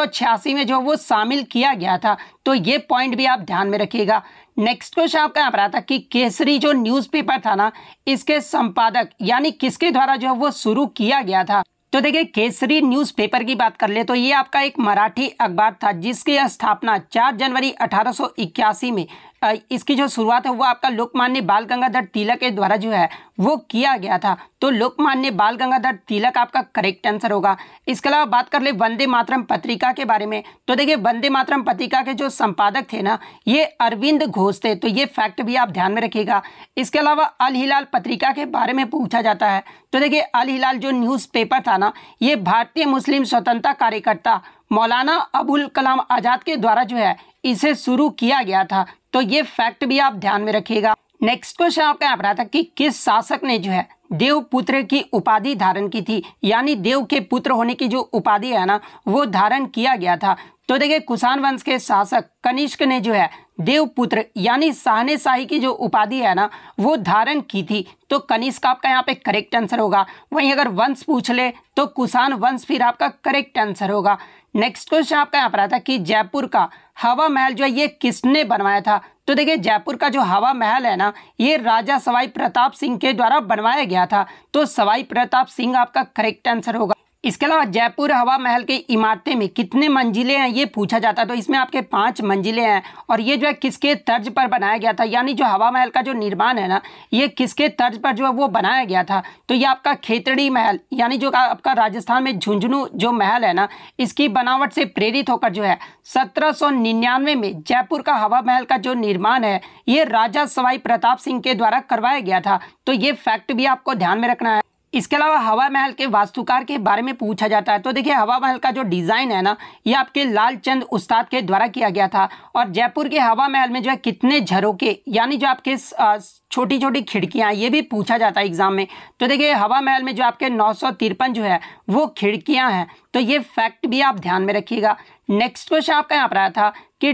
में जो वो शामिल किया गया था तो ये पॉइंट भी आप ध्यान में रखिएगा नेक्स्ट क्वेश्चन आपका यहाँ पर आता कि केसरी जो न्यूज़पेपर था ना इसके संपादक यानी किसके द्वारा जो है वो शुरू किया गया था तो देखिए केसरी न्यूज़पेपर की बात कर ले तो ये आपका एक मराठी अखबार था जिसकी स्थापना 4 जनवरी 1881 में इसकी जो शुरुआत है वो आपका लोकमान्य बाल गंगाधर तिलक के द्वारा जो है वो किया गया था तो लोकमान्य बाल गंगाधर तिलक आपका करेक्ट आंसर होगा इसके अलावा बात कर ले वंदे मातरम पत्रिका के बारे में तो देखिए वंदे मातरम पत्रिका के जो संपादक थे ना ये अरविंद घोष थे तो ये फैक्ट भी आप ध्यान में रखिएगा इसके अलावा अल हिलाल पत्रिका के बारे में पूछा जाता है तो देखिए अल हिलाल जो न्यूज़पेपर था ना ये भारतीय मुस्लिम स्वतंत्रता कार्यकर्ता मौलाना अबुल कलाम आज़ाद के द्वारा जो है इसे शुरू किया गया था तो ये फैक्ट भी आप ध्यान में रखिएगा नेक्स्ट क्वेश्चन आपका यहाँ रहा था कि किस शासक ने जो है देव पुत्र की उपाधि धारण की थी यानी देव के पुत्र होने की जो उपाधि है ना वो धारण किया गया था तो देखिए कुषाण वंश के शासक कनिष्क ने जो है देव पुत्र यानी साहने शाही की जो उपाधि है ना वो धारण की थी तो कनिष्क आपका यहाँ पे करेक्ट आंसर होगा वहीं अगर वंश पूछ ले तो कुषाण वंश फिर आपका करेक्ट आंसर होगा नेक्स्ट क्वेश्चन आपका यहाँ पर आता कि जयपुर का हवा महल जो है ये किसने बनवाया था तो देखिए जयपुर का जो हवा महल है ना ये राजा सवाई प्रताप सिंह के द्वारा बनवाया गया था तो सवाई प्रताप सिंह आपका करेक्ट आंसर होगा इसके अलावा जयपुर हवा महल की इमारतें में कितने मंजिलें हैं ये पूछा जाता है तो इसमें आपके पाँच मंजिलें हैं और ये जो है किसके तर्ज पर बनाया गया था यानी जो हवा महल का जो निर्माण है ना ये किसके तर्ज पर जो है वो बनाया गया था तो ये आपका खेतड़ी महल यानी जो आपका राजस्थान में झुंझुनू जो महल है ना इसकी बनावट से प्रेरित होकर जो है सत्रह में जयपुर का हवा महल का जो निर्माण है ये राजा सवाई प्रताप सिंह के द्वारा करवाया गया था तो ये फैक्ट भी आपको ध्यान में रखना है इसके अलावा हवा महल के वास्तुकार के बारे में पूछा जाता है तो देखिए हवा महल का जो डिज़ाइन है ना ये आपके लाल चंद उस्ताद के द्वारा किया गया था और जयपुर के हवा महल में जो है कितने झरोके यानी जो आपके छोटी छोटी खिड़कियाँ ये भी पूछा जाता है एग्ज़ाम में तो देखिए हवा महल में जो आपके नौ जो है वो खिड़कियाँ हैं तो ये फैक्ट भी आप ध्यान में रखिएगा नेक्स्ट क्वेश्चन आपका यहाँ पर आया था कि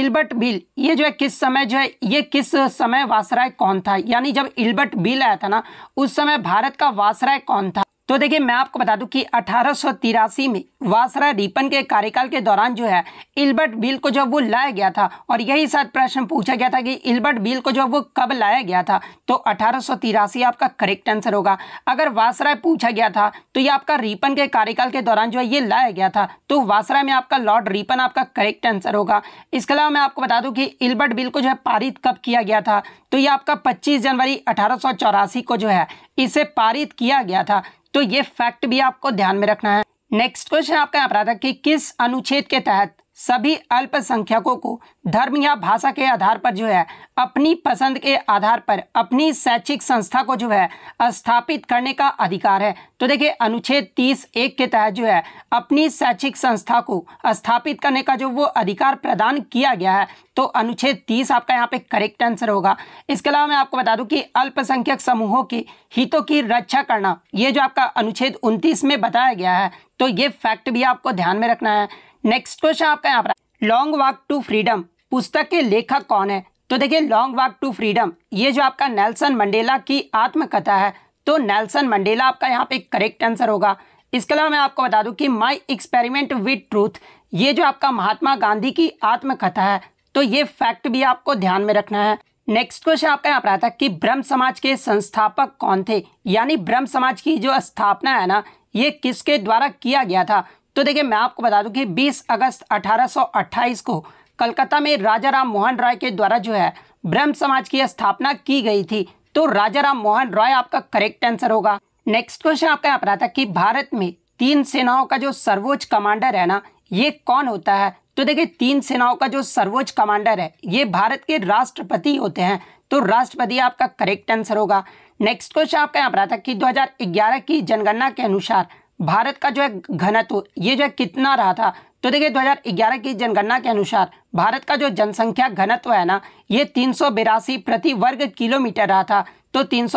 इल्बर्ट बिल ये जो है किस समय जो है ये किस समय वासराय कौन था यानी जब इल्बर्ट बिल आया था ना उस समय भारत का वासराय कौन था तो देखिए मैं आपको बता दूं कि अठारह में वासरा रिपन के कार्यकाल के दौरान जो है इल्बर्ट बिल को जब वो लाया गया था और यही साथ प्रश्न पूछा गया था कि इल्बर्ट बिल को जब वो कब लाया गया था तो अठारह आपका करेक्ट आंसर होगा अगर वासरा पूछा गया था तो ये आपका रिपन के कार्यकाल के दौरान जो है ये लाया गया था तो वासरा में आपका लॉर्ड रिपन आपका करेक्ट आंसर होगा इसके अलावा मैं आपको बता दूँ कि इल्बर्ट बिल को जो है पारित कब किया गया था तो ये आपका पच्चीस जनवरी अठारह को जो है इसे पारित किया गया था तो ये फैक्ट भी आपको ध्यान में रखना है नेक्स्ट क्वेश्चन आपका यहाँ पर आता है कि किस अनुच्छेद के तहत सभी अल्पसंख्यकों को धर्म या भाषा के आधार पर जो है अपनी पसंद के आधार पर अपनी शैक्षिक संस्था को जो है स्थापित करने का अधिकार है तो देखिए अनुच्छेद तीस एक के तहत जो है अपनी शैक्षिक संस्था को स्थापित करने का जो वो अधिकार प्रदान किया गया है तो अनुच्छेद तीस आपका यहाँ पे करेक्ट आंसर होगा इसके अलावा मैं आपको बता दूँ कि अल्पसंख्यक समूहों के हितों की रक्षा करना ये जो आपका अनुच्छेद उनतीस में बताया गया है तो ये फैक्ट भी आपको ध्यान में रखना है नेक्स्ट क्वेश्चन आपका यहाँ पर लॉन्ग वॉक टू फ्रीडम पुस्तक के लेखक कौन है तो देखिए लॉन्ग वॉक टू फ्रीडम ये जो आपका नेल्सन मंडेला की आत्मकथा है तो नेल्सन मंडेला आपका यहाँ पे करेक्ट आंसर होगा इसके अलावा मैं आपको बता दूं कि माय एक्सपेरिमेंट विद ट्रूथ ये जो आपका महात्मा गांधी की आत्मकथा है तो ये फैक्ट भी आपको ध्यान में रखना है नेक्स्ट क्वेश्चन आपका यहाँ पर आता है कि ब्रह्म समाज के संस्थापक कौन थे यानी ब्रह्म समाज की जो स्थापना है ना ये किसके द्वारा किया गया था तो देखिए मैं आपको बता दूं कि 20 अगस्त 1828 को कलकत्ता में राजा राम मोहन राय के द्वारा जो है ब्रह्म समाज की स्थापना की गई थी तो राजा राम मोहन राय आपका करेक्ट आंसर होगा नेक्स्ट क्वेश्चन आपका यहाँ पर आता है कि भारत में तीन सेनाओं का जो सर्वोच्च कमांडर है ना ये कौन होता है तो देखिए तीन सेनाओं का जो सर्वोच्च कमांडर है ये भारत के राष्ट्रपति होते हैं तो राष्ट्रपति आपका करेक्ट आंसर होगा नेक्स्ट क्वेश्चन आपका यहाँ पर आता है कि 2011 की जनगणना के अनुसार भारत का जो है घनत्व ये जो है कितना रहा था तो देखिए 2011 की जनगणना के अनुसार भारत का जो जनसंख्या घनत्व है ना ये तीन प्रति वर्ग किलोमीटर रहा था तो तीन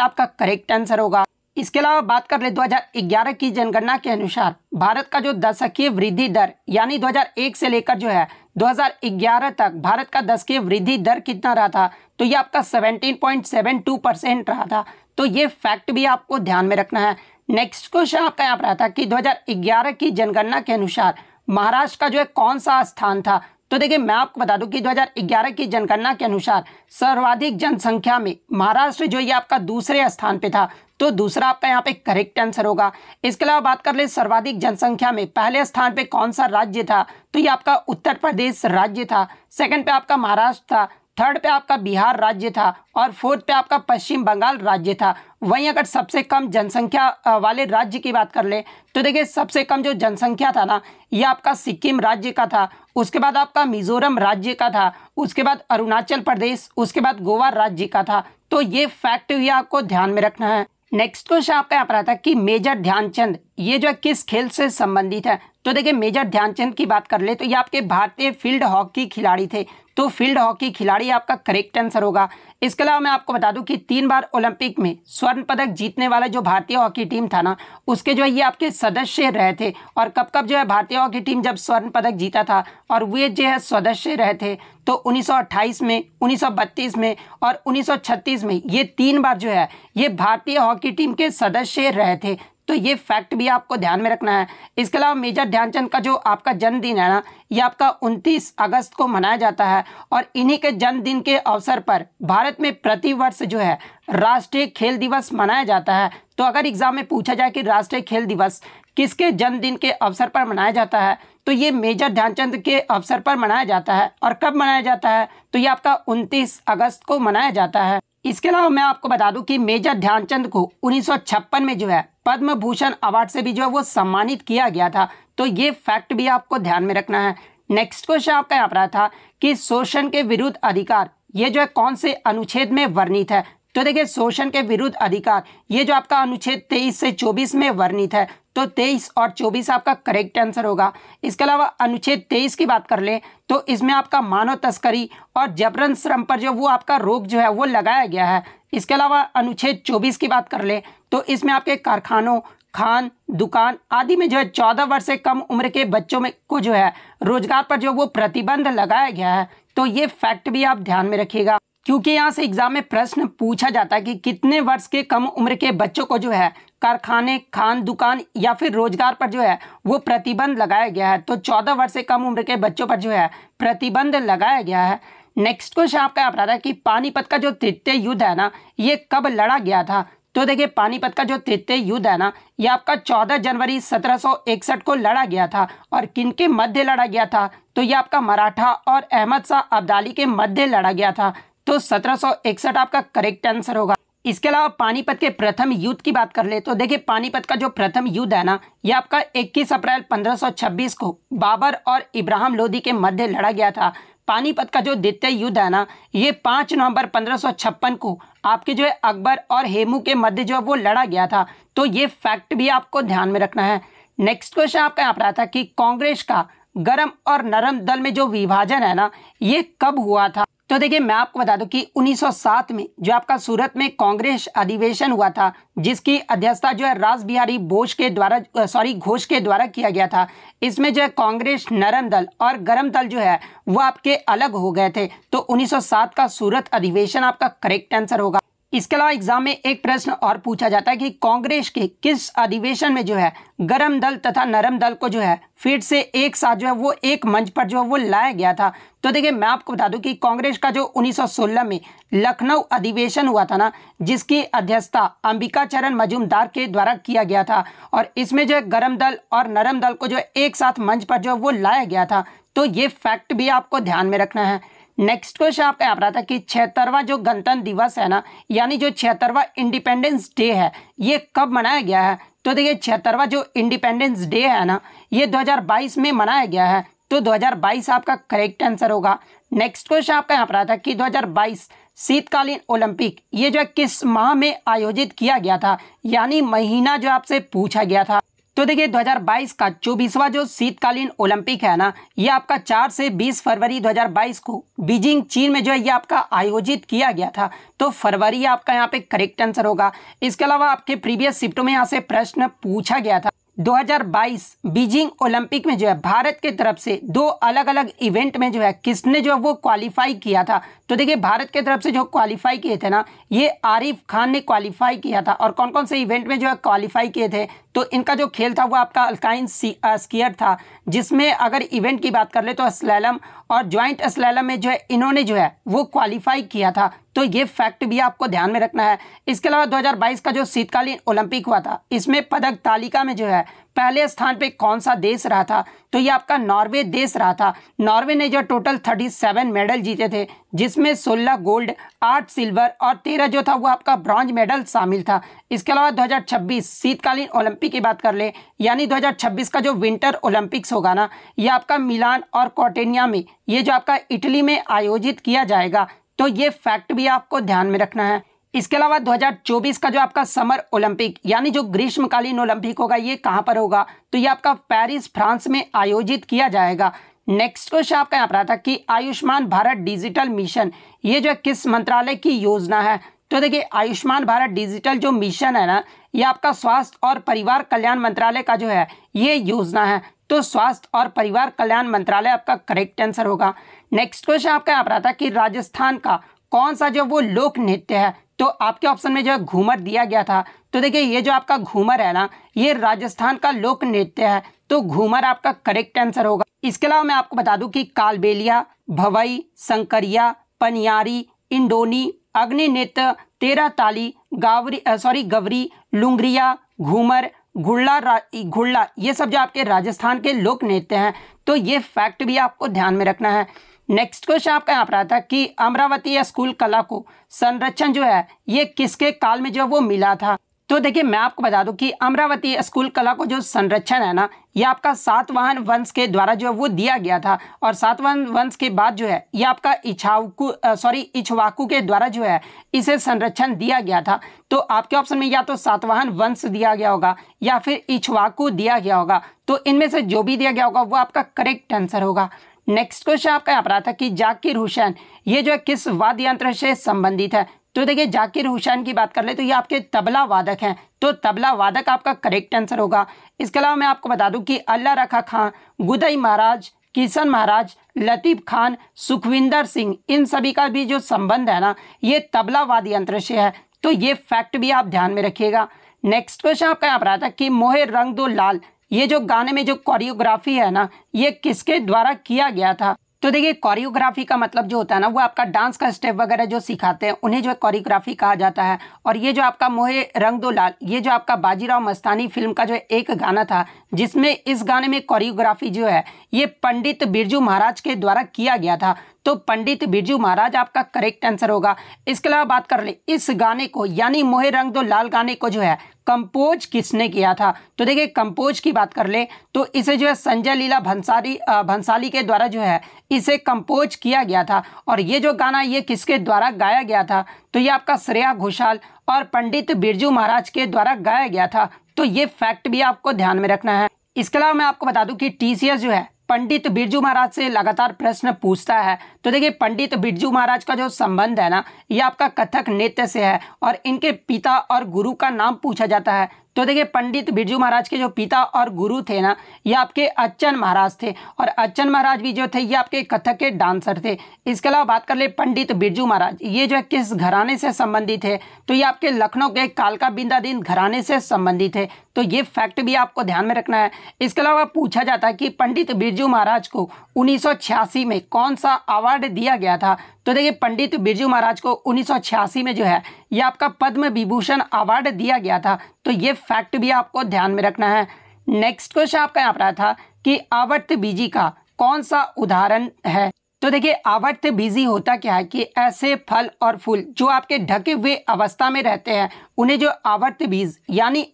आपका करेक्ट आंसर होगा इसके अलावा बात कर ले 2011 की जनगणना के अनुसार भारत का जो दशकीय वृद्धि दर यानी 2001 से लेकर जो है 2011 तक भारत का दशकीय वृद्धि दर कितना रहा था तो ये आपका 17.72 परसेंट रहा था तो ये फैक्ट भी आपको ध्यान में रखना है नेक्स्ट क्वेश्चन आपका यहाँ पर आता कि 2011 की जनगणना के अनुसार महाराष्ट्र का जो है कौन सा स्थान था तो देखिए मैं आपको बता दूं कि 2011 की जनगणना के अनुसार सर्वाधिक जनसंख्या में महाराष्ट्र जो ये आपका दूसरे स्थान पे था तो दूसरा आपका यहाँ पे करेक्ट आंसर होगा इसके अलावा बात कर ले सर्वाधिक जनसंख्या में पहले स्थान पे कौन सा राज्य था तो ये आपका उत्तर प्रदेश राज्य था सेकंड पे आपका महाराष्ट्र था थर्ड पे आपका बिहार राज्य था और फोर्थ पे आपका पश्चिम बंगाल राज्य था वहीं अगर सबसे कम जनसंख्या वाले राज्य की बात कर ले तो देखिए सबसे कम जो जनसंख्या था ना ये आपका सिक्किम राज्य का था उसके बाद आपका मिजोरम राज्य का था उसके बाद अरुणाचल प्रदेश उसके बाद गोवा राज्य का था तो ये फैक्ट भी आपको ध्यान में रखना है नेक्स्ट क्वेश्चन आपका यहाँ पर आता है कि मेजर ध्यानचंद ये जो है किस खेल से संबंधित है तो देखिए मेजर ध्यानचंद की बात कर ले तो ये आपके भारतीय फील्ड हॉकी खिलाड़ी थे तो फील्ड हॉकी खिलाड़ी आपका करेक्ट आंसर होगा इसके अलावा मैं आपको बता दूं कि तीन बार ओलंपिक में स्वर्ण पदक जीतने वाला जो भारतीय हॉकी टीम था ना उसके जो है ये आपके सदस्य रहे थे और कब कब जो है भारतीय हॉकी टीम जब स्वर्ण पदक जीता था और वे जो है सदस्य रहे थे तो 1928 में 1932 में और 1936 में ये तीन बार जो है ये भारतीय हॉकी टीम के सदस्य रहे थे तो ये फैक्ट भी आपको ध्यान में रखना है इसके अलावा मेजर ध्यानचंद का जो आपका जन्मदिन है ना ये आपका 29 अगस्त को मनाया जाता है और इन्हीं के जन्मदिन के अवसर पर भारत में प्रतिवर्ष जो है राष्ट्रीय खेल दिवस मनाया जाता है तो अगर एग्जाम में पूछा जाए कि राष्ट्रीय खेल दिवस किसके जन्मदिन के अवसर पर मनाया जाता है तो ये मेजर ध्यानचंद के अवसर पर मनाया जाता है और कब मनाया जाता है तो ये आपका 29 अगस्त को मनाया जाता है इसके अलावा मैं आपको बता दूं कि मेजर ध्यानचंद को 1956 में जो है पद्म भूषण अवार्ड से भी जो है वो सम्मानित किया गया था तो ये फैक्ट भी आपको ध्यान में रखना है नेक्स्ट क्वेश्चन आपका यहाँ पर आया था कि शोषण के विरुद्ध अधिकार ये जो है कौन से अनुच्छेद में वर्णित है तो देखिए शोषण के विरुद्ध अधिकार ये जो आपका अनुच्छेद 23 से 24 में वर्णित है तो 23 और 24 आपका करेक्ट आंसर होगा इसके अलावा अनुच्छेद 23 की बात कर ले तो इसमें आपका मानव तस्करी और जबरन श्रम पर जो वो आपका रोक जो है वो लगाया गया है इसके अलावा अनुच्छेद 24 की बात कर ले तो इसमें आपके कारखानों खान दुकान आदि में जो है चौदह वर्ष से कम उम्र के बच्चों में को जो है रोजगार पर जो वो प्रतिबंध लगाया गया है तो ये फैक्ट भी आप ध्यान में रखिएगा क्योंकि यहाँ से एग्जाम में प्रश्न पूछा जाता है कि कितने वर्ष के कम उम्र के बच्चों को जो है कारखाने खान दुकान या फिर रोजगार पर जो है वो प्रतिबंध लगाया गया है तो चौदह वर्ष से कम उम्र के बच्चों पर जो है प्रतिबंध लगाया गया है नेक्स्ट क्वेश्चन आपका आप रहा था कि पानीपत का जो तृतीय युद्ध है ना ये कब लड़ा गया था तो देखिए पानीपत का जो तृतीय युद्ध है ना ये आपका 14 जनवरी 1761 को लड़ा गया था और किन के मध्य लड़ा गया था तो ये आपका मराठा और अहमद शाह अब्दाली के मध्य लड़ा गया था तो 1761 आपका करेक्ट आंसर होगा इसके अलावा पानीपत के प्रथम युद्ध की बात कर ले तो देखिए पानीपत का जो प्रथम युद्ध है ना ये आपका 21 अप्रैल 1526 को बाबर और इब्राहिम लोधी के मध्य लड़ा गया था पानीपत का जो द्वितीय युद्ध है ना ये पाँच नवंबर पंद्रह को आपके जो है अकबर और हेमू के मध्य जो है वो लड़ा गया था तो ये फैक्ट भी आपको ध्यान में रखना है नेक्स्ट क्वेश्चन आपका यहाँ पर आया था कि कांग्रेस का गरम और नरम दल में जो विभाजन है ना ये कब हुआ था तो देखिए मैं आपको बता दूं कि 1907 में जो आपका सूरत में कांग्रेस अधिवेशन हुआ था जिसकी अध्यक्षता जो है राज बिहारी बोस के द्वारा सॉरी घोष के द्वारा किया गया था इसमें जो है कांग्रेस नरम दल और गरम दल जो है वो आपके अलग हो गए थे तो 1907 का सूरत अधिवेशन आपका करेक्ट आंसर होगा इसके अलावा एग्जाम में एक प्रश्न और पूछा जाता है कि कांग्रेस के किस अधिवेशन में जो है गर्म दल तथा नरम दल को जो है फिर से एक साथ जो है वो एक मंच पर जो है वो लाया गया था तो देखिए मैं आपको बता दूं कि कांग्रेस का जो 1916 में लखनऊ अधिवेशन हुआ था ना जिसकी अध्यक्षता अंबिका चरण मजूमदार के द्वारा किया गया था और इसमें जो है गर्म दल और नरम दल को जो है एक साथ मंच पर जो है वो लाया गया था तो ये फैक्ट भी आपको ध्यान में रखना है नेक्स्ट क्वेश्चन आपका यहाँ पर आता है कि छिहत्तरवा जो गणतंत्र दिवस है ना यानी जो छिहत्तरवा इंडिपेंडेंस डे है ये कब मनाया गया है तो देखिए छिहत्तरवा जो इंडिपेंडेंस डे है ना ये 2022 में मनाया गया है तो 2022 आपका करेक्ट आंसर होगा नेक्स्ट क्वेश्चन आपका यहाँ पर आता है कि 2022 शीतकालीन ओलंपिक ये जो किस माह में आयोजित किया गया था यानी महीना जो आपसे पूछा गया था तो देखिए 2022 का चौबीसवा जो शीतकालीन ओलंपिक है ना ये आपका 4 से 20 फरवरी 2022 को बीजिंग चीन में जो है ये आपका आयोजित किया गया था तो फरवरी आपका यहाँ पे करेक्ट आंसर होगा इसके अलावा आपके प्रीवियस शिफ्टों में यहाँ से प्रश्न पूछा गया था 2022 बीजिंग ओलंपिक में जो है भारत के तरफ से दो अलग अलग इवेंट में जो है किसने जो है वो क्वालिफाई किया था तो देखिए भारत के तरफ से जो क्वालिफाई किए थे ना ये आरिफ खान ने क्वालिफाई किया था और कौन कौन से इवेंट में जो है क्वालिफाई किए थे तो इनका जो खेल था वो आपका अल्काइन स्कीयर uh, था जिसमें अगर इवेंट की बात कर ले तो असलैलम और ज्वाइंट असलैलम में जो है इन्होंने जो है वो क्वालिफाई किया था तो ये फैक्ट भी आपको ध्यान में रखना है इसके अलावा 2022 का जो शीतकालीन ओलंपिक हुआ था इसमें पदक तालिका में जो है पहले स्थान पे कौन सा देश रहा था तो ये आपका नॉर्वे देश रहा था नॉर्वे ने जो टोटल 37 मेडल जीते थे जिसमें 16 गोल्ड 8 सिल्वर और 13 जो था वो आपका ब्रॉन्ज मेडल शामिल था इसके अलावा 2026 शीतकालीन ओलंपिक की बात कर ले यानी 2026 का जो विंटर ओलंपिक्स होगा ना ये आपका मिलान और कॉटेनिया में ये जो आपका इटली में आयोजित किया जाएगा तो ये फैक्ट भी आपको ध्यान में रखना है इसके अलावा 2024 का जो आपका समर ओलंपिक यानी जो ग्रीष्मकालीन ओलंपिक होगा ये कहाँ पर होगा तो ये आपका पेरिस फ्रांस में आयोजित किया जाएगा नेक्स्ट क्वेश्चन आपका यहाँ पर आता कि आयुष्मान भारत डिजिटल मिशन ये जो किस मंत्रालय की योजना है तो देखिए आयुष्मान भारत डिजिटल जो मिशन है ना ये आपका स्वास्थ्य और परिवार कल्याण मंत्रालय का जो है ये योजना है तो स्वास्थ्य और परिवार कल्याण मंत्रालय आपका करेक्ट आंसर होगा नेक्स्ट क्वेश्चन आपका यहाँ पर आता कि राजस्थान का कौन सा जो वो लोक नृत्य है तो आपके ऑप्शन में जो है घूमर दिया गया था तो देखिए ये जो आपका घूमर है ना ये राजस्थान का लोक नृत्य है तो घूमर आपका करेक्ट आंसर होगा इसके अलावा मैं आपको बता दूं कि कालबेलिया भवई संकरिया पनियारी इंडोनी अग्नि नृत्य तेरा ताली गावरी सॉरी गवरी लुंगरिया घूमर घुड़ला घुड़ला ये सब जो आपके राजस्थान के लोक नृत्य हैं तो ये फैक्ट भी आपको ध्यान में रखना है नेक्स्ट क्वेश्चन आपका यहाँ पर आता है कि अमरावती स्कूल कला को संरक्षण जो है ये किसके काल में जो है वो मिला था तो देखिए मैं आपको बता दूं कि अमरावती स्कूल कला को जो संरक्षण है ना ये आपका सातवाहन वंश के द्वारा जो है वो दिया गया था और सातवाहन वंश के बाद जो है ये आपका इछावकू सॉरी इछवाकू के द्वारा जो है इसे संरक्षण दिया गया था तो आपके ऑप्शन में या तो सातवाहन वंश दिया गया होगा या फिर इछवाकू दिया गया होगा तो इनमें से जो भी दिया गया होगा वो आपका करेक्ट आंसर होगा नेक्स्ट क्वेश्चन आपका यहाँ पर आता कि जाकिर हुसैन ये जो है किस वाद्य यंत्र से संबंधित है तो देखिए जाकिर हुसैन की बात कर ले तो ये आपके तबला वादक हैं तो तबला वादक आपका करेक्ट आंसर होगा इसके अलावा मैं आपको बता दूं कि अल्लाह रखा खां गुदई महाराज किशन महाराज लतीफ़ खान सुखविंदर सिंह इन सभी का भी जो संबंध है ना ये तबला वाद्य यंत्र से है तो ये फैक्ट भी आप ध्यान में रखिएगा नेक्स्ट क्वेश्चन आपका यहाँ पर आता कि मोहे रंग दो लाल ये जो गाने में जो कोरियोग्राफी है ना ये किसके द्वारा किया गया था तो देखिए कोरियोग्राफी का मतलब जो होता है ना वो आपका डांस का स्टेप वगैरह जो सिखाते हैं उन्हें जो है कोरियोग्राफी कहा जाता है और ये जो आपका मोहे रंग दो लाल ये जो आपका बाजीराव मस्तानी फिल्म का जो एक गाना था जिसमें इस गाने में कोरियोग्राफी जो है ये पंडित बिरजू महाराज के द्वारा किया गया था तो पंडित बिरजू महाराज आपका करेक्ट आंसर होगा इसके अलावा बात कर ले इस गाने को यानी मोहे रंग दो लाल गाने को जो है कंपोज किसने किया था तो देखिए कंपोज की बात कर ले तो इसे जो है संजय लीला भंसाली भंसाली के द्वारा जो है इसे कंपोज किया गया था और ये जो गाना ये किसके द्वारा गाया गया था तो ये आपका श्रेया घोषाल और पंडित बिरजू महाराज के द्वारा गाया गया था तो ये फैक्ट भी आपको ध्यान में रखना है इसके अलावा मैं आपको बता दूं कि टीसीएस जो है पंडित बिरजू महाराज से लगातार प्रश्न पूछता है तो देखिए पंडित बिरजू महाराज का जो संबंध है ना ये आपका कथक नृत्य से है और इनके पिता और गुरु का नाम पूछा जाता है तो देखिए पंडित बिरजू महाराज के जो पिता और गुरु थे ना ये आपके अच्छन महाराज थे और अच्छन महाराज भी जो थे ये आपके कथक के डांसर थे इसके अलावा बात कर ले पंडित बिरजू महाराज ये जो है किस घराने से संबंधित है तो ये आपके लखनऊ के कालका बिंदादीन घराने से संबंधित है तो ये फैक्ट भी आपको ध्यान में रखना है इसके अलावा पूछा जाता है कि पंडित बिरजू महाराज को उन्नीस में कौन सा अवार्ड दिया गया था तो देखिए पंडित बिरजू महाराज को 1986 में जो है ये आपका पद्म विभूषण अवार्ड दिया गया था तो ये फैक्ट भी आपको ध्यान में रखना है नेक्स्ट क्वेश्चन आपका यहाँ पर आया था कि आवर्त बीजी का कौन सा उदाहरण है तो देखिए आवर्त बीजी होता क्या है कि ऐसे फल और फूल जो आपके ढके हुए अवस्था में रहते हैं उन्हें जो आवर्त बीज यानी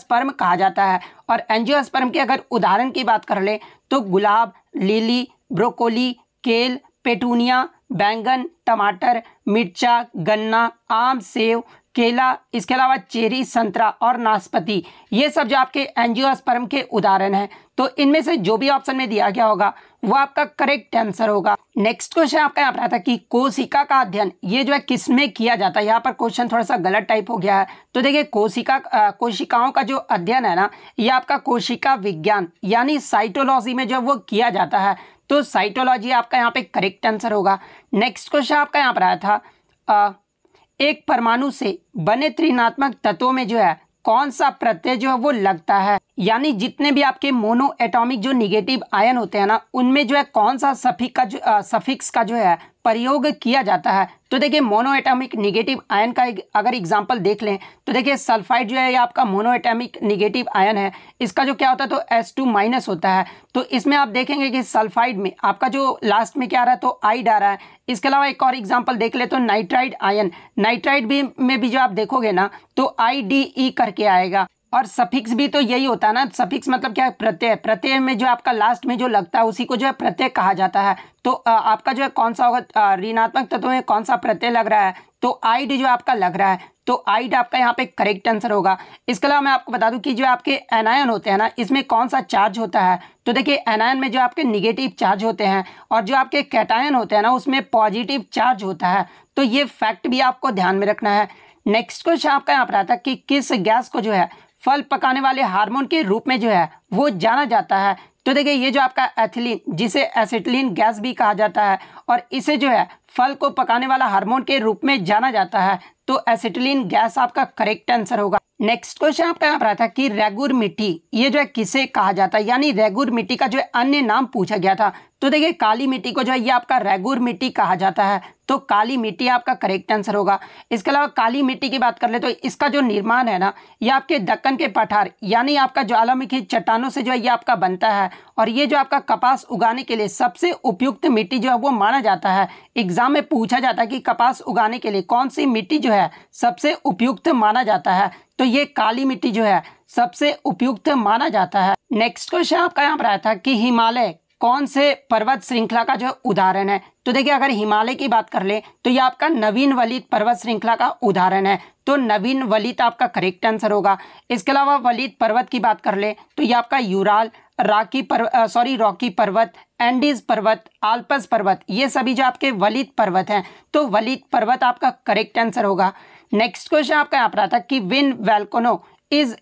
स्पर्म कहा जाता है और स्पर्म के अगर उदाहरण की बात कर ले तो गुलाब लीली ब्रोकोली केल पेटूनिया बैंगन टमाटर मिर्चा गन्ना आम सेब केला इसके अलावा चेरी संतरा और नाशपति ये सब जो आपके एंजियोस्पर्म के उदाहरण हैं तो इनमें से जो भी ऑप्शन में दिया गया होगा वो आपका करेक्ट आंसर होगा नेक्स्ट क्वेश्चन आपका यहाँ पर आता कि कोशिका का अध्ययन ये जो है किस में किया जाता है यहाँ पर क्वेश्चन थोड़ा सा गलत टाइप हो गया है तो देखिए कोशिका कोशिकाओं का जो अध्ययन है ना ये आपका कोशिका विज्ञान यानी साइटोलॉजी में जो वो किया जाता है तो साइटोलॉजी आपका यहाँ पे करेक्ट आंसर होगा नेक्स्ट क्वेश्चन आपका यहाँ पर आया था आ, एक परमाणु से बने त्रिनात्मक तत्वों में जो है कौन सा प्रत्यय जो है वो लगता है यानी जितने भी आपके मोनो एटॉमिक जो निगेटिव आयन होते हैं ना उनमें जो है कौन सा सफिक का जो सफिक्स का जो है प्रयोग किया जाता है तो देखिए मोनोएटॉमिक निगेटिव आयन का अगर एग्जांपल देख लें तो देखिए सल्फाइड जो है ये आपका मोनोएटॉमिक निगेटिव आयन है इसका जो क्या होता है तो एस टू माइनस होता है तो इसमें आप देखेंगे कि सल्फाइड में आपका जो लास्ट में क्या आ रहा है तो आइड आ रहा है इसके अलावा एक और एग्जाम्पल देख ले तो नाइट्राइड आयन नाइट्राइड भी में भी जो आप देखोगे ना तो आई डी ई करके आएगा और सफिक्स भी तो यही होता है ना सफिक्स मतलब क्या है प्रत्यय प्रत्यय में जो आपका लास्ट में जो लगता है उसी को जो है प्रत्यय कहा जाता है तो आपका जो है कौन सा होगा ऋणात्मक तत्व में कौन सा प्रत्यय लग रहा है तो आइड जो आपका लग रहा है तो आइड आपका यहाँ पे करेक्ट आंसर होगा इसके अलावा मैं आपको बता दूं कि जो आपके एनायन होते हैं ना इसमें कौन सा चार्ज होता है तो देखिए एनायन में जो आपके निगेटिव चार्ज होते हैं और जो आपके कैटायन होते हैं ना उसमें पॉजिटिव चार्ज होता है तो ये फैक्ट भी आपको ध्यान में रखना है नेक्स्ट क्वेश्चन आपका यहाँ पर आता है कि किस गैस को जो है फल पकाने वाले हार्मोन के रूप में जो है वो जाना जाता है तो देखिए ये जो आपका एथिलीन जिसे एसिटिलीन गैस भी कहा जाता है और इसे जो है फल को पकाने वाला हार्मोन के रूप में जाना जाता है तो एसिटिलीन गैस आपका करेक्ट आंसर होगा नेक्स्ट क्वेश्चन आपका यहाँ पर आया था कि रेगुर मिट्टी ये जो है किसे कहा जाता है यानी रेगुर मिट्टी का जो है अन्य नाम पूछा गया था तो देखिए काली मिट्टी को जो है ये आपका रेगुर मिट्टी कहा जाता है तो काली मिट्टी आपका करेक्ट आंसर होगा इसके अलावा काली मिट्टी की बात कर ले तो इसका जो निर्माण है ना ये आपके दक्कन के पठार यानी आपका ज्वालामुखी चट्टानों से जो है ये आपका बनता है और ये जो आपका कपास उगाने के लिए सबसे उपयुक्त मिट्टी जो है वो माना जाता है एग्जाम में पूछा जाता है कि कपास उगाने के लिए कौन सी मिट्टी जो है सबसे उपयुक्त माना जाता है तो ये काली मिट्टी जो है सबसे उपयुक्त माना जाता है नेक्स्ट क्वेश्चन आपका यहाँ पर आया था कि हिमालय कौन से पर्वत श्रृंखला का जो उदाहरण है तो देखिए अगर हिमालय की बात कर ले तो ये आपका नवीन वलित पर्वत श्रृंखला का उदाहरण है तो नवीन वलित आपका करेक्ट आंसर होगा इसके अलावा वलित पर्वत की बात कर ले तो ये आपका यूराल राकी पर्वत सॉरी रॉकी पर्वत एंडीज पर्वत आल्पस पर्वत ये सभी जो आपके वलित पर्वत हैं तो वलित पर्वत आपका करेक्ट आंसर होगा नेक्स्ट क्वेश्चन आपका यहाँ पर आता कि when volcano is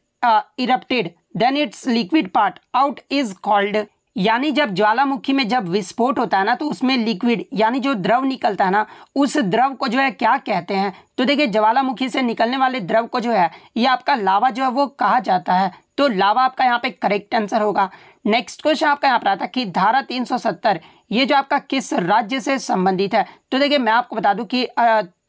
erupted then its liquid part out is called यानी जब ज्वालामुखी में जब विस्फोट होता है ना तो उसमें लिक्विड यानी जो द्रव निकलता है ना उस द्रव को जो है क्या कहते हैं तो देखिए ज्वालामुखी से निकलने वाले द्रव को जो है ये आपका लावा जो है वो कहा जाता है तो लावा आपका यहाँ पे करेक्ट आंसर होगा नेक्स्ट क्वेश्चन आपका यहाँ पर आता है कि धारा 370 ये जो आपका किस राज्य से संबंधित है तो देखिए मैं आपको बता दूं कि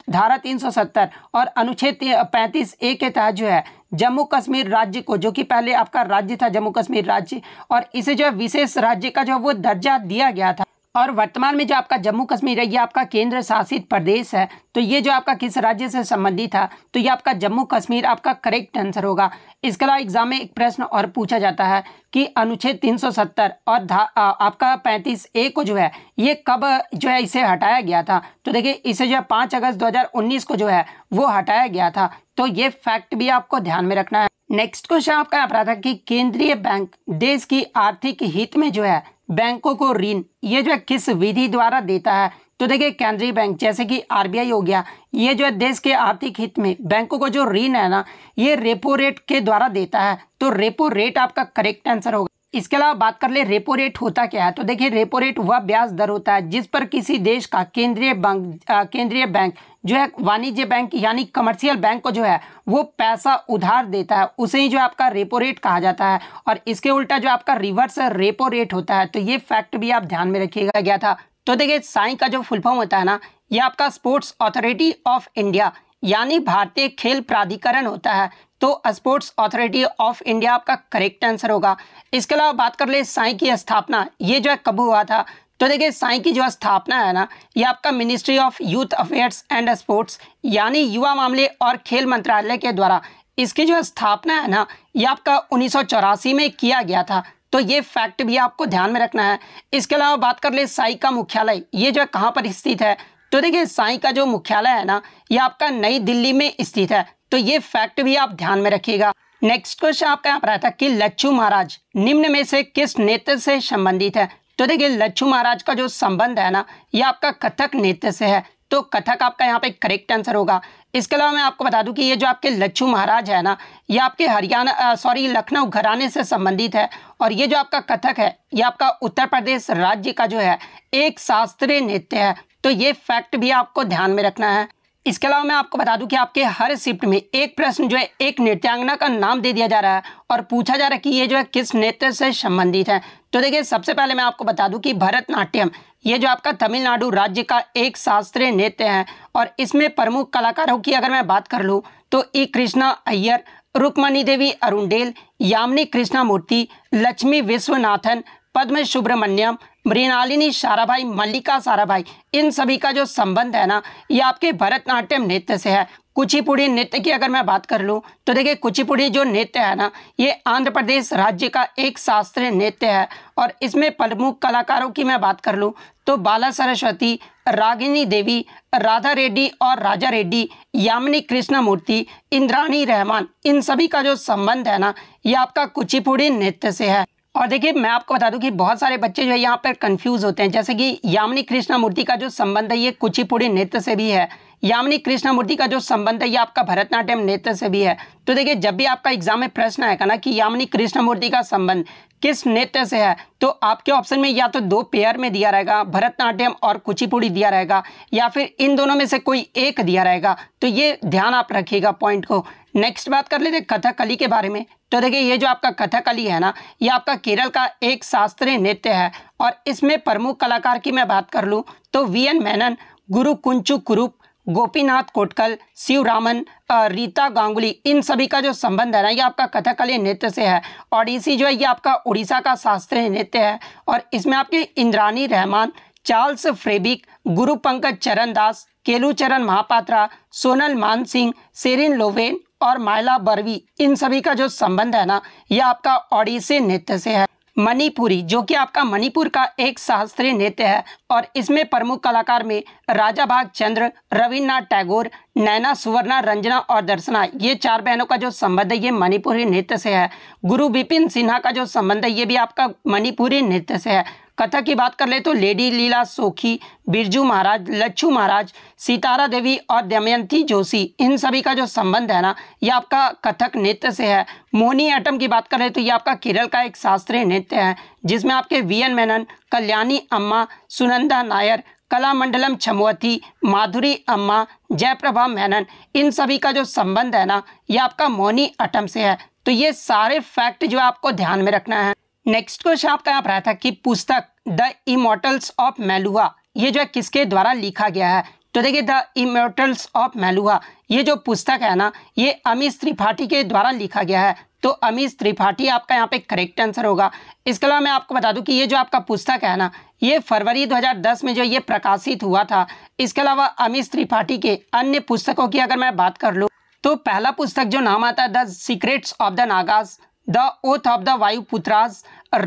धारा 370 और अनुच्छेद 35 ए के तहत जो है जम्मू कश्मीर राज्य को जो कि पहले आपका राज्य था जम्मू कश्मीर राज्य और इसे जो है विशेष राज्य का जो वो दर्जा दिया गया था और वर्तमान में जो आपका जम्मू कश्मीर है ये आपका केंद्र शासित प्रदेश है तो ये जो आपका किस राज्य से संबंधित था तो ये आपका जम्मू कश्मीर आपका करेक्ट आंसर होगा इसके अलावा एग्जाम में एक प्रश्न और पूछा जाता है कि अनुच्छेद 370 और धा, आ, आपका 35 ए को जो है ये कब जो है इसे हटाया गया था तो देखिए इसे जो है पाँच अगस्त दो को जो है वो हटाया गया था तो ये फैक्ट भी आपको ध्यान में रखना है नेक्स्ट क्वेश्चन आपका यहाँ पर था कि केंद्रीय बैंक देश की आर्थिक हित में जो है बैंकों को ऋण ये जो है किस विधि द्वारा देता है तो देखिए केंद्रीय बैंक जैसे कि आरबीआई हो गया ये जो है देश के आर्थिक हित में बैंकों को जो ऋण है ना ये रेपो रेट के द्वारा देता है तो रेपो रेट आपका करेक्ट आंसर होगा इसके अलावा बात कर ले रेपो रेट होता क्या है तो देखिए रेपो रेट वह ब्याज दर होता है जिस पर किसी देश का केंद्रीय बैंक केंद्रीय बैंक जो है वाणिज्य बैंक यानी कमर्शियल बैंक को जो है वो पैसा उधार देता है उसे ही जो आपका रेपो रेट कहा जाता है और इसके उल्टा जो आपका रिवर्स रेपो रेट होता है तो ये फैक्ट भी आप ध्यान में रखिएगा गया था तो देखिए साई का जो फुलफॉर्म होता है ना ये आपका स्पोर्ट्स अथॉरिटी ऑफ इंडिया यानी भारतीय खेल प्राधिकरण होता है तो स्पोर्ट्स अथॉरिटी ऑफ इंडिया आपका करेक्ट आंसर होगा इसके अलावा बात कर ले साई की स्थापना ये जो है कब हुआ था तो देखिए साई की जो स्थापना है ना ये आपका ministry of youth affairs and sports यानी युवा मामले और खेल मंत्रालय के द्वारा इसकी जो स्थापना है ना ये आपका उन्नीस में किया गया था तो ये फैक्ट भी आपको ध्यान में रखना है इसके अलावा बात कर ले साई का मुख्यालय ये जो है कहाँ पर स्थित है तो देखिए साई का जो मुख्यालय है ना ये आपका नई दिल्ली में स्थित है तो ये फैक्ट भी आप ध्यान में रखिएगा नेक्स्ट क्वेश्चन आपका यहाँ पर आया था कि लच्छू महाराज निम्न में से किस नेत्र से संबंधित है तो देखिए लच्छू महाराज का जो संबंध है ना ये आपका कथक नेत्र से है तो कथक आपका यहाँ पे करेक्ट आंसर होगा इसके अलावा मैं आपको बता दूं कि ये जो आपके लच्छू महाराज है ना ये आपके हरियाणा सॉरी लखनऊ घराने से संबंधित है और ये जो आपका कथक है ये आपका उत्तर प्रदेश राज्य का जो है एक शास्त्रीय नृत्य है तो ये फैक्ट भी आपको ध्यान में रखना है इसके अलावा मैं आपको बता दूं कि आपके हर शिफ्ट में एक प्रश्न जो है एक नृत्यांगना का नाम दे दिया जा रहा है और पूछा जा रहा है कि ये जो है किस नृत्य से संबंधित है तो देखिए सबसे पहले मैं आपको बता दूं कि भरतनाट्यम ये जो आपका तमिलनाडु राज्य का एक शास्त्रीय नृत्य है और इसमें प्रमुख कलाकारों की अगर मैं बात कर लूँ तो ई कृष्णा अय्यर रुक्मणी देवी अरुणेल यामिनी कृष्णा मूर्ति लक्ष्मी विश्वनाथन पद्म सुब्रमण्यम मृणालिनी साराभाई मल्लिका साराभाई इन सभी का जो संबंध है ना ये आपके भरतनाट्यम नृत्य से है कुचिपुड़ी नृत्य की अगर मैं बात कर लूँ तो देखिए कुचिपुड़ी जो नृत्य है ना ये आंध्र प्रदेश राज्य का एक शास्त्रीय नृत्य है और इसमें प्रमुख कलाकारों की मैं बात कर लूँ तो बाला सरस्वती रागिनी देवी राधा रेड्डी और राजा रेड्डी यामिनी कृष्णमूर्ति इंद्राणी रहमान इन सभी का जो संबंध है ना ये आपका कुचिपुड़ी नृत्य से है और देखिए मैं आपको बता दूं कि बहुत सारे बच्चे जो है यहाँ पर कंफ्यूज होते हैं जैसे कि यामिनी कृष्णामूर्ति का जो संबंध है ये कुचिपुड़ी नृत्य से भी है यामिनी कृष्णामूर्ति का जो संबंध है ये आपका भरतनाट्यम नृत्य से भी है तो देखिए जब भी आपका एग्जाम में प्रश्न आएगा ना कि यामिनी कृष्णामूर्ति का संबंध किस नृत्य से है तो आपके ऑप्शन में या तो दो पेयर में दिया रहेगा भरतनाट्यम और कुचिपुड़ी दिया रहेगा या फिर इन दोनों में से कोई एक दिया रहेगा तो ये ध्यान आप रखिएगा पॉइंट को नेक्स्ट बात कर लेते कथकली के बारे में तो देखिए ये जो आपका कथकली है ना ये आपका केरल का एक शास्त्रीय नृत्य है और इसमें प्रमुख कलाकार की मैं बात कर लूँ तो वी एन मैनन गुरु कुंचू कुरूप गोपीनाथ कोटकल शिव रामन रीता गांगुली इन सभी का जो संबंध है ना ये आपका कथकली नृत्य से है ओडिसी जो है ये आपका उड़ीसा का शास्त्रीय नृत्य है और इसमें आपके इंद्रानी रहमान चार्ल्स फ्रेबिक गुरु पंकज चरण दास केलू चरण महापात्रा सोनल मान सिंह सेरिन लोवेन और मायला बरवी इन सभी का जो संबंध है ना यह आपका ओडिसी नृत्य से है मणिपुरी जो कि आपका मणिपुर का एक शास्त्रीय नृत्य है और इसमें प्रमुख कलाकार में राजा भाग चंद्र रविन्द्रनाथ टैगोर नैना सुवर्णा रंजना और दर्शना ये चार बहनों का जो संबंध है ये मणिपुरी नृत्य से है गुरु बिपिन सिन्हा का जो संबंध है ये भी आपका मणिपुरी नृत्य से है कथक की बात कर ले तो लेडी लीला सोखी बिरजू महाराज लच्छू महाराज सितारा देवी और दमयंती जोशी इन सभी का जो संबंध है ना ये आपका कथक नृत्य से है मोनी एटम की बात कर ले तो ये आपका केरल का एक शास्त्रीय नृत्य है जिसमें आपके वी एन मेनन कल्याणी अम्मा सुनंदा नायर कला मंडलम छमुअती माधुरी अम्मा जयप्रभा मेनन इन सभी का जो संबंध है ना ये आपका मोनी अटम से है तो ये सारे फैक्ट जो आपको ध्यान में रखना है नेक्स्ट क्वेश्चन आपका यहाँ पर आया था कि पुस्तक द इमोटल्स ऑफ मेलुआ ये जो है किसके द्वारा लिखा गया है तो देखिए द इमोटल्स ऑफ मेलुआ ये जो पुस्तक है ना ये अमित त्रिपाठी के द्वारा लिखा गया है तो अमित त्रिपाठी आपका यहाँ पे करेक्ट आंसर होगा इसके अलावा मैं आपको बता दूं कि ये जो आपका पुस्तक है ना ये फरवरी 2010 में जो ये प्रकाशित हुआ था इसके अलावा अमित त्रिपाठी के अन्य पुस्तकों की अगर मैं बात कर लूँ तो पहला पुस्तक जो नाम आता है the secrets of the Nagas the oath of the Vayuputras,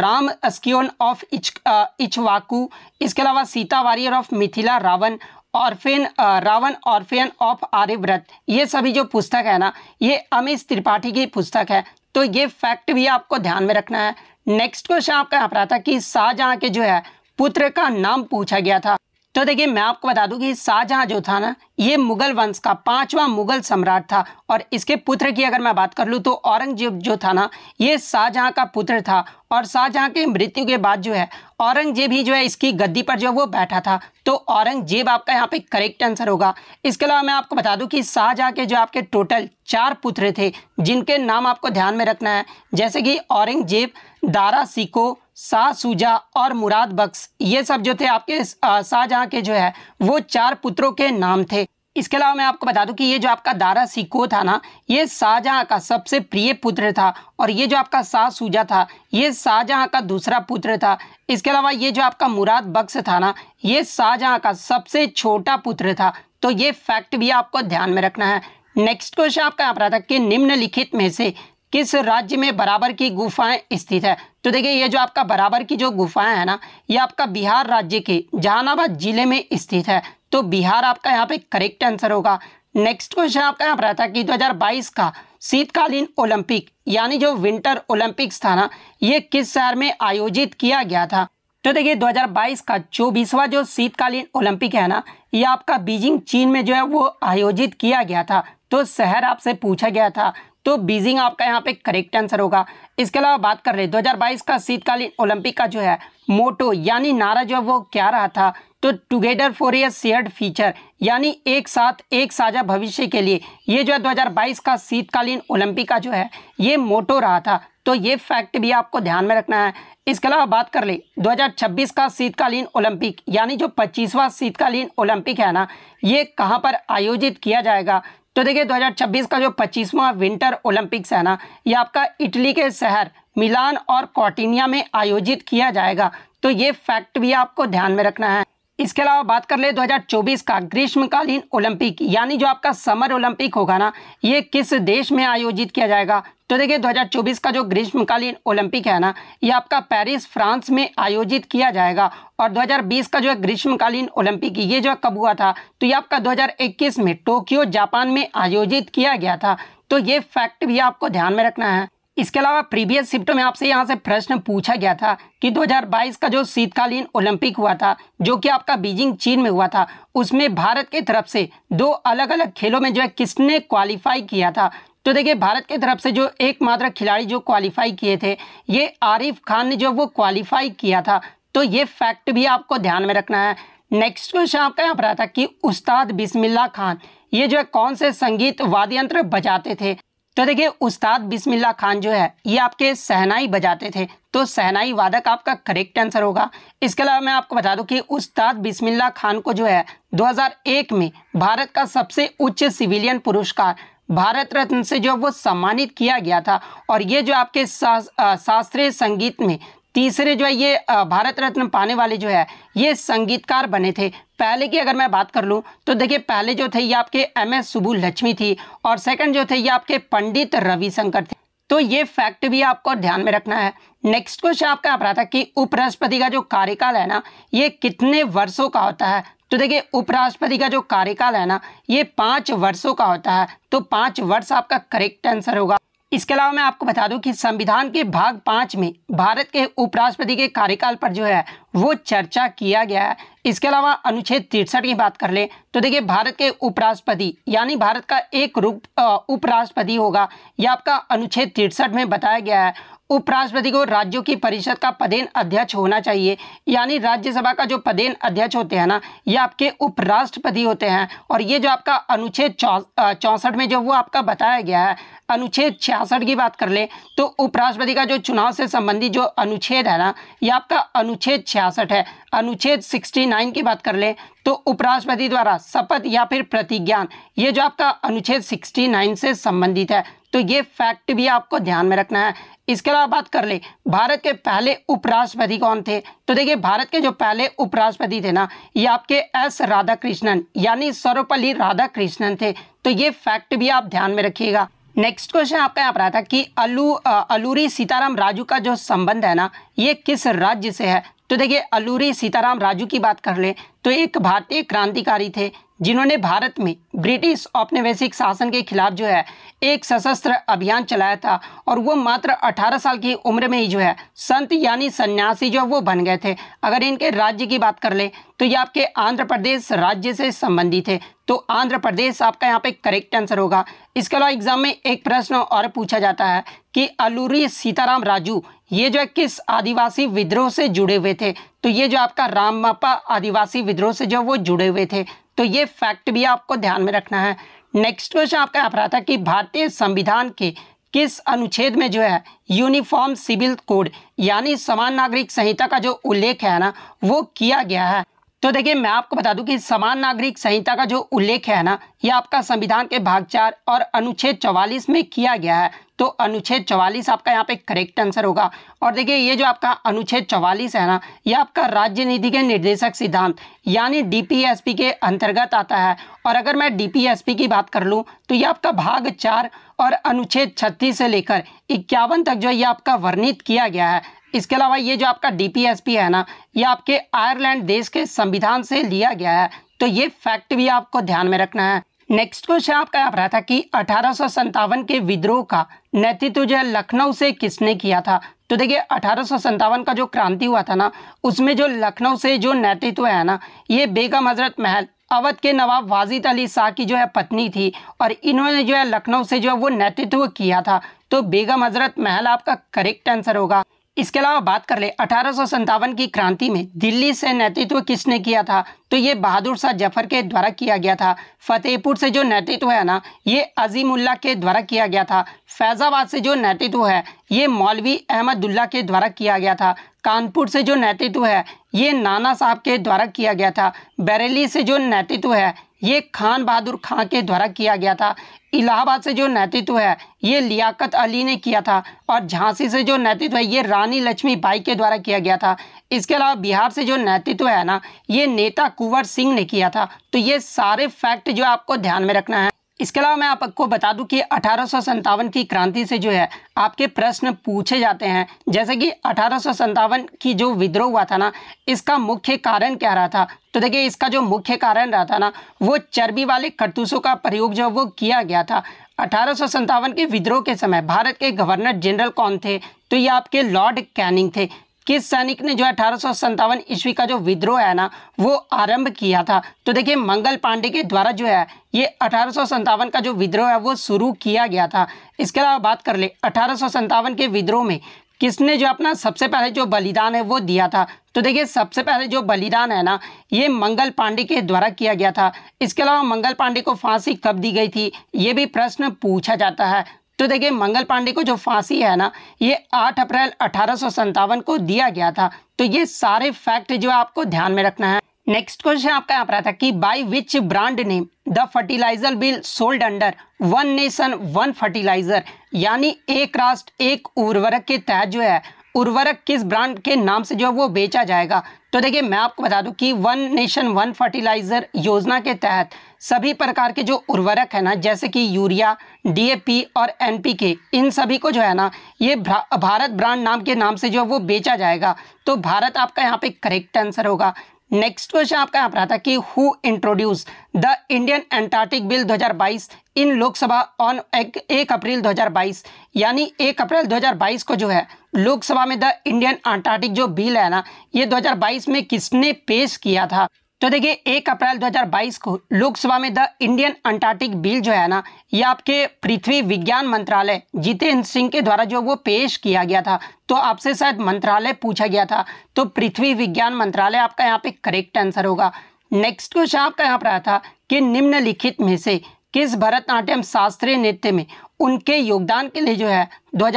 Ram Askion of Ich, uh, इसके अलावा Sita warrior of Mithila Ravan orphan Ravan orphan of Aryavarta ये सभी जो पुस्तक है ना ये अमित त्रिपाठी की पुस्तक है तो ये फैक्ट भी आपको ध्यान में रखना है नेक्स्ट क्वेश्चन आपका यहाँ पर आता कि शाहजहाँ के जो है पुत्र का नाम पूछा गया था तो देखिए मैं आपको बता दूं कि शाहजहां जो था ना ये मुगल वंश का पांचवा मुगल सम्राट था और इसके पुत्र की अगर मैं बात कर लूँ तो औरंगजेब जो था ना ये शाहजहां का पुत्र था और शाहजहां के मृत्यु के बाद जो है औरंगजेब ही जो है इसकी गद्दी पर जो वो बैठा था तो औरंगजेब आपका यहाँ पे करेक्ट आंसर होगा इसके अलावा मैं आपको बता दूं कि शाहजहाँ के जो आपके टोटल चार पुत्र थे जिनके नाम आपको ध्यान में रखना है जैसे कि औरंगजेब दारा सिको शाह सूजा और मुराद बख्श ये सब जो थे आपके शाहजहाँ के जो है वो चार पुत्रों के नाम थे इसके अलावा मैं आपको बता दूं कि ये जो आपका दारा सिको था ना ये शाहजहाँ का सबसे प्रिय पुत्र था और ये जो आपका शाह सूजा था ये शाहजहाँ का दूसरा पुत्र था इसके अलावा ये जो आपका मुराद बख्श था ना ये शाहजहाँ का सबसे छोटा पुत्र था तो ये फैक्ट भी आपको ध्यान में रखना है नेक्स्ट क्वेश्चन आपका यहाँ पर था कि निम्नलिखित में से किस राज्य में बराबर की गुफाएं स्थित है तो देखिए ये जो आपका बराबर की जो गुफाएं है ना ये आपका बिहार राज्य के जहानाबाद जिले में स्थित है तो बिहार आपका यहाँ पे करेक्ट आंसर होगा नेक्स्ट क्वेश्चन आपका यहाँ पर रहता है कि 2022 का शीतकालीन ओलंपिक यानी जो विंटर ओलंपिक्स था ना ये किस शहर में आयोजित किया गया था तो देखिए 2022 का चौबीसवा जो शीतकालीन ओलंपिक है ना ये आपका बीजिंग चीन में जो है वो आयोजित किया गया था तो शहर आपसे पूछा गया था तो बीजिंग आपका यहाँ पे करेक्ट आंसर होगा इसके अलावा बात कर रहे 2022 का शीतकालीन ओलंपिक का जो है मोटो यानी नारा जो है वो क्या रहा था तो together for a shared feature यानी एक साथ एक साझा भविष्य के लिए ये जो है 2022 का शीतकालीन ओलंपिक का जो है ये मोटो रहा था तो ये फैक्ट भी आपको ध्यान में रखना है इसके अलावा बात कर ले 2026 का शीतकालीन ओलंपिक यानी जो 25वां शीतकालीन ओलंपिक है ना ये कहाँ पर आयोजित किया जाएगा तो देखिए 2026 का जो 25वां विंटर ओलंपिक्स है ना ये आपका इटली के शहर मिलान और कॉटिनिया में आयोजित किया जाएगा तो ये फैक्ट भी आपको ध्यान में रखना है इसके अलावा बात कर ले 2024 का ग्रीष्मकालीन ओलंपिक यानी जो आपका समर ओलंपिक होगा ना ये किस देश में आयोजित किया जाएगा तो देखिए 2024 का जो ग्रीष्मकालीन ओलंपिक है ना ये आपका पेरिस फ्रांस में आयोजित किया जाएगा और 2020 का जो है ग्रीष्मकालीन ओलंपिक ये जो कब हुआ था तो ये आपका 2021 में टोक्यो जापान में आयोजित किया गया था तो ये फैक्ट भी आपको ध्यान में रखना है इसके अलावा प्रीवियस शिफ्ट में आपसे यहाँ से प्रश्न पूछा गया था कि 2022 का जो शीतकालीन ओलंपिक हुआ था जो कि आपका बीजिंग चीन में हुआ था उसमें भारत की तरफ से दो अलग अलग खेलों में जो है किसने क्वालिफाई किया था तो देखिए भारत की तरफ से जो एकमात्र खिलाड़ी जो क्वालिफाई किए थे ये आरिफ खान ने जो वो क्वालिफाई किया था तो ये फैक्ट भी आपको ध्यान में रखना है नेक्स्ट क्वेश्चन आपका यहाँ पर आता कि उस्ताद बिस्मिल्ला खान ये जो है कौन से संगीत वाद्य यंत्र बजाते थे तो देखिए उस्ताद बिस्मिल्ला खान जो है ये आपके सहनाई बजाते थे तो सहनाई वादक आपका करेक्ट आंसर होगा इसके अलावा मैं आपको बता दूं कि उस्ताद बिस्मिल्ला खान को जो है 2001 में भारत का सबसे उच्च सिविलियन पुरस्कार भारत रत्न से जो वो सम्मानित किया गया था और ये जो आपके शास्त्रीय संगीत में तीसरे जो है ये भारत रत्न पाने वाले जो है ये संगीतकार बने थे पहले की अगर मैं बात कर लूँ तो देखिए पहले जो थे ये आपके एम एस सुबू लक्ष्मी थी और सेकंड जो थे ये आपके पंडित रविशंकर थे तो ये फैक्ट भी आपको ध्यान में रखना है नेक्स्ट क्वेश्चन आपका आप रहा था कि उपराष्ट्रपति का जो कार्यकाल है ना ये कितने वर्षों का होता है तो देखिए उपराष्ट्रपति का जो कार्यकाल है ना ये पाँच वर्षों का होता है तो पाँच वर्ष आपका करेक्ट आंसर होगा इसके अलावा मैं आपको बता दूं कि संविधान के भाग पाँच में भारत के उपराष्ट्रपति के कार्यकाल पर जो है वो चर्चा किया गया है इसके अलावा अनुच्छेद तिरसठ की बात कर लें तो देखिए भारत के उपराष्ट्रपति यानी भारत का एक रूप उपराष्ट्रपति होगा यह आपका अनुच्छेद तिरसठ में बताया गया है उपराष्ट्रपति को राज्यों की परिषद का पदेन अध्यक्ष होना चाहिए यानी राज्यसभा का जो पदेन अध्यक्ष होते हैं ना ये आपके उपराष्ट्रपति होते हैं और ये जो आपका अनुच्छेद चौंसठ में जो वो आपका बताया गया है अनुच्छेद छियासठ की बात कर ले तो उपराष्ट्रपति का जो चुनाव से संबंधित जो अनुच्छेद है ना ये आपका अनुच्छेद छियासठ है अनुच्छेद सिक्सटी नाइन की बात कर ले तो उपराष्ट्रपति द्वारा शपथ या फिर प्रतिज्ञान ये जो आपका अनुच्छेद सिक्सटी नाइन से संबंधित है तो ये फैक्ट भी आपको ध्यान में रखना है इसके अलावा बात कर ले भारत के पहले उपराष्ट्रपति कौन थे तो देखिए भारत के जो पहले उपराष्ट्रपति थे ना ये आपके एस राधाकृष्णन यानी सर्वपल्ली राधाकृष्णन थे तो ये फैक्ट भी आप ध्यान में रखिएगा नेक्स्ट क्वेश्चन आपका यहाँ पर आया था कि अलू अलूरी सीताराम राजू का जो संबंध है ना ये किस राज्य से है तो देखिए अलूरी सीताराम राजू की बात कर ले तो एक भारतीय क्रांतिकारी थे जिन्होंने भारत में ब्रिटिश औपनिवेशिक शासन के खिलाफ जो है एक सशस्त्र अभियान चलाया था और वो मात्र 18 साल की उम्र में ही जो है संत यानी सन्यासी जो है वो बन गए थे अगर इनके राज्य की बात कर ले तो ये आपके आंध्र प्रदेश राज्य से संबंधित है तो आंध्र प्रदेश आपका यहाँ पे करेक्ट आंसर होगा इसके अलावा एग्जाम में एक प्रश्न और पूछा जाता है कि अलूरी सीताराम राजू ये जो है किस आदिवासी विद्रोह से जुड़े हुए थे तो ये जो आपका राममापा आदिवासी विद्रोह से जो वो जुड़े हुए थे तो ये फैक्ट भी आपको ध्यान में रखना है नेक्स्ट क्वेश्चन आपका यहाँ पर आता है कि भारतीय संविधान के किस अनुच्छेद में जो है यूनिफॉर्म सिविल कोड यानी समान नागरिक संहिता का जो उल्लेख है ना वो किया गया है तो देखिए मैं आपको बता दूं कि समान नागरिक संहिता का जो उल्लेख है ना ये आपका संविधान के भाग चार और अनुच्छेद चौवालीस में किया गया है तो अनुच्छेद चौवालीस आपका यहाँ पे करेक्ट आंसर होगा और देखिए ये जो आपका अनुच्छेद चौवालीस है ना ये आपका राज्य नीति के निर्देशक सिद्धांत यानी डीपीएसपी के अंतर्गत आता है और अगर मैं डीपीएसपी की बात कर लूँ तो ये आपका भाग चार और अनुच्छेद छत्तीस से लेकर इक्यावन तक जो ये आपका वर्णित किया गया है इसके अलावा ये जो आपका डीपीएसपी है ना ये आपके आयरलैंड देश के संविधान से लिया गया है तो ये फैक्ट भी आपको ध्यान में रखना है नेक्स्ट क्वेश्चन आपका आप रहा था कि अठारह के विद्रोह का नेतृत्व जो है लखनऊ से किसने किया था तो देखिए अठारह का जो क्रांति हुआ था ना उसमें जो लखनऊ से जो नेतृत्व है ना ये बेगम हजरत महल अवध के नवाब वाजिद अली शाह की जो है पत्नी थी और इन्होंने जो है लखनऊ से जो है वो नेतृत्व किया था तो बेगम हजरत महल आपका करेक्ट आंसर होगा इसके अलावा बात कर ले अठारह की क्रांति में दिल्ली से नेतृत्व किसने किया था तो ये बहादुर शाह जफर के द्वारा किया गया था फतेहपुर से जो नेतृत्व है ना ये अजीमुल्ला के द्वारा किया गया था फैज़ाबाद से जो नेतृत्व है ये मौलवी अहमदुल्ला के द्वारा किया गया था कानपुर से जो नेतृत्व है ये नाना साहब के द्वारा किया गया था बरेली से जो नेतृत्व है ये खान बहादुर खां के द्वारा किया गया था इलाहाबाद से जो नेतृत्व है ये लियाकत अली ने किया था और झांसी से जो नेतृत्व है ये रानी लक्ष्मी बाई के द्वारा किया गया था इसके अलावा बिहार से जो नेतृत्व है ना ये नेता कुंवर सिंह ने किया था तो ये सारे फैक्ट जो आपको ध्यान में रखना है इसके अलावा मैं आपको बता दूं कि अठारह की क्रांति से जो है आपके प्रश्न पूछे जाते हैं जैसे कि अठारह की जो विद्रोह हुआ था ना इसका मुख्य कारण क्या रहा था तो देखिए इसका जो मुख्य कारण रहा था ना वो चर्बी वाले कर्तूसों का प्रयोग जो वो किया गया था अठारह के विद्रोह के समय भारत के गवर्नर जनरल कौन थे तो ये आपके लॉर्ड कैनिंग थे किस सैनिक ने जो अठारह ईस्वी का जो विद्रोह है ना वो आरंभ किया था तो देखिए मंगल पांडे के द्वारा जो है ये अठारह का जो विद्रोह है वो शुरू किया गया था इसके अलावा बात कर ले अठारह के विद्रोह में किसने जो अपना सबसे पहले जो बलिदान है वो दिया था तो देखिए सबसे पहले जो बलिदान है ना ये मंगल पांडे के द्वारा किया गया था इसके अलावा मंगल पांडे को फांसी कब दी गई थी ये भी प्रश्न पूछा जाता है तो देखिए मंगल पांडे को जो फांसी है ना ये 8 अप्रैल अठारह को दिया गया था तो ये सारे फैक्ट जो है आपको ध्यान में रखना है नेक्स्ट क्वेश्चन आपका यहाँ पर आता कि by which brand name the fertilizer will sold under one nation one fertilizer यानी एक राष्ट्र एक उर्वरक के तहत जो है उर्वरक किस ब्रांड के नाम से जो है वो बेचा जाएगा तो देखिए मैं आपको बता दूं कि वन नेशन वन फर्टिलाइज़र योजना के तहत सभी प्रकार के जो उर्वरक है ना जैसे कि यूरिया डीएपी और एनपीके इन सभी को जो है ना ये भारत ब्रांड नाम के नाम से जो है वो बेचा जाएगा तो भारत आपका यहाँ पे करेक्ट आंसर होगा नेक्स्ट क्वेश्चन आपका यहाँ पर आता है कि who introduce the Indian Antarctic bill 2022 in Lok Sabha on एक अप्रैल 2022 यानी एक अप्रैल 2022 को जो है लोकसभा में द इंडियन अंटार्कटिक जो बिल है ना ये 2022 में किसने पेश किया था तो देखिए एक अप्रैल 2022 को लोकसभा में द इंडियन अंटार्कटिक बिल जो है ना ये आपके पृथ्वी विज्ञान मंत्रालय जितेंद्र सिंह के द्वारा जो वो पेश किया गया था तो आपसे शायद मंत्रालय पूछा गया था तो पृथ्वी विज्ञान मंत्रालय आपका यहाँ पे करेक्ट आंसर होगा नेक्स्ट क्वेश्चन आपका यहाँ पर आया था कि निम्नलिखित में से किस भरतनाट्यम शास्त्रीय नृत्य में उनके योगदान के लिए जो है दो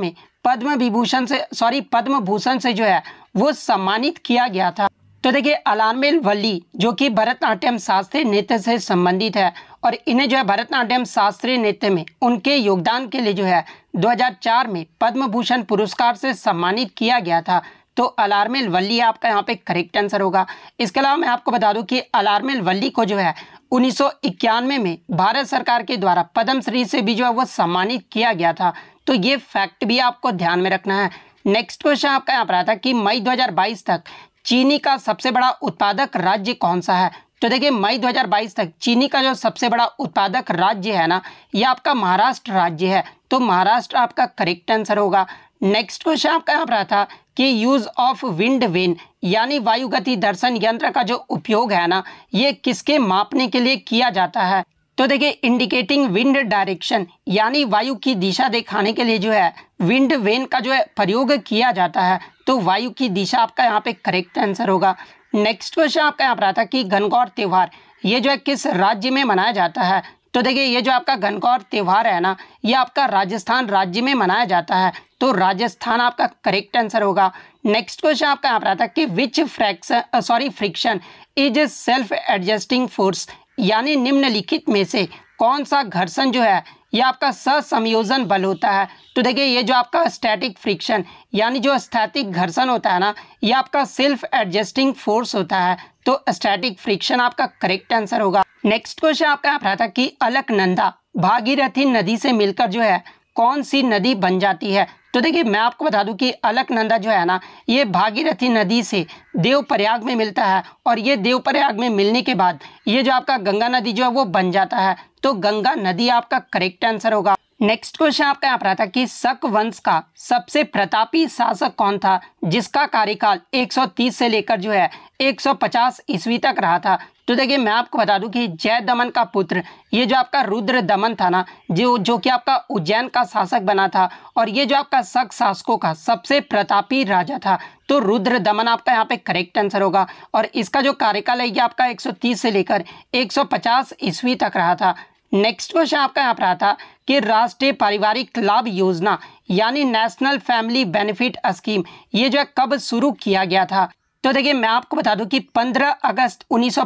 में पद्म विभूषण से सॉरी पद्म भूषण से जो है वो सम्मानित किया गया था तो देखिए अलानमेल वली जो कि भरतनाट्यम शास्त्रीय नृत्य से संबंधित है और इन्हें जो है भरतनाट्यम शास्त्रीय नृत्य में उनके योगदान के लिए जो है 2004 में पद्म भूषण पुरस्कार से सम्मानित किया गया था तो अलारमेल वल्ली आपका यहाँ पे करेक्ट आंसर होगा इसके अलावा मैं आपको बता दूं कि अलारमेल वल्ली को जो है उन्नीस में भारत सरकार के द्वारा पद्मश्री से भी जो है वो सम्मानित किया गया था तो ये फैक्ट भी आपको ध्यान में रखना है नेक्स्ट क्वेश्चन आपका यहाँ पर आया था कि मई 2022 तक चीनी का सबसे बड़ा उत्पादक राज्य कौन सा है तो देखिए मई 2022 तक चीनी का जो सबसे बड़ा उत्पादक राज्य है ना ये आपका महाराष्ट्र राज्य है तो महाराष्ट्र आपका करेक्ट आंसर होगा नेक्स्ट क्वेश्चन आपका यहाँ पर था कि यूज़ ऑफ विंड वेन यानी वायुगति दर्शन यंत्र का जो उपयोग है ना ये किसके मापने के लिए किया जाता है तो देखिए इंडिकेटिंग विंड डायरेक्शन यानी वायु की दिशा दिखाने के लिए जो है विंड वेन का जो है प्रयोग किया जाता है तो वायु की दिशा आपका यहाँ पे करेक्ट आंसर होगा नेक्स्ट क्वेश्चन आपका यहाँ पर आता कि घनगौर त्यौहार ये जो है किस राज्य में मनाया जाता है तो देखिए ये जो आपका घनगौर त्यौहार है ना ये आपका राजस्थान राज्य में मनाया जाता है तो राजस्थान आपका करेक्ट आंसर होगा नेक्स्ट क्वेश्चन आपका यहाँ पर आता कि which fraction sorry friction is self adjusting force यानी निम्नलिखित में से कौन सा घर्षण जो है ये आपका ससंयोजन बल होता है तो देखिए ये जो आपका स्टैटिक फ्रिक्शन यानी जो स्थैतिक घर्षण होता है ना ये आपका सेल्फ एडजस्टिंग फोर्स होता है तो स्टैटिक फ्रिक्शन आपका करेक्ट आंसर होगा नेक्स्ट क्वेश्चन आपका आप रहा था कि अलकनंदा भागीरथी नदी से मिलकर जो है कौन सी नदी बन जाती है तो देखिए मैं आपको बता दूं कि अलकनंदा जो है ना ये भागीरथी नदी से देवप्रयाग में मिलता है और ये देवप्रयाग में मिलने के बाद ये जो आपका गंगा नदी जो है वो बन जाता है तो गंगा नदी आपका करेक्ट आंसर होगा नेक्स्ट क्वेश्चन आपका यहाँ पर आता कि शक वंश का सबसे प्रतापी शासक कौन था जिसका कार्यकाल 130 से लेकर जो है 150 ईस्वी तक रहा था तो देखिए मैं आपको बता दूं कि जय दमन का पुत्र ये जो आपका रुद्र दमन था ना जो जो कि आपका उज्जैन का शासक बना था और ये जो आपका सख शासकों का सबसे प्रतापी राजा था तो रुद्र दमन आपका यहाँ पे करेक्ट आंसर होगा और इसका जो कार्यकाल है ये आपका 130 से लेकर 150 ईस्वी तक रहा था नेक्स्ट क्वेश्चन आपका यहाँ पर रहा था कि राष्ट्रीय पारिवारिक लाभ योजना यानी नेशनल फैमिली बेनिफिट स्कीम ये जो है कब शुरू किया गया था तो देखिए मैं आपको बता दूं कि 15 अगस्त उन्नीस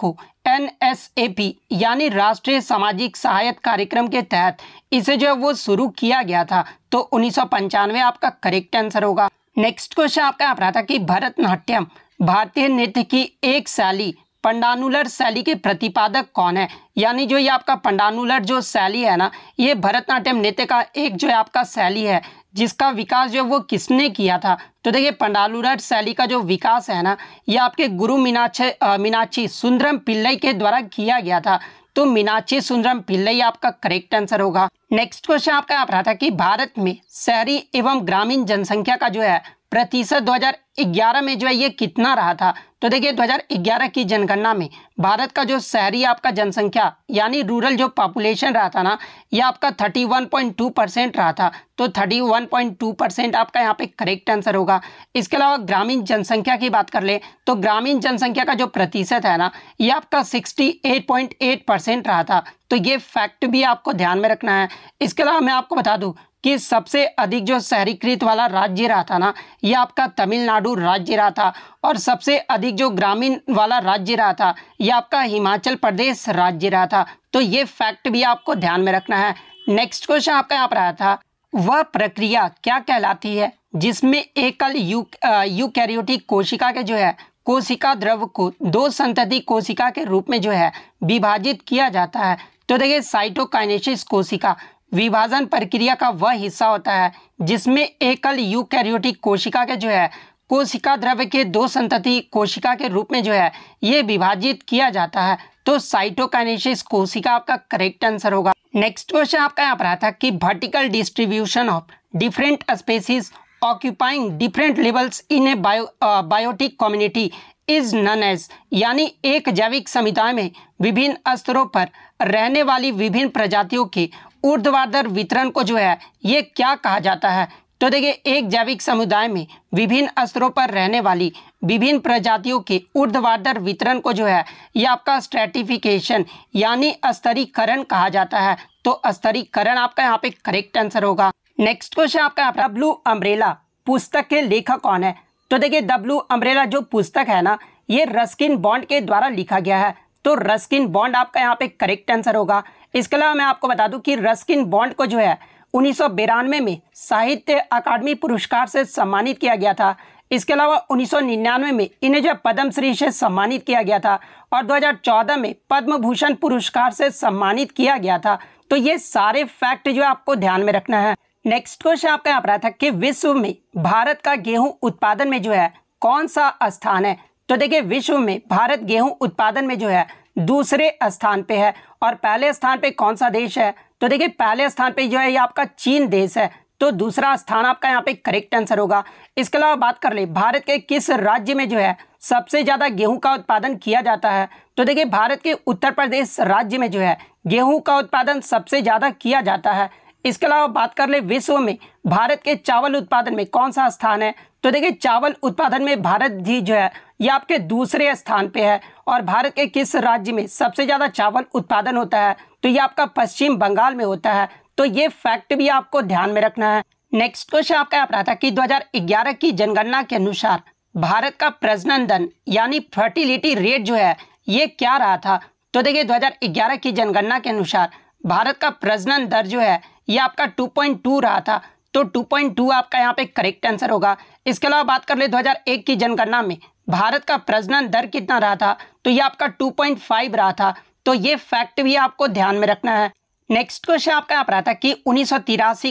को एन यानी राष्ट्रीय सामाजिक सहायता कार्यक्रम के तहत इसे जो है वो शुरू किया गया था तो उन्नीस आपका करेक्ट आंसर होगा नेक्स्ट क्वेश्चन आपका आप रहा था कि भरतनाट्यम भारतीय नृत्य की एक शैली पंडानुलर शैली के प्रतिपादक कौन है यानी जो ये आपका पंडानुलर जो शैली है ना ये भरतनाट्यम नृत्य का एक जो है आपका शैली है जिसका विकास जो वो किसने किया था तो देखिए पंडालुरट शैली का जो विकास है ना ये आपके गुरु मीनाक्ष मीनाक्षी सुंदरम पिल्लई के द्वारा किया गया था तो मीनाक्षी सुंदरम पिल्लई आपका करेक्ट आंसर होगा नेक्स्ट क्वेश्चन आपका आप रहा था कि भारत में शहरी एवं ग्रामीण जनसंख्या का जो है प्रतिशत 2011 में जो है ये कितना रहा था तो देखिए 2011 की जनगणना में भारत का जो शहरी आपका जनसंख्या यानी रूरल जो पॉपुलेशन रहा था ना ये आपका 31.2 परसेंट रहा था तो 31.2 परसेंट आपका यहाँ पे करेक्ट आंसर होगा इसके अलावा ग्रामीण जनसंख्या की बात कर ले तो ग्रामीण जनसंख्या का जो प्रतिशत है ना ये आपका 68.8 परसेंट रहा था तो ये फैक्ट भी आपको ध्यान में रखना है इसके अलावा मैं आपको बता दूँ कि सबसे अधिक जो शहरीकृत वाला राज्य रहा था ना ये आपका तमिलनाडु राज्य रहा था और सबसे अधिक जो ग्रामीण वाला राज्य रहा था ये आपका हिमाचल प्रदेश राज्य रहा था तो ये फैक्ट भी आपको ध्यान में रखना है नेक्स्ट क्वेश्चन आपका यहाँ पर आया था वह प्रक्रिया क्या कहलाती है जिसमें एकल यू यूकैरियोटिक कोशिका के जो है कोशिका द्रव को दो संतति कोशिका के रूप में जो है विभाजित किया जाता है तो देखिए साइटोकाइनेसिस कोशिका विभाजन प्रक्रिया का वह हिस्सा होता है जिसमें एकल यूकैरियोटिक कोशिका के जो है कोशिका द्रव्य के दो संतति कोशिका के रूप में जो है ये विभाजित किया जाता है तो साइटोकाइनेसिस कोशिका आपका करेक्ट आंसर होगा नेक्स्ट क्वेश्चन आपका यहाँ पर आया था कि vertical distribution of different species occupying different levels in a biotic community is known as यानी एक जैविक समुदाय में विभिन्न स्तरों पर रहने वाली विभिन्न प्रजातियों के ऊर्ध्वाधर वितरण को जो है ये क्या कहा जाता है तो देखिए एक जैविक समुदाय में विभिन्न स्तरों पर रहने वाली विभिन्न प्रजातियों के ऊर्ध्वाधर वितरण को जो है ये आपका स्ट्रेटिफिकेशन यानी स्तरीकरण कहा जाता है तो स्तरीकरण आपका यहाँ पे करेक्ट आंसर होगा नेक्स्ट क्वेश्चन आपका यहाँ डब्लू अम्ब्रेला पुस्तक के लेखक कौन है तो देखिए डब्लू अम्ब्रेला जो पुस्तक है ना ये रस्किन बॉन्ड के द्वारा लिखा गया है तो रस्किन बॉन्ड आपका यहाँ पे करेक्ट आंसर होगा इसके अलावा मैं आपको बता दूं कि रस्किन बॉन्ड को जो है उन्नीस में साहित्य अकादमी पुरस्कार से सम्मानित किया गया था इसके अलावा उन्नीस में इन्हें जो पद्मश्री से सम्मानित किया गया था और 2014 में पद्म भूषण पुरस्कार से सम्मानित किया गया था तो ये सारे फैक्ट जो आपको ध्यान में रखना है नेक्स्ट क्वेश्चन आपका यहाँ पर था कि विश्व में भारत का गेहूं उत्पादन में जो है कौन सा स्थान है तो देखिए विश्व में भारत गेहूं उत्पादन में जो है दूसरे स्थान पे है और पहले स्थान पे कौन सा देश है तो देखिए पहले स्थान पे जो है ये आपका चीन देश है तो दूसरा स्थान आपका यहाँ पे करेक्ट आंसर होगा इसके अलावा बात कर ले भारत के किस राज्य में जो है सबसे ज़्यादा गेहूं का उत्पादन किया जाता है तो देखिए भारत के उत्तर प्रदेश राज्य में जो है गेहूं का उत्पादन सबसे ज़्यादा किया जाता है इसके अलावा बात कर ले विश्व में भारत के चावल उत्पादन में कौन सा स्थान है तो देखिए चावल उत्पादन में भारत भी जो है ये आपके दूसरे स्थान पे है और भारत के किस राज्य में सबसे ज़्यादा चावल उत्पादन होता है तो ये आपका पश्चिम बंगाल में होता है तो ये फैक्ट भी आपको ध्यान में रखना है नेक्स्ट क्वेश्चन आपका यहाँ रहा था कि 2011 की जनगणना के अनुसार भारत का प्रजनन दन यानी फर्टिलिटी रेट जो है ये क्या रहा था तो देखिए 2011 की जनगणना के अनुसार भारत का प्रजनन दर जो है ये आपका 2.2 रहा था तो 2.2 आपका यहाँ पे करेक्ट आंसर होगा इसके अलावा बात कर ले 2001 की जनगणना में भारत का प्रजनन दर कितना रहा था तो ये आपका 2.5 रहा था तो ये फैक्ट भी आपको ध्यान में रखना है नेक्स्ट क्वेश्चन आपका आप रहा था कि उन्नीस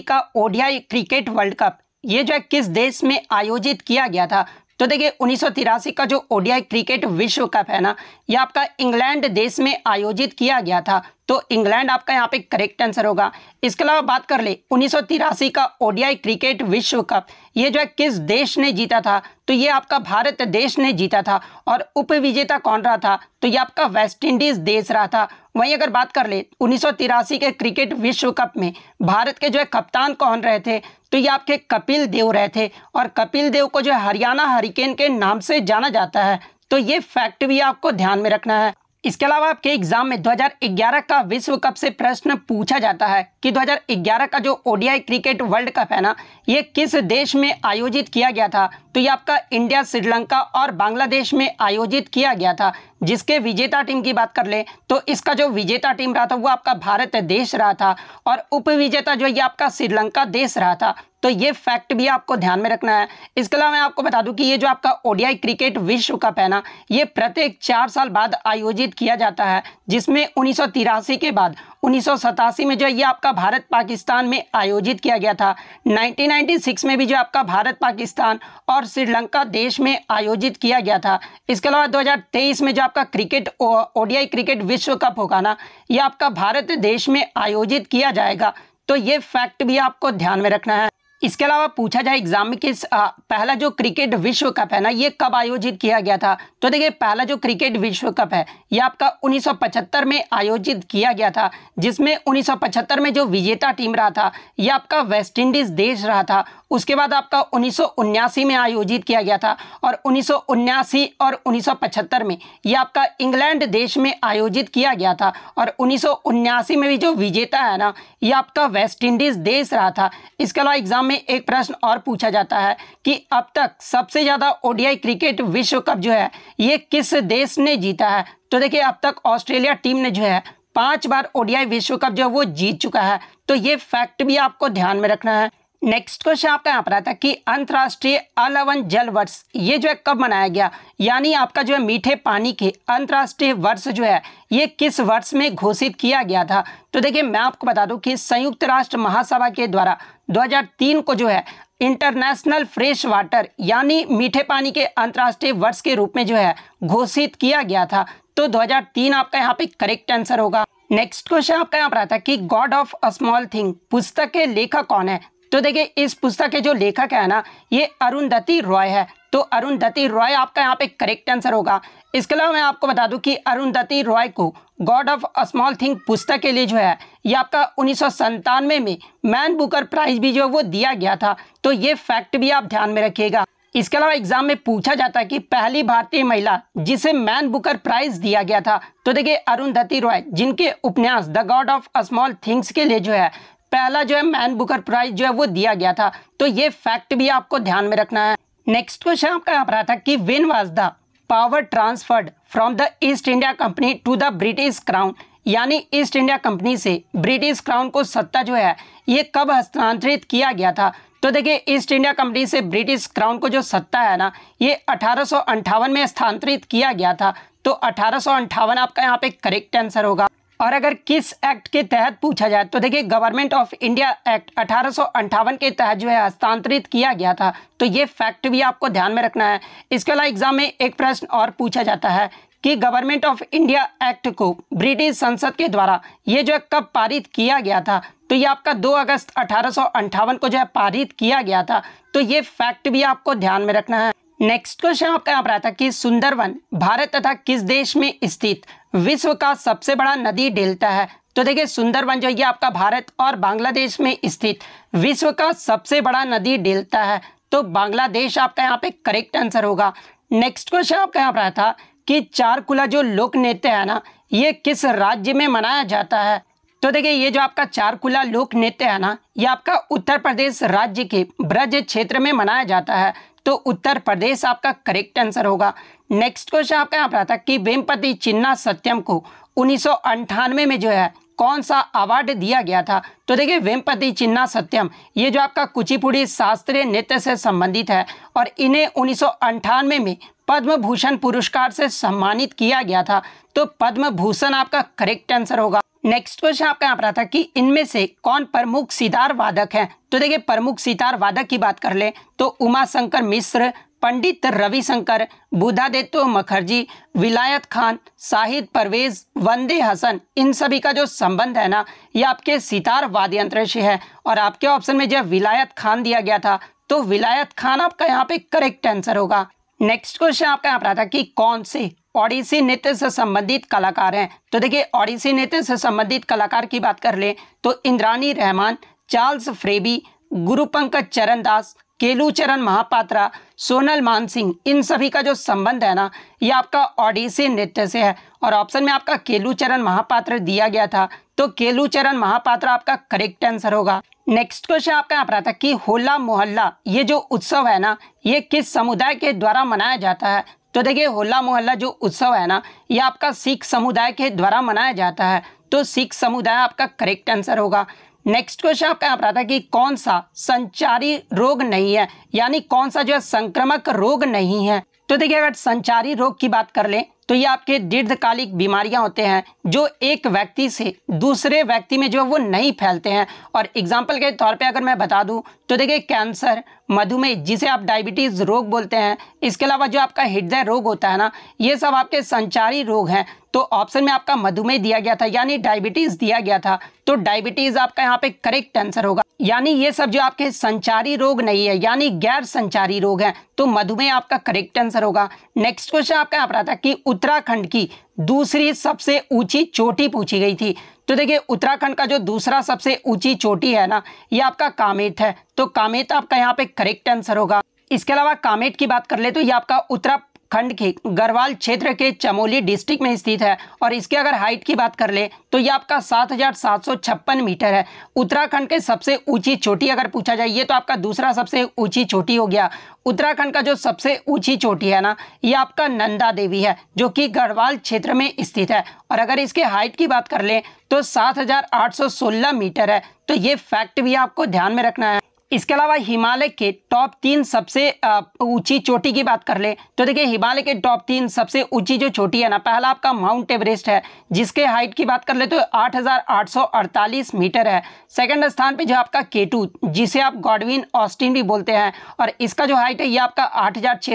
का ओडियाई क्रिकेट वर्ल्ड कप ये जो है किस देश में आयोजित किया गया था तो देखिए उन्नीस का जो ओडियाई क्रिकेट विश्व कप है ना ये आपका इंग्लैंड देश में आयोजित किया गया था तो इंग्लैंड आपका यहाँ पे करेक्ट आंसर होगा इसके अलावा बात कर ले उन्नीस का ओडीआई क्रिकेट विश्व कप ये जो है किस देश ने जीता था तो ये आपका भारत देश ने जीता था और उपविजेता कौन रहा था तो ये आपका वेस्ट इंडीज देश रहा था वहीं अगर बात कर ले उन्नीस के क्रिकेट विश्व कप में भारत के जो है कप्तान कौन रहे थे तो ये आपके कपिल देव रहे थे और कपिल देव को जो है हरियाणा हरिकेन के नाम से जाना जाता है तो ये फैक्ट भी आपको ध्यान में रखना है इसके अलावा आपके एग्जाम में 2011 का विश्व कप से प्रश्न पूछा जाता है कि 2011 का जो ओडीआई क्रिकेट वर्ल्ड कप है ना ये किस देश में आयोजित किया गया था तो ये आपका इंडिया श्रीलंका और बांग्लादेश में आयोजित किया गया था जिसके विजेता टीम की बात कर ले तो इसका जो विजेता टीम रहा था वो आपका भारत देश रहा था और उपविजेता जो ये आपका श्रीलंका देश रहा था तो ये फैक्ट भी आपको ध्यान में रखना है इसके अलावा मैं आपको बता दूं कि ये जो आपका ओडीआई क्रिकेट विश्व कप है ना ये प्रत्येक चार साल बाद आयोजित किया जाता है जिसमें उन्नीस के बाद उन्नीस में जो ये आपका भारत पाकिस्तान में आयोजित किया गया था 1996 में भी जो आपका भारत पाकिस्तान और श्रीलंका देश में आयोजित किया गया था इसके अलावा दो में जो आपका क्रिकेट ओडीआई क्रिकेट विश्व कप होगा ना ये आपका भारत देश में आयोजित किया जाएगा तो ये फैक्ट भी आपको ध्यान में रखना है इसके अलावा पूछा जाए एग्जाम में कि पहला जो क्रिकेट विश्व कप है ना ये कब आयोजित किया गया था तो देखिए पहला जो क्रिकेट विश्व कप है ये आपका 1975 में आयोजित किया गया था जिसमें 1975 में जो विजेता टीम रहा था ये आपका वेस्ट इंडीज़ देश रहा था उसके बाद आपका उन्नीस में आयोजित किया गया था और उन्नीस और उन्नीस में ये आपका इंग्लैंड देश में आयोजित किया गया था और उन्नीस में भी जो विजेता है ना ये आपका वेस्ट इंडीज़ देश रहा था इसके अलावा एग्जाम में एक प्रश्न और पूछा जाता है कि अब तक सबसे ज़्यादा ओडीआई क्रिकेट विश्व कप जो है ये किस देश ने जीता है तो देखिए अब तक ऑस्ट्रेलिया टीम ने जो है पांच बार ओडीआई विश्व कप जो है वो जीत चुका है तो ये फैक्ट भी आपको ध्यान में रखना है नेक्स्ट क्वेश्चन आपका यहाँ पर आता है कि अंतर्राष्ट्रीय अलवन जल वर्ष ये जो है कब मनाया गया यानी आपका जो है मीठे पानी के अंतर्राष्ट्रीय वर्ष जो है ये किस वर्ष में घोषित किया गया था तो देखिए मैं आपको बता दूं कि संयुक्त राष्ट्र महासभा के द्वारा 2003 को जो है इंटरनेशनल फ्रेश वाटर यानी मीठे पानी के अंतर्राष्ट्रीय वर्ष के रूप में जो है घोषित किया गया था तो दो आपका यहाँ पे करेक्ट आंसर होगा नेक्स्ट क्वेश्चन आपका यहाँ पर आता है कि God of a small thing पुस्तक के लेखक कौन है तो देखिए इस पुस्तक के जो लेखक है ना ये अरुंधति रॉय है तो अरुंधति रॉय आपका यहाँ पे करेक्ट आंसर होगा इसके अलावा मैं आपको बता दूं कि अरुंधति रॉय को God of a small thing पुस्तक के लिए जो है ये आपका उन्नीस में मैन बुकर प्राइज भी जो है वो दिया गया था तो ये फैक्ट भी आप ध्यान में रखिएगा इसके अलावा एग्जाम में पूछा जाता है कि पहली भारतीय महिला जिसे मैन बुकर प्राइज दिया गया था तो देखिए अरुंधति रॉय जिनके उपन्यास the God of a small things के लिए जो है पहला जो है मैन बुकर प्राइज जो है वो दिया गया था तो ये फैक्ट भी आपको ध्यान में रखना है नेक्स्ट क्वेश्चन आपका यहाँ पर आया था कि when was the power transferred from the East India Company to the British Crown यानी ईस्ट इंडिया कंपनी से ब्रिटिश क्राउन को सत्ता जो है ये कब हस्तांतरित किया गया था तो देखिए ईस्ट इंडिया कंपनी से ब्रिटिश क्राउन को जो सत्ता है ना ये अठारह में स्थानांतरित किया गया था तो अठारह आपका यहाँ पे करेक्ट आंसर होगा और अगर किस एक्ट के तहत पूछा जाए तो देखिए गवर्नमेंट ऑफ इंडिया एक्ट अठारह के तहत जो है हस्तांतरित किया गया था तो ये फैक्ट भी आपको ध्यान में रखना है इसके अलावा एग्जाम में एक प्रश्न और पूछा जाता है कि गवर्नमेंट ऑफ इंडिया एक्ट को ब्रिटिश संसद के द्वारा ये जो है कब पारित किया गया था तो ये आपका 2 अगस्त अठारह को जो है पारित किया गया था तो ये फैक्ट भी आपको ध्यान में रखना है नेक्स्ट क्वेश्चन आपका यहाँ पर था कि सुंदरवन भारत तथा किस देश में स्थित विश्व का सबसे बड़ा नदी डेल्टा है तो देखिए सुंदरबन जो ये आपका भारत और बांग्लादेश में स्थित विश्व का सबसे बड़ा नदी डेल्टा है तो बांग्लादेश आपका यहाँ पे करेक्ट आंसर होगा नेक्स्ट क्वेश्चन आपका यहाँ पर आया था कि चारकुला जो लोक नृत्य है ना ये किस राज्य में मनाया जाता है तो देखिए ये जो आपका चारकुला लोक नृत्य है ना ये आपका उत्तर प्रदेश राज्य के ब्रज क्षेत्र में मनाया जाता है तो उत्तर प्रदेश आपका करेक्ट आंसर होगा नेक्स्ट क्वेश्चन आपका यहाँ पर आता है कि वेमपति चिन्ना सत्यम को उन्नीस में जो है कौन सा अवार्ड दिया गया था तो देखिए वेमपति चिन्ना सत्यम ये जो आपका कुचिपुड़ी शास्त्रीय नृत्य से संबंधित है और इन्हें उन्नीस में पद्म भूषण पुरस्कार से सम्मानित किया गया था तो पद्म भूषण आपका करेक्ट आंसर होगा नेक्स्ट क्वेश्चन आपका यहाँ पर आता कि इनमें से कौन प्रमुख सितार वादक हैं तो देखिए प्रमुख सितार वादक की बात कर ले तो उमा शंकर मिश्र पंडित रविशंकर बुधादित्य मुखर्जी विलायत खान शाहिद परवेज वंदे हसन इन सभी का जो संबंध है ना ये आपके सितार वाद्य यंत्र से है और आपके ऑप्शन में जब विलायत खान दिया गया था तो विलायत खान आपका यहाँ पे करेक्ट आंसर होगा नेक्स्ट क्वेश्चन आपका यहाँ पर आता कि कौन से ओडिसी नृत्य से संबंधित कलाकार हैं तो देखिए ओडिसी नृत्य से संबंधित कलाकार की बात कर लें तो इंद्रानी रहमान चार्ल्स फ्रेबी गुरु पंकज चरण दास केलूचरण महापात्रा सोनल मान सिंह इन सभी का जो संबंध है ना ये आपका ओडिसी नृत्य से है और ऑप्शन में आपका केलूचरण महापात्र दिया गया था तो केलूचरण महापात्र आपका करेक्ट आंसर होगा नेक्स्ट क्वेश्चन आपका यहाँ पर आता है कि होला मोहल्ला ये जो उत्सव है ना ये किस समुदाय के द्वारा मनाया जाता है तो देखिए होला मोहल्ला जो उत्सव है ना ये आपका सिख समुदाय के द्वारा मनाया जाता है तो सिख समुदाय आपका करेक्ट आंसर होगा नेक्स्ट क्वेश्चन आपका यहाँ पर आता है कि कौन सा संचारी रोग नहीं है यानी कौन सा जो है संक्रमक रोग नहीं है तो देखिए अगर संचारी रोग की बात कर लें तो ये आपके दीर्घकालिक बीमारियां होते हैं जो एक व्यक्ति से दूसरे व्यक्ति में जो है वो नहीं फैलते हैं और एग्जाम्पल के तौर पे अगर मैं बता दूं तो देखिए कैंसर मधुमेह जिसे आप डायबिटीज़ रोग बोलते हैं इसके अलावा जो आपका हृदय रोग होता है ना ये सब आपके संचारी रोग हैं तो ऑप्शन में आपका मधुमेह दिया गया था यानी डायबिटीज़ दिया गया था तो डायबिटीज़ आपका यहाँ पे करेक्ट आंसर होगा यानी ये सब जो आपके संचारी रोग नहीं है यानी गैर संचारी रोग है तो मधुमेह आपका करेक्ट आंसर होगा नेक्स्ट क्वेश्चन आपका यहाँ पर आता कि उत्तराखंड की दूसरी सबसे ऊंची चोटी पूछी गई थी तो देखिए उत्तराखंड का जो दूसरा सबसे ऊंची चोटी है ना ये आपका कामेत है तो कामेत आपका यहाँ पे करेक्ट आंसर होगा इसके अलावा कामेट की बात कर ले तो ये आपका उत्तरा खंड के गढ़वाल क्षेत्र के चमोली डिस्ट्रिक्ट में स्थित है और इसके अगर हाइट की बात कर ले तो ये आपका सात मीटर है उत्तराखंड के सबसे ऊंची चोटी अगर पूछा जाए ये तो आपका दूसरा सबसे ऊंची चोटी हो गया उत्तराखंड का जो सबसे ऊंची चोटी है ना ये आपका नंदा देवी है जो कि गढ़वाल क्षेत्र में स्थित है और अगर इसके हाइट की बात कर ले तो सोलह मीटर है तो ये फैक्ट भी आपको ध्यान में रखना है इसके अलावा हिमालय के टॉप तीन सबसे ऊंची चोटी की बात कर ले तो देखिए हिमालय के टॉप तीन सबसे ऊंची जो चोटी है ना पहला आपका माउंट एवरेस्ट है जिसके हाइट की बात कर ले तो 8,848 मीटर है सेकंड स्थान पे जो आपका केटू जिसे आप गॉडविन ऑस्टिन भी बोलते हैं और इसका जो हाइट है ये आपका आठ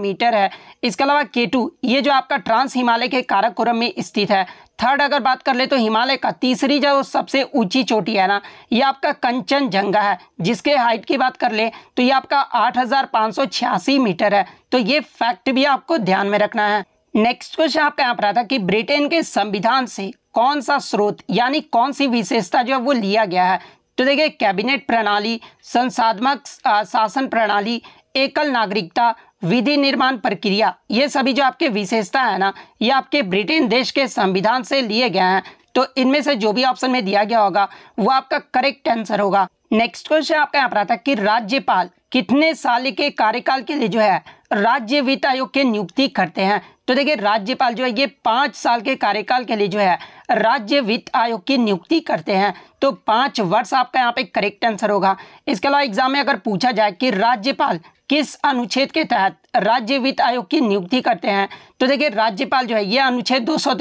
मीटर है इसके अलावा केटू ये जो आपका ट्रांस हिमालय के काराकोरम में स्थित है थर्ड अगर बात कर ले तो हिमालय का तीसरी जो सबसे ऊंची चोटी है ना ये आपका कंचनजंगा है जिसके हाइट की बात कर ले तो ये आपका 8,586 मीटर है तो ये फैक्ट भी आपको ध्यान में रखना है नेक्स्ट क्वेश्चन आपका यहाँ पर आता कि ब्रिटेन के संविधान से कौन सा स्रोत यानी कौन सी विशेषता जो है वो लिया गया है तो देखिए कैबिनेट प्रणाली संसाधमक शासन प्रणाली एकल नागरिकता विधि निर्माण प्रक्रिया ये सभी जो आपके विशेषता है ना ये आपके ब्रिटेन देश के संविधान से लिए गए हैं तो इनमें से जो भी ऑप्शन में दिया गया होगा वो आपका करेक्ट आंसर होगा नेक्स्ट क्वेश्चन आपका यहाँ पर आता है कि राज्यपाल कितने साल के कार्यकाल के लिए जो है राज्य वित्त आयोग के नियुक्ति करते हैं तो देखिए राज्यपाल जो है ये पांच साल के कार्यकाल के लिए जो है राज्य वित्त आयोग की नियुक्ति करते हैं तो पांच वर्ष आपका यहाँ पे करेक्ट आंसर होगा इसके अलावा एग्जाम में अगर पूछा जाए कि राज्यपाल किस अनुच्छेद के तहत राज्य वित्त आयोग की नियुक्ति करते हैं तो देखिए राज्यपाल जो है ये अनुच्छेद दो सौ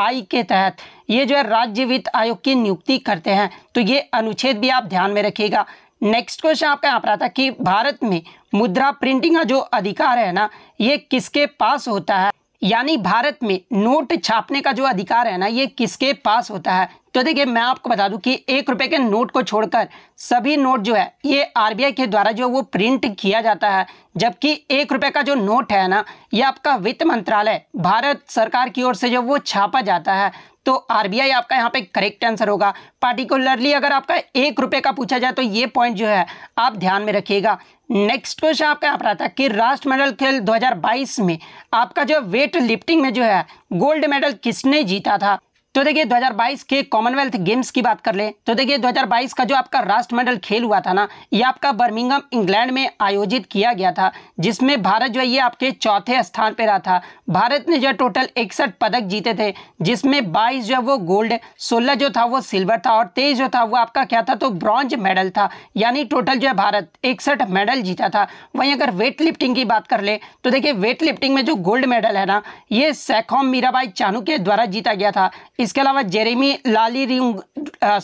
आई के तहत ये जो है राज्य वित्त आयोग की नियुक्ति करते हैं तो ये अनुच्छेद भी आप ध्यान में रखिएगा नेक्स्ट क्वेश्चन आपका यहाँ पर आता है कि भारत में मुद्रा प्रिंटिंग का जो अधिकार है ना ये किसके पास होता है यानी भारत में नोट छापने का जो अधिकार है ना ये किसके पास होता है तो देखिए मैं आपको बता दूं कि एक रुपए के नोट को छोड़कर सभी नोट जो है ये आरबीआई के द्वारा जो वो प्रिंट किया जाता है जबकि एक रुपए का जो नोट है ना ये आपका वित्त मंत्रालय भारत सरकार की ओर से जो वो छापा जाता है तो आरबीआई आपका यहाँ पे करेक्ट आंसर होगा पार्टिकुलरली अगर आपका एक रुपये का पूछा जाए तो ये पॉइंट जो है आप ध्यान में रखिएगा नेक्स्ट क्वेश्चन आपका यहाँ पर आता है कि राष्ट्रमंडल खेल 2022 में आपका जो वेट लिफ्टिंग में जो है गोल्ड मेडल किसने जीता था तो देखिए 2022 के कॉमनवेल्थ गेम्स की बात कर ले तो देखिए 2022 का जो आपका राष्ट्रमंडल खेल हुआ था ना ये आपका बर्मिंगम इंग्लैंड में आयोजित किया गया था जिसमें भारत जो है ये आपके चौथे स्थान पर रहा था भारत ने जो टोटल इकसठ पदक जीते थे जिसमें बाईस जो है वो गोल्ड सोलह जो था वो सिल्वर था और तेईस जो था वो आपका क्या था तो ब्रॉन्ज मेडल था यानी टोटल जो है भारत इकसठ मेडल जीता था वहीं अगर वेट लिफ्टिंग की बात कर ले तो देखिये वेट लिफ्टिंग में जो गोल्ड मेडल है ना ये सैखॉम मीराबाई चानू के द्वारा जीता गया था इसके अलावा जेरेमी लाली रिंग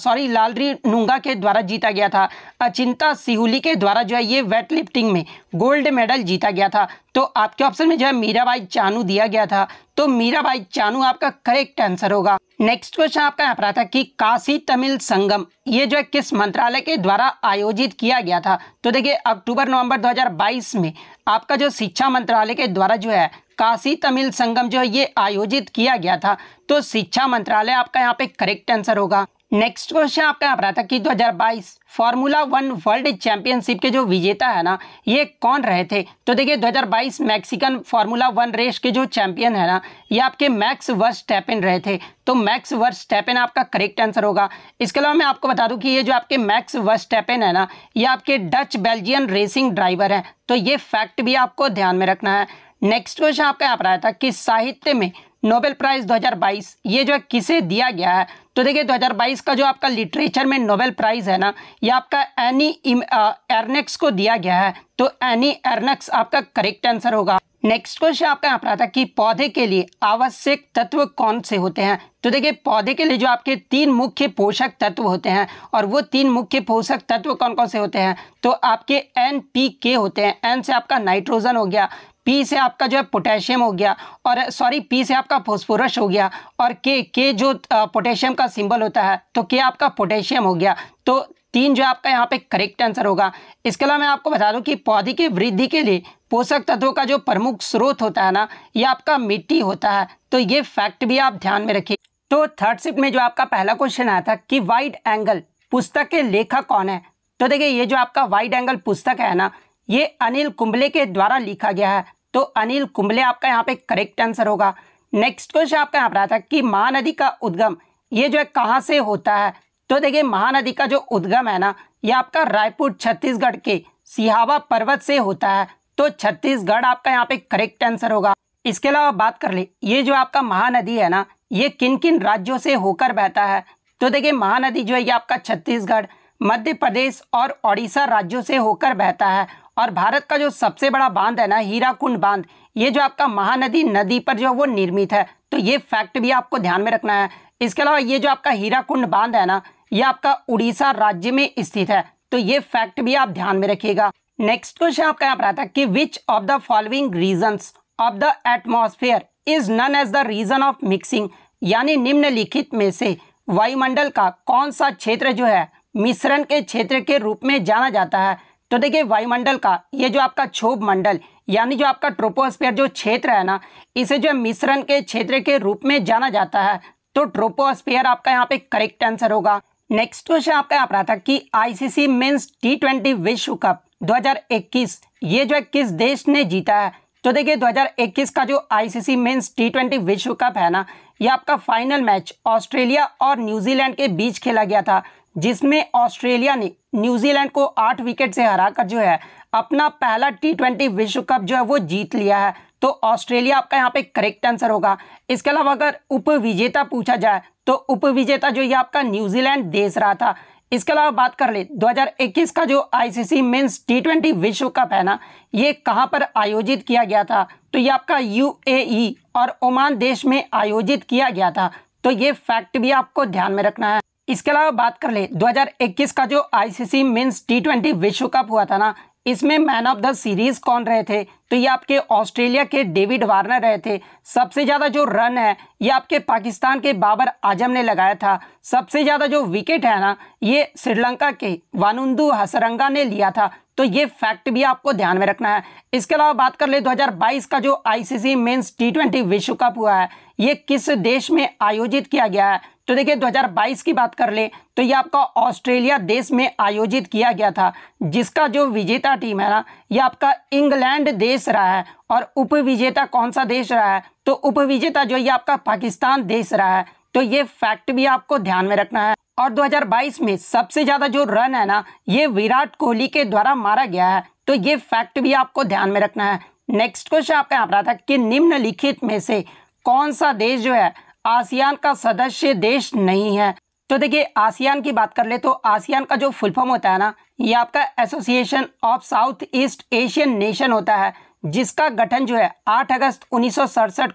सॉरी लालरी नुंगा के द्वारा जीता गया था अचिंता सिहुली के द्वारा जो है ये वेट लिफ्टिंग में गोल्ड मेडल जीता गया था तो आपके ऑप्शन में जो है मीराबाई चानू दिया गया था तो मीराबाई चानू आपका करेक्ट आंसर होगा नेक्स्ट क्वेश्चन आपका यहाँ पर आता है कि काशी तमिल संगम ये जो है किस मंत्रालय के द्वारा आयोजित किया गया था तो देखिए अक्टूबर नवंबर 2022 में आपका जो शिक्षा मंत्रालय के द्वारा जो है काशी तमिल संगम जो है ये आयोजित किया गया था तो शिक्षा मंत्रालय आपका यहाँ पे करेक्ट आंसर होगा नेक्स्ट क्वेश्चन आपका यहाँ पर आता कि 2022 फार्मूला वन वर्ल्ड चैंपियनशिप के जो विजेता है ना ये कौन रहे थे तो देखिए 2022 मैक्सिकन फार्मूला वन रेस के जो चैंपियन है ना ये आपके मैक्स वर्स टैपिन रहे थे तो मैक्स वर्स टैपिन आपका करेक्ट आंसर होगा इसके अलावा मैं आपको बता दूं कि ये जो आपके मैक्स वर्स टैपिन है ना ये आपके डच बेल्जियन रेसिंग ड्राइवर हैं तो ये फैक्ट भी आपको ध्यान में रखना है नेक्स्ट क्वेश्चन आपका यहाँ पर आया था कि साहित्य में नोबेल प्राइज़ 2022 ये जो है किसे दिया गया है तो देखिए 2022 का जो आपका लिटरेचर में नोबेल प्राइज़ है ना ये आपका एनी एर्नेक्स को दिया गया है तो एनी एर्नेक्स आपका करेक्ट आंसर होगा नेक्स्ट क्वेश्चन आपका यहाँ पर आता है कि पौधे के लिए आवश्यक तत्व कौन से होते हैं तो देखिए पौधे के लिए जो आपके तीन मुख्य पोषक तत्व होते हैं और वो तीन मुख्य पोषक तत्व कौन कौन से होते हैं तो आपके एन पी के होते हैं एन से आपका नाइट्रोजन हो गया पी से आपका जो है पोटेशियम हो गया और सॉरी पी से आपका फॉस्फोरस हो गया और के के जो पोटेशियम का सिंबल होता है तो के आपका पोटेशियम हो गया तो तीन जो आपका यहाँ पे करेक्ट आंसर होगा इसके अलावा मैं आपको बता दूँ कि पौधे की वृद्धि के लिए पोषक तत्वों का जो प्रमुख स्रोत होता है ना ये आपका मिट्टी होता है तो ये फैक्ट भी आप ध्यान में रखिए तो थर्ड शिफ्ट में जो आपका पहला क्वेश्चन आया था कि वाइड एंगल पुस्तक के लेखक कौन है तो देखिए ये जो आपका वाइड एंगल पुस्तक है ना ये अनिल कुंबले के द्वारा लिखा गया है तो अनिल कुंबले आपका यहाँ पे करेक्ट आंसर होगा नेक्स्ट क्वेश्चन आपका यहाँ पर आता है कि महानदी का उद्गम ये जो है कहाँ से होता है तो देखिए महानदी का जो उद्गम है ना ये आपका रायपुर छत्तीसगढ़ के सिहावा पर्वत से होता है तो छत्तीसगढ़ आपका यहाँ पे करेक्ट आंसर होगा इसके अलावा बात कर ले ये जो आपका महानदी है ना ये किन किन राज्यों से होकर बहता है तो देखिए महानदी जो है ये आपका छत्तीसगढ़ मध्य प्रदेश और ओडिशा राज्यों से होकर बहता है और भारत का जो सबसे बड़ा बांध है ना हीराकुंड बांध ये जो आपका महानदी नदी पर जो वो निर्मित है तो ये फैक्ट भी आपको ध्यान में रखना है इसके अलावा ये जो आपका हीराकुंड बांध है ना ये आपका उड़ीसा राज्य में स्थित है तो ये फैक्ट भी आप ध्यान में रखिएगा नेक्स्ट क्वेश्चन आपका यहाँ पर आता है कि which of the following region of the atmosphere is known as the region of mixing यानी निम्नलिखित में से वायुमंडल का कौन सा क्षेत्र जो है मिश्रण के क्षेत्र के रूप में जाना जाता है तो देखिए वायुमंडल का ये जो आपका क्षोभ मंडल यानी जो आपका ट्रोपोस्फेयर जो क्षेत्र है ना इसे जो मिश्रण के क्षेत्र के रूप में जाना जाता है तो ट्रोपोस्फेयर आपका यहाँ पे करेक्ट आंसर होगा नेक्स्ट क्वेश्चन आपका यहाँ पर आता है कि आईसीसी मीन्स टी ट्वेंटी विश्व कप 2021 ये जो है किस देश ने जीता है तो देखिए 2021 का जो आईसीसी मेंस टी विश्व कप है ना ये आपका फाइनल मैच ऑस्ट्रेलिया और न्यूजीलैंड के बीच खेला गया था जिसमें ऑस्ट्रेलिया ने न्यूजीलैंड को आठ विकेट से हराकर जो है अपना पहला टी ट्वेंटी विश्व कप जो है वो जीत लिया है तो ऑस्ट्रेलिया आपका यहाँ पे करेक्ट आंसर होगा इसके अलावा अगर उपविजेता पूछा जाए तो उपविजेता जो ये आपका न्यूजीलैंड देश रहा था इसके अलावा बात कर ले 2021 का जो आईसीसी मेंस टी ट्वेंटी विश्व कप है ना ये कहाँ पर आयोजित किया गया था तो ये आपका यूएई e और ओमान देश में आयोजित किया गया था तो ये फैक्ट भी आपको ध्यान में रखना है इसके अलावा बात कर ले 2021 का जो आईसीसी मींस टी विश्व कप हुआ था ना इसमें मैन ऑफ द सीरीज कौन रहे थे तो ये आपके ऑस्ट्रेलिया के डेविड वार्नर रहे थे सबसे ज़्यादा जो रन है ये आपके पाकिस्तान के बाबर आजम ने लगाया था सबसे ज़्यादा जो विकेट है ना ये श्रीलंका के वानुंदू हसरंगा ने लिया था तो ये फैक्ट भी आपको ध्यान में रखना है इसके अलावा बात कर ले 2022 का जो आईसीसी मेंस टी विश्व कप हुआ है ये किस देश में आयोजित किया गया है तो देखिए 2022 की बात कर ले तो ये आपका ऑस्ट्रेलिया देश में आयोजित किया गया था जिसका जो विजेता टीम है ना ये आपका इंग्लैंड देश रहा है और उपविजेता कौन सा देश रहा है तो उपविजेता जो ये आपका पाकिस्तान देश रहा है तो ये फैक्ट भी आपको ध्यान में रखना है और 2022 में सबसे ज़्यादा जो रन है ना ये विराट कोहली के द्वारा मारा गया है तो ये फैक्ट भी आपको ध्यान में रखना है नेक्स्ट क्वेश्चन आपका यहाँ आता है कि निम्नलिखित में से कौन सा देश जो है आसियान का सदस्य देश नहीं है तो देखिए आसियान की बात कर ले तो आसियान का जो फुल फॉर्म होता है ना ये आपका association of south east Asian nation होता है जिसका गठन जो है 8 अगस्त उन्नीस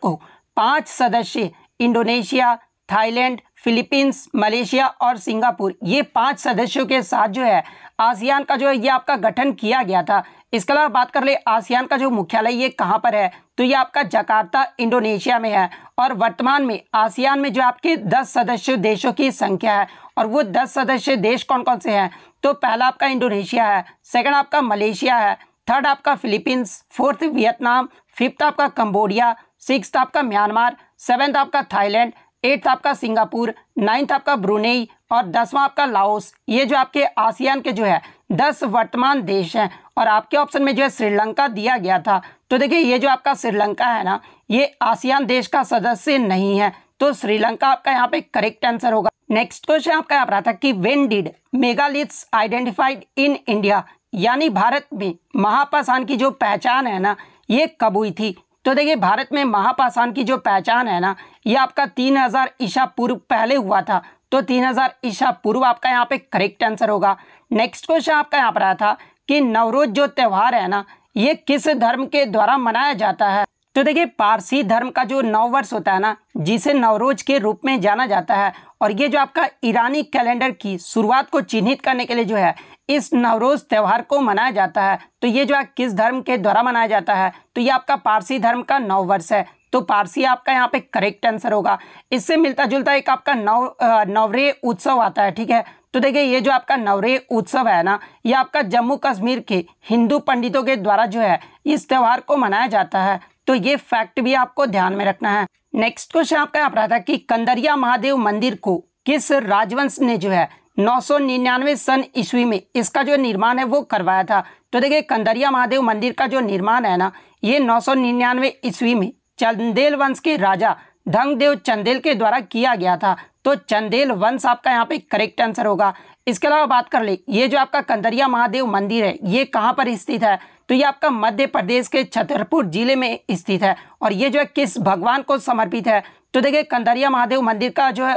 को पांच सदस्य इंडोनेशिया थाईलैंड फिलीपींस मलेशिया और सिंगापुर ये पांच सदस्यों के साथ जो है आसियान का जो है ये आपका गठन किया गया था इसके अलावा बात कर ले आसियान का जो मुख्यालय ये कहाँ पर है तो ये आपका जकार्ता इंडोनेशिया में है और वर्तमान में आसियान में जो आपके 10 सदस्य देशों की संख्या है और वो 10 सदस्य देश कौन कौन से हैं तो पहला आपका इंडोनेशिया है सेकंड आपका मलेशिया है थर्ड आपका फिलीपींस फोर्थ वियतनाम फिफ्थ आपका कंबोडिया सिक्स आपका म्यांमार सेवेंथ आपका थाईलैंड एट्थ आपका सिंगापुर नाइन्थ आपका ब्रुनेई और दसवां आपका लाओस ये जो आपके आसियान के जो है दस वर्तमान देश हैं और आपके ऑप्शन में जो है श्रीलंका दिया गया था तो देखिए ये जो आपका श्रीलंका है ना ये आसियान देश का सदस्य नहीं है तो श्रीलंका आपका यहाँ पे करेक्ट आंसर होगा नेक्स्ट क्वेश्चन आपका यहाँ पर था कि when did megaliths identified in India यानी भारत में महापसान की जो पहचान है ना ये कब हुई थी तो देखिए भारत में महापाषाण की जो पहचान है ना ये आपका 3000 ईसा पूर्व पहले हुआ था तो 3000 ईसा पूर्व आपका यहाँ पे करेक्ट आंसर होगा नेक्स्ट क्वेश्चन आपका यहाँ पर आया था कि नवरोज जो त्यौहार है ना ये किस धर्म के द्वारा मनाया जाता है तो देखिए पारसी धर्म का जो नव वर्ष होता है ना जिसे नवरोज के रूप में जाना जाता है और ये जो आपका ईरानी कैलेंडर की शुरुआत को चिन्हित करने के लिए जो है इस नवरोज त्यौहार को मनाया जाता है तो ये जो है किस धर्म के द्वारा मनाया जाता है तो ये आपका पारसी धर्म का नव वर्ष है तो पारसी आपका यहाँ पे करेक्ट आंसर होगा इससे मिलता जुलता एक आपका नव नवरे उत्सव आता है ठीक है तो देखिए ये जो आपका नवरे उत्सव है ना ये आपका जम्मू कश्मीर के हिंदू पंडितों के द्वारा जो है इस त्यौहार को मनाया जाता है तो ये फैक्ट भी आपको ध्यान में रखना है नेक्स्ट क्वेश्चन आपका यहाँ रहा था कि कंदरिया महादेव मंदिर को किस राजवंश ने जो है 999 सन ईस्वी में इसका जो निर्माण है वो करवाया था तो देखिए कंदरिया महादेव मंदिर का जो निर्माण है ना ये 999 ईस्वी में चंदेल वंश के राजा धंगदेव चंदेल के द्वारा किया गया था तो चंदेल वंश आपका यहाँ पे करेक्ट आंसर होगा इसके अलावा बात कर ले ये जो आपका कंदरिया महादेव मंदिर है ये कहाँ पर स्थित है तो ये आपका मध्य प्रदेश के छतरपुर जिले में स्थित है और ये जो है किस भगवान को समर्पित है तो देखिए कंदरिया महादेव मंदिर का जो है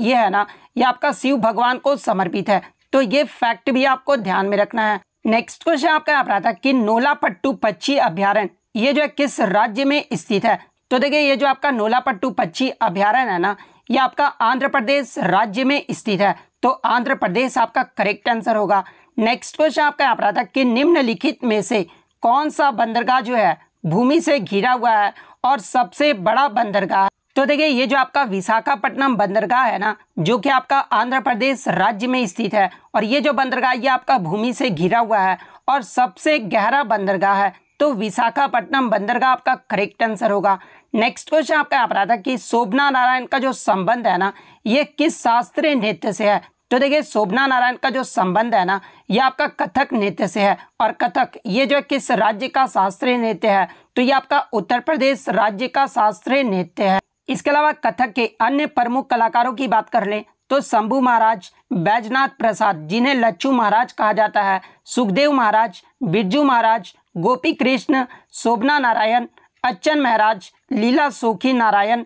ये है ना ये आपका शिव भगवान को समर्पित है तो ये फैक्ट भी आपको ध्यान में रखना है नेक्स्ट क्वेश्चन आपका आप पर था कि नोलापट्टू पक्षी अभ्यारण ये जो है किस राज्य में स्थित है तो देखिए ये जो आपका नोलापट्टू पक्षी अभ्यारण है ना ये आपका आंध्र प्रदेश राज्य में स्थित है तो आंध्र प्रदेश आपका करेक्ट आंसर होगा नेक्स्ट क्वेश्चन आपका यहाँ पर आता है कि निम्नलिखित में से कौन सा बंदरगाह जो है भूमि से घिरा हुआ है और सबसे बड़ा बंदरगाह तो देखिए ये जो आपका विशाखापट्टनम बंदरगाह है ना जो कि आपका आंध्र प्रदेश राज्य में स्थित है और ये जो बंदरगाह ये आपका भूमि से घिरा हुआ है और सबसे गहरा बंदरगाह है तो विशाखापट्टनम बंदरगाह आपका करेक्ट आंसर होगा नेक्स्ट क्वेश्चन आपका यहाँ पर आता कि शोभना नारायण का जो संबंध है ना ये किस शास्त्रीय नृत्य से है तो देखिए शोभना नारायण का जो संबंध है ना ये आपका कथक नृत्य से है और कथक ये जो है किस राज्य का शास्त्रीय नृत्य है तो ये आपका उत्तर प्रदेश राज्य का शास्त्रीय नृत्य है इसके अलावा कथक के अन्य प्रमुख कलाकारों की बात कर ले तो शंभु महाराज बैजनाथ प्रसाद जिन्हें लच्छू महाराज कहा जाता है सुखदेव महाराज बिरजू महाराज गोपी कृष्ण शोभना नारायण अच्छन महाराज लीला सोखी नारायण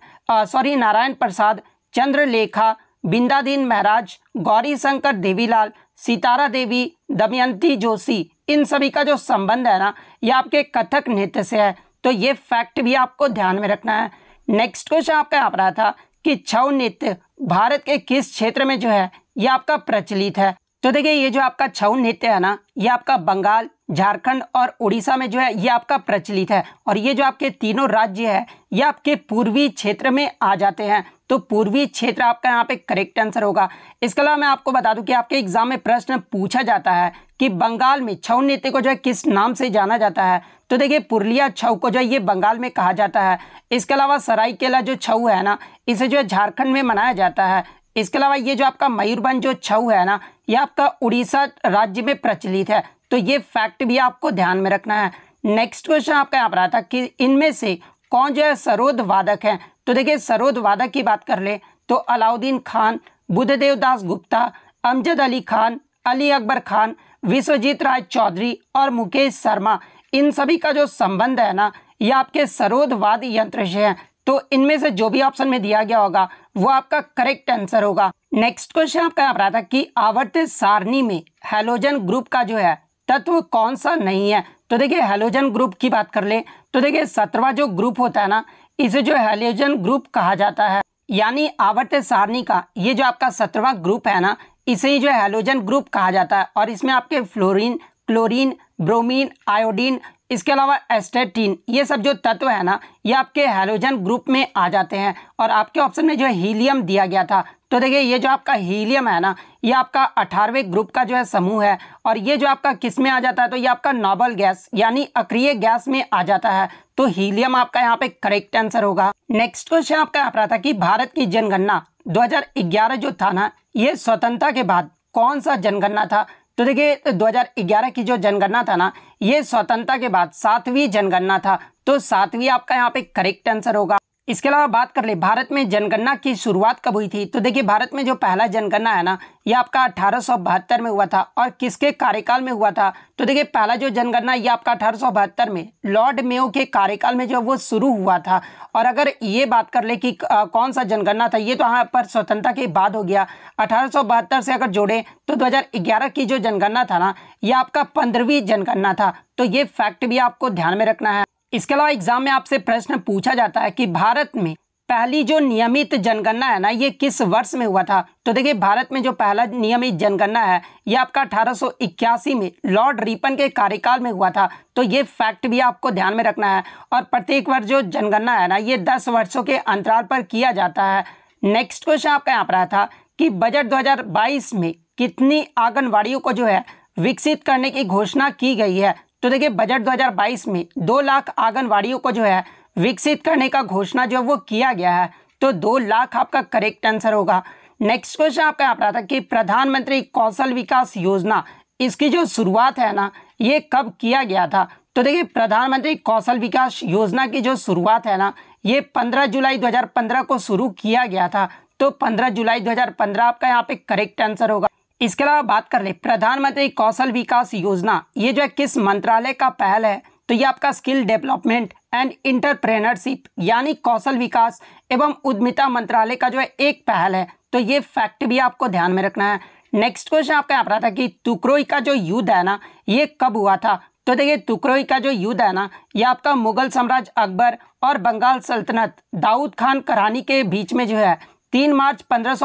सॉरी नारायण प्रसाद चंद्रलेखा बिंदादीन महाराज गौरी शंकर देवीलाल सितारा देवी दमयंती जोशी इन सभी का जो संबंध है ना ये आपके कथक नृत्य से है तो ये फैक्ट भी आपको ध्यान में रखना है नेक्स्ट क्वेश्चन आपका यहाँ पर था कि छऊ नृत्य भारत के किस क्षेत्र में जो है ये आपका प्रचलित है तो देखिए ये जो आपका छऊ नृत्य है ना ये आपका बंगाल झारखंड और उड़ीसा में जो है ये आपका प्रचलित है और ये जो आपके तीनों राज्य है ये आपके पूर्वी क्षेत्र में आ जाते हैं तो पूर्वी क्षेत्र आपका यहाँ पे करेक्ट आंसर होगा इसके अलावा मैं आपको बता दूं कि आपके एग्जाम में प्रश्न पूछा जाता है कि बंगाल में छऊ नृत्य को जो है किस नाम से जाना जाता है तो देखिए पुरलिया छऊ को जो है ये बंगाल में कहा जाता है इसके अलावा सरायकेला जो छऊ है ना इसे जो है झारखंड में मनाया जाता है इसके अलावा ये जो आपका मयूरभंज जो छऊ है ना ये आपका उड़ीसा राज्य में प्रचलित है तो ये फैक्ट भी आपको ध्यान में रखना है नेक्स्ट क्वेश्चन आपका यहाँ पर आता कि इनमें से कौन जो है सरोद वादक है तो देखिए सरोद वादक की बात कर ले तो अलाउद्दीन खान बुद्धदेव दास गुप्ता अमजद अली खान अली अकबर खान विश्वजीत राय चौधरी और मुकेश शर्मा इन सभी का जो संबंध है ना ये आपके वाद यंत्र से है तो इनमें से जो भी ऑप्शन में दिया गया होगा वो आपका करेक्ट आंसर होगा नेक्स्ट क्वेश्चन आपका यहाँ पर था कि आवर्त सारणी में हेलोजन ग्रुप का जो है तत्व कौन सा नहीं है तो देखिए हेलोजन ग्रुप की बात कर ले तो देखिए सत्रवा जो ग्रुप होता है ना इसे जो हेलोजन ग्रुप कहा जाता है यानी आवर्त सारणी का ये जो आपका सत्रवा ग्रुप है ना इसे ही जो हेलोजन ग्रुप कहा जाता है और इसमें आपके फ्लोरीन क्लोरीन ब्रोमीन आयोडीन इसके अलावा एस्टेटिन ये सब जो तत्व है ना ये आपके हेलोजन ग्रुप में आ जाते हैं और आपके ऑप्शन में जो है हीलियम दिया गया था तो देखिए ये जो आपका हीलियम है ना ये आपका अठारहवें ग्रुप का जो है समूह है और ये जो आपका किस में आ जाता है तो ये आपका नॉबल गैस यानी अक्रिय गैस में आ जाता है तो हीलियम आपका यहाँ पे करेक्ट आंसर होगा नेक्स्ट क्वेश्चन आपका यहाँ पर आता कि भारत की जनगणना 2011 जो था ना ये स्वतंत्रता के बाद कौन सा जनगणना था तो देखिए 2011 तो की जो जनगणना था ना ये स्वतंत्रता के बाद सातवीं जनगणना था तो सातवीं आपका यहाँ पे करेक्ट आंसर होगा इसके अलावा बात कर ले भारत में जनगणना की शुरुआत कब हुई थी तो देखिए भारत में जो पहला जनगणना है ना ये आपका अठारह में हुआ था और किसके कार्यकाल में हुआ था तो देखिए पहला जो जनगणना ये आपका अठारह में लॉर्ड मेयो के कार्यकाल में जो वो शुरू हुआ था और अगर ये बात कर ले कि आ, कौन सा जनगणना था ये तो यहाँ पर स्वतंत्रता के बाद हो गया अठारह से अगर जोड़े तो दो की जो जनगणना था ना ये आपका पंद्रहवीं जनगणना था तो ये फैक्ट भी आपको ध्यान में रखना है इसके अलावा एग्जाम में आपसे प्रश्न पूछा जाता है कि भारत में पहली जो नियमित जनगणना है ना ये किस वर्ष में हुआ था तो देखिए भारत में जो पहला नियमित जनगणना है ये आपका 1881 में लॉर्ड रिपन के कार्यकाल में हुआ था तो ये फैक्ट भी आपको ध्यान में रखना है और प्रत्येक वर्ष जो जनगणना है ना ये 10 वर्षों के अंतराल पर किया जाता है नेक्स्ट क्वेश्चन आपका यहाँ पर आया था कि बजट दो में कितनी आंगनबाड़ियों को जो है विकसित करने की घोषणा की गई है तो देखिए बजट 2022 में दो लाख आंगनवाड़ियों को जो है विकसित करने का घोषणा जो है वो किया गया है तो दो लाख आपका करेक्ट आंसर होगा नेक्स्ट क्वेश्चन आपका आप रहा था कि प्रधानमंत्री कौशल विकास योजना इसकी जो शुरुआत है ना ये कब किया गया था तो देखिए प्रधानमंत्री कौशल विकास योजना की जो शुरुआत है ना ये 15 जुलाई 2015 को शुरू किया गया था तो 15 जुलाई 2015 आपका यहाँ पे करेक्ट आंसर होगा इसके अलावा बात कर ले प्रधानमंत्री कौशल विकास योजना ये जो है किस मंत्रालय का पहल है तो ये आपका स्किल डेवलपमेंट एंड इंटरप्रेनरशिप यानी कौशल विकास एवं उद्यमिता मंत्रालय का जो है एक पहल है तो ये फैक्ट भी आपको ध्यान में रखना है नेक्स्ट क्वेश्चन आपका यहाँ पर आता है कि तुकरोई का जो युद्ध है ना ये कब हुआ था तो देखिए तुक्रोई का जो युद्ध है ना ये आपका मुगल साम्राज्य अकबर और बंगाल सल्तनत दाऊद खान करानी के बीच में जो है तीन मार्च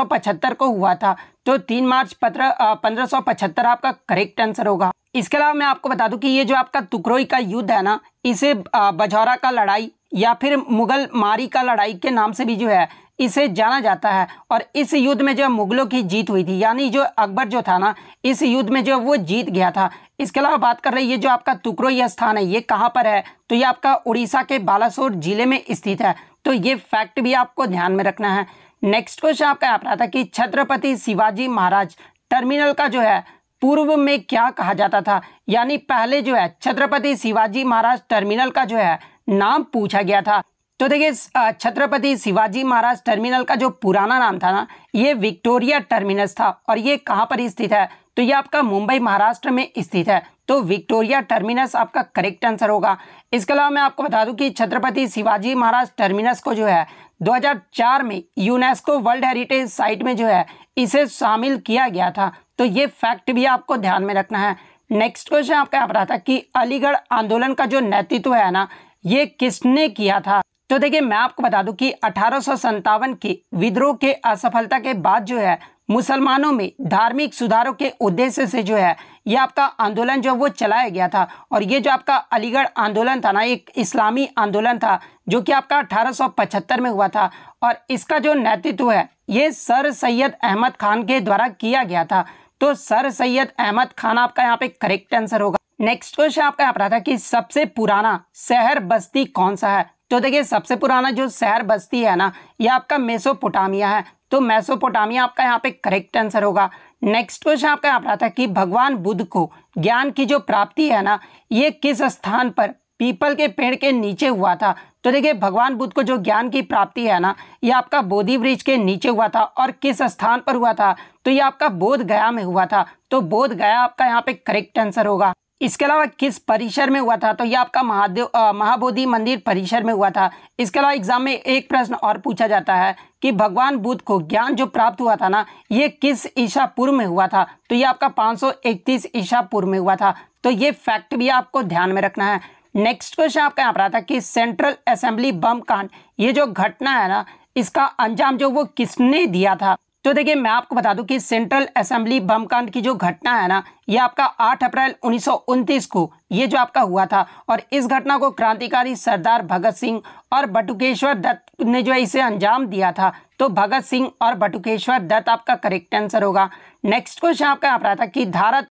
पचहत्तर को हुआ था तो तीन मार्च पंद्रह पचहत्तर आपका करेक्ट आंसर होगा इसके अलावा मैं आपको बता दूं कि ये जो आपका तुकरोई का युद्ध है ना इसे बजौरा का लड़ाई या फिर मुगल मारी का लड़ाई के नाम से भी जो है इसे जाना जाता है और इस युद्ध में जो मुगलों की जीत हुई थी यानी जो अकबर जो था ना इस युद्ध में जो वो जीत गया था इसके अलावा बात कर रहे ये जो आपका तुकरोई स्थान है ये कहाँ पर है तो ये आपका उड़ीसा के बालासोर जिले में स्थित है तो ये फैक्ट भी आपको ध्यान में रखना है नेक्स्ट क्वेश्चन आपका यहाँ पर आता कि छत्रपति शिवाजी महाराज टर्मिनल का जो है पूर्व में क्या कहा जाता था यानी पहले जो है छत्रपति शिवाजी महाराज टर्मिनल का जो है नाम पूछा गया था तो देखिए छत्रपति शिवाजी महाराज टर्मिनल का जो पुराना नाम था ना ये विक्टोरिया टर्मिनस था और ये कहाँ पर स्थित है तो ये आपका मुंबई महाराष्ट्र में स्थित है तो विक्टोरिया टर्मिनस आपका करेक्ट आंसर होगा इसके अलावा मैं आपको बता दूं कि छत्रपति शिवाजी महाराज टर्मिनस को जो है 2004 में यूनेस्को वर्ल्ड हेरिटेज साइट में जो है इसे शामिल किया गया था तो ये फैक्ट भी आपको ध्यान में रखना है नेक्स्ट क्वेश्चन आपका यहाँ पर रहा था कि अलीगढ़ आंदोलन का जो नेतृत्व है ना ये किसने किया था तो देखिए मैं आपको बता दूं कि अठारह के विद्रोह के असफलता के बाद जो है मुसलमानों में धार्मिक सुधारों के उद्देश्य से जो है ये आपका आंदोलन जो वो चलाया गया था और ये जो आपका अलीगढ़ आंदोलन था ना एक इस्लामी आंदोलन था जो कि आपका 1875 में हुआ था और इसका जो नेतृत्व है ये सर सैयद अहमद खान के द्वारा किया गया था तो सर सैयद अहमद खान आपका यहाँ पे करेक्ट आंसर होगा नेक्स्ट क्वेश्चन आपका यहाँ पर था कि सबसे पुराना शहर बस्ती कौन सा है तो देखिए सबसे पुराना जो शहर बस्ती है ना ये आपका मेसोपोटामिया है तो मेसोपोटामिया आपका यहाँ पे करेक्ट आंसर होगा नेक्स्ट क्वेश्चन आपका यहाँ पर था कि भगवान बुद्ध को ज्ञान की जो प्राप्ति है ना ये किस स्थान पर पीपल के पेड़ के नीचे हुआ था तो देखिए भगवान बुद्ध को जो ज्ञान की प्राप्ति है ना ये आपका बोधि वृक्ष के नीचे हुआ था और किस स्थान पर हुआ था तो ये आपका बोध गया में हुआ था तो बोध गया आपका यहाँ पे करेक्ट आंसर होगा इसके अलावा किस परिसर में हुआ था तो ये आपका महादेव महाबोधि मंदिर परिसर में हुआ था इसके अलावा एग्जाम में एक प्रश्न और पूछा जाता है कि भगवान बुद्ध को ज्ञान जो प्राप्त हुआ था ना ये किस ईशा पूर्व में हुआ था तो ये आपका 531 ईशा पूर्व में हुआ था तो ये फैक्ट भी आपको ध्यान में रखना है नेक्स्ट क्वेश्चन आपका यहाँ पर आता है कि सेंट्रल असेंबली बम कांड ये जो घटना है ना इसका अंजाम जो वो किसने दिया था तो देखिए मैं आपको बता दूं कि सेंट्रल असेंबली बम कांड की जो घटना है ना ये आपका 8 अप्रैल उन्नीस को ये जो आपका हुआ था और इस घटना को क्रांतिकारी सरदार भगत सिंह और बटुकेश्वर दत्त ने जो है इसे अंजाम दिया था तो भगत सिंह और बटुकेश्वर दत्त आपका करेक्ट आंसर होगा नेक्स्ट क्वेश्चन आपका यहाँ पर था कि धारा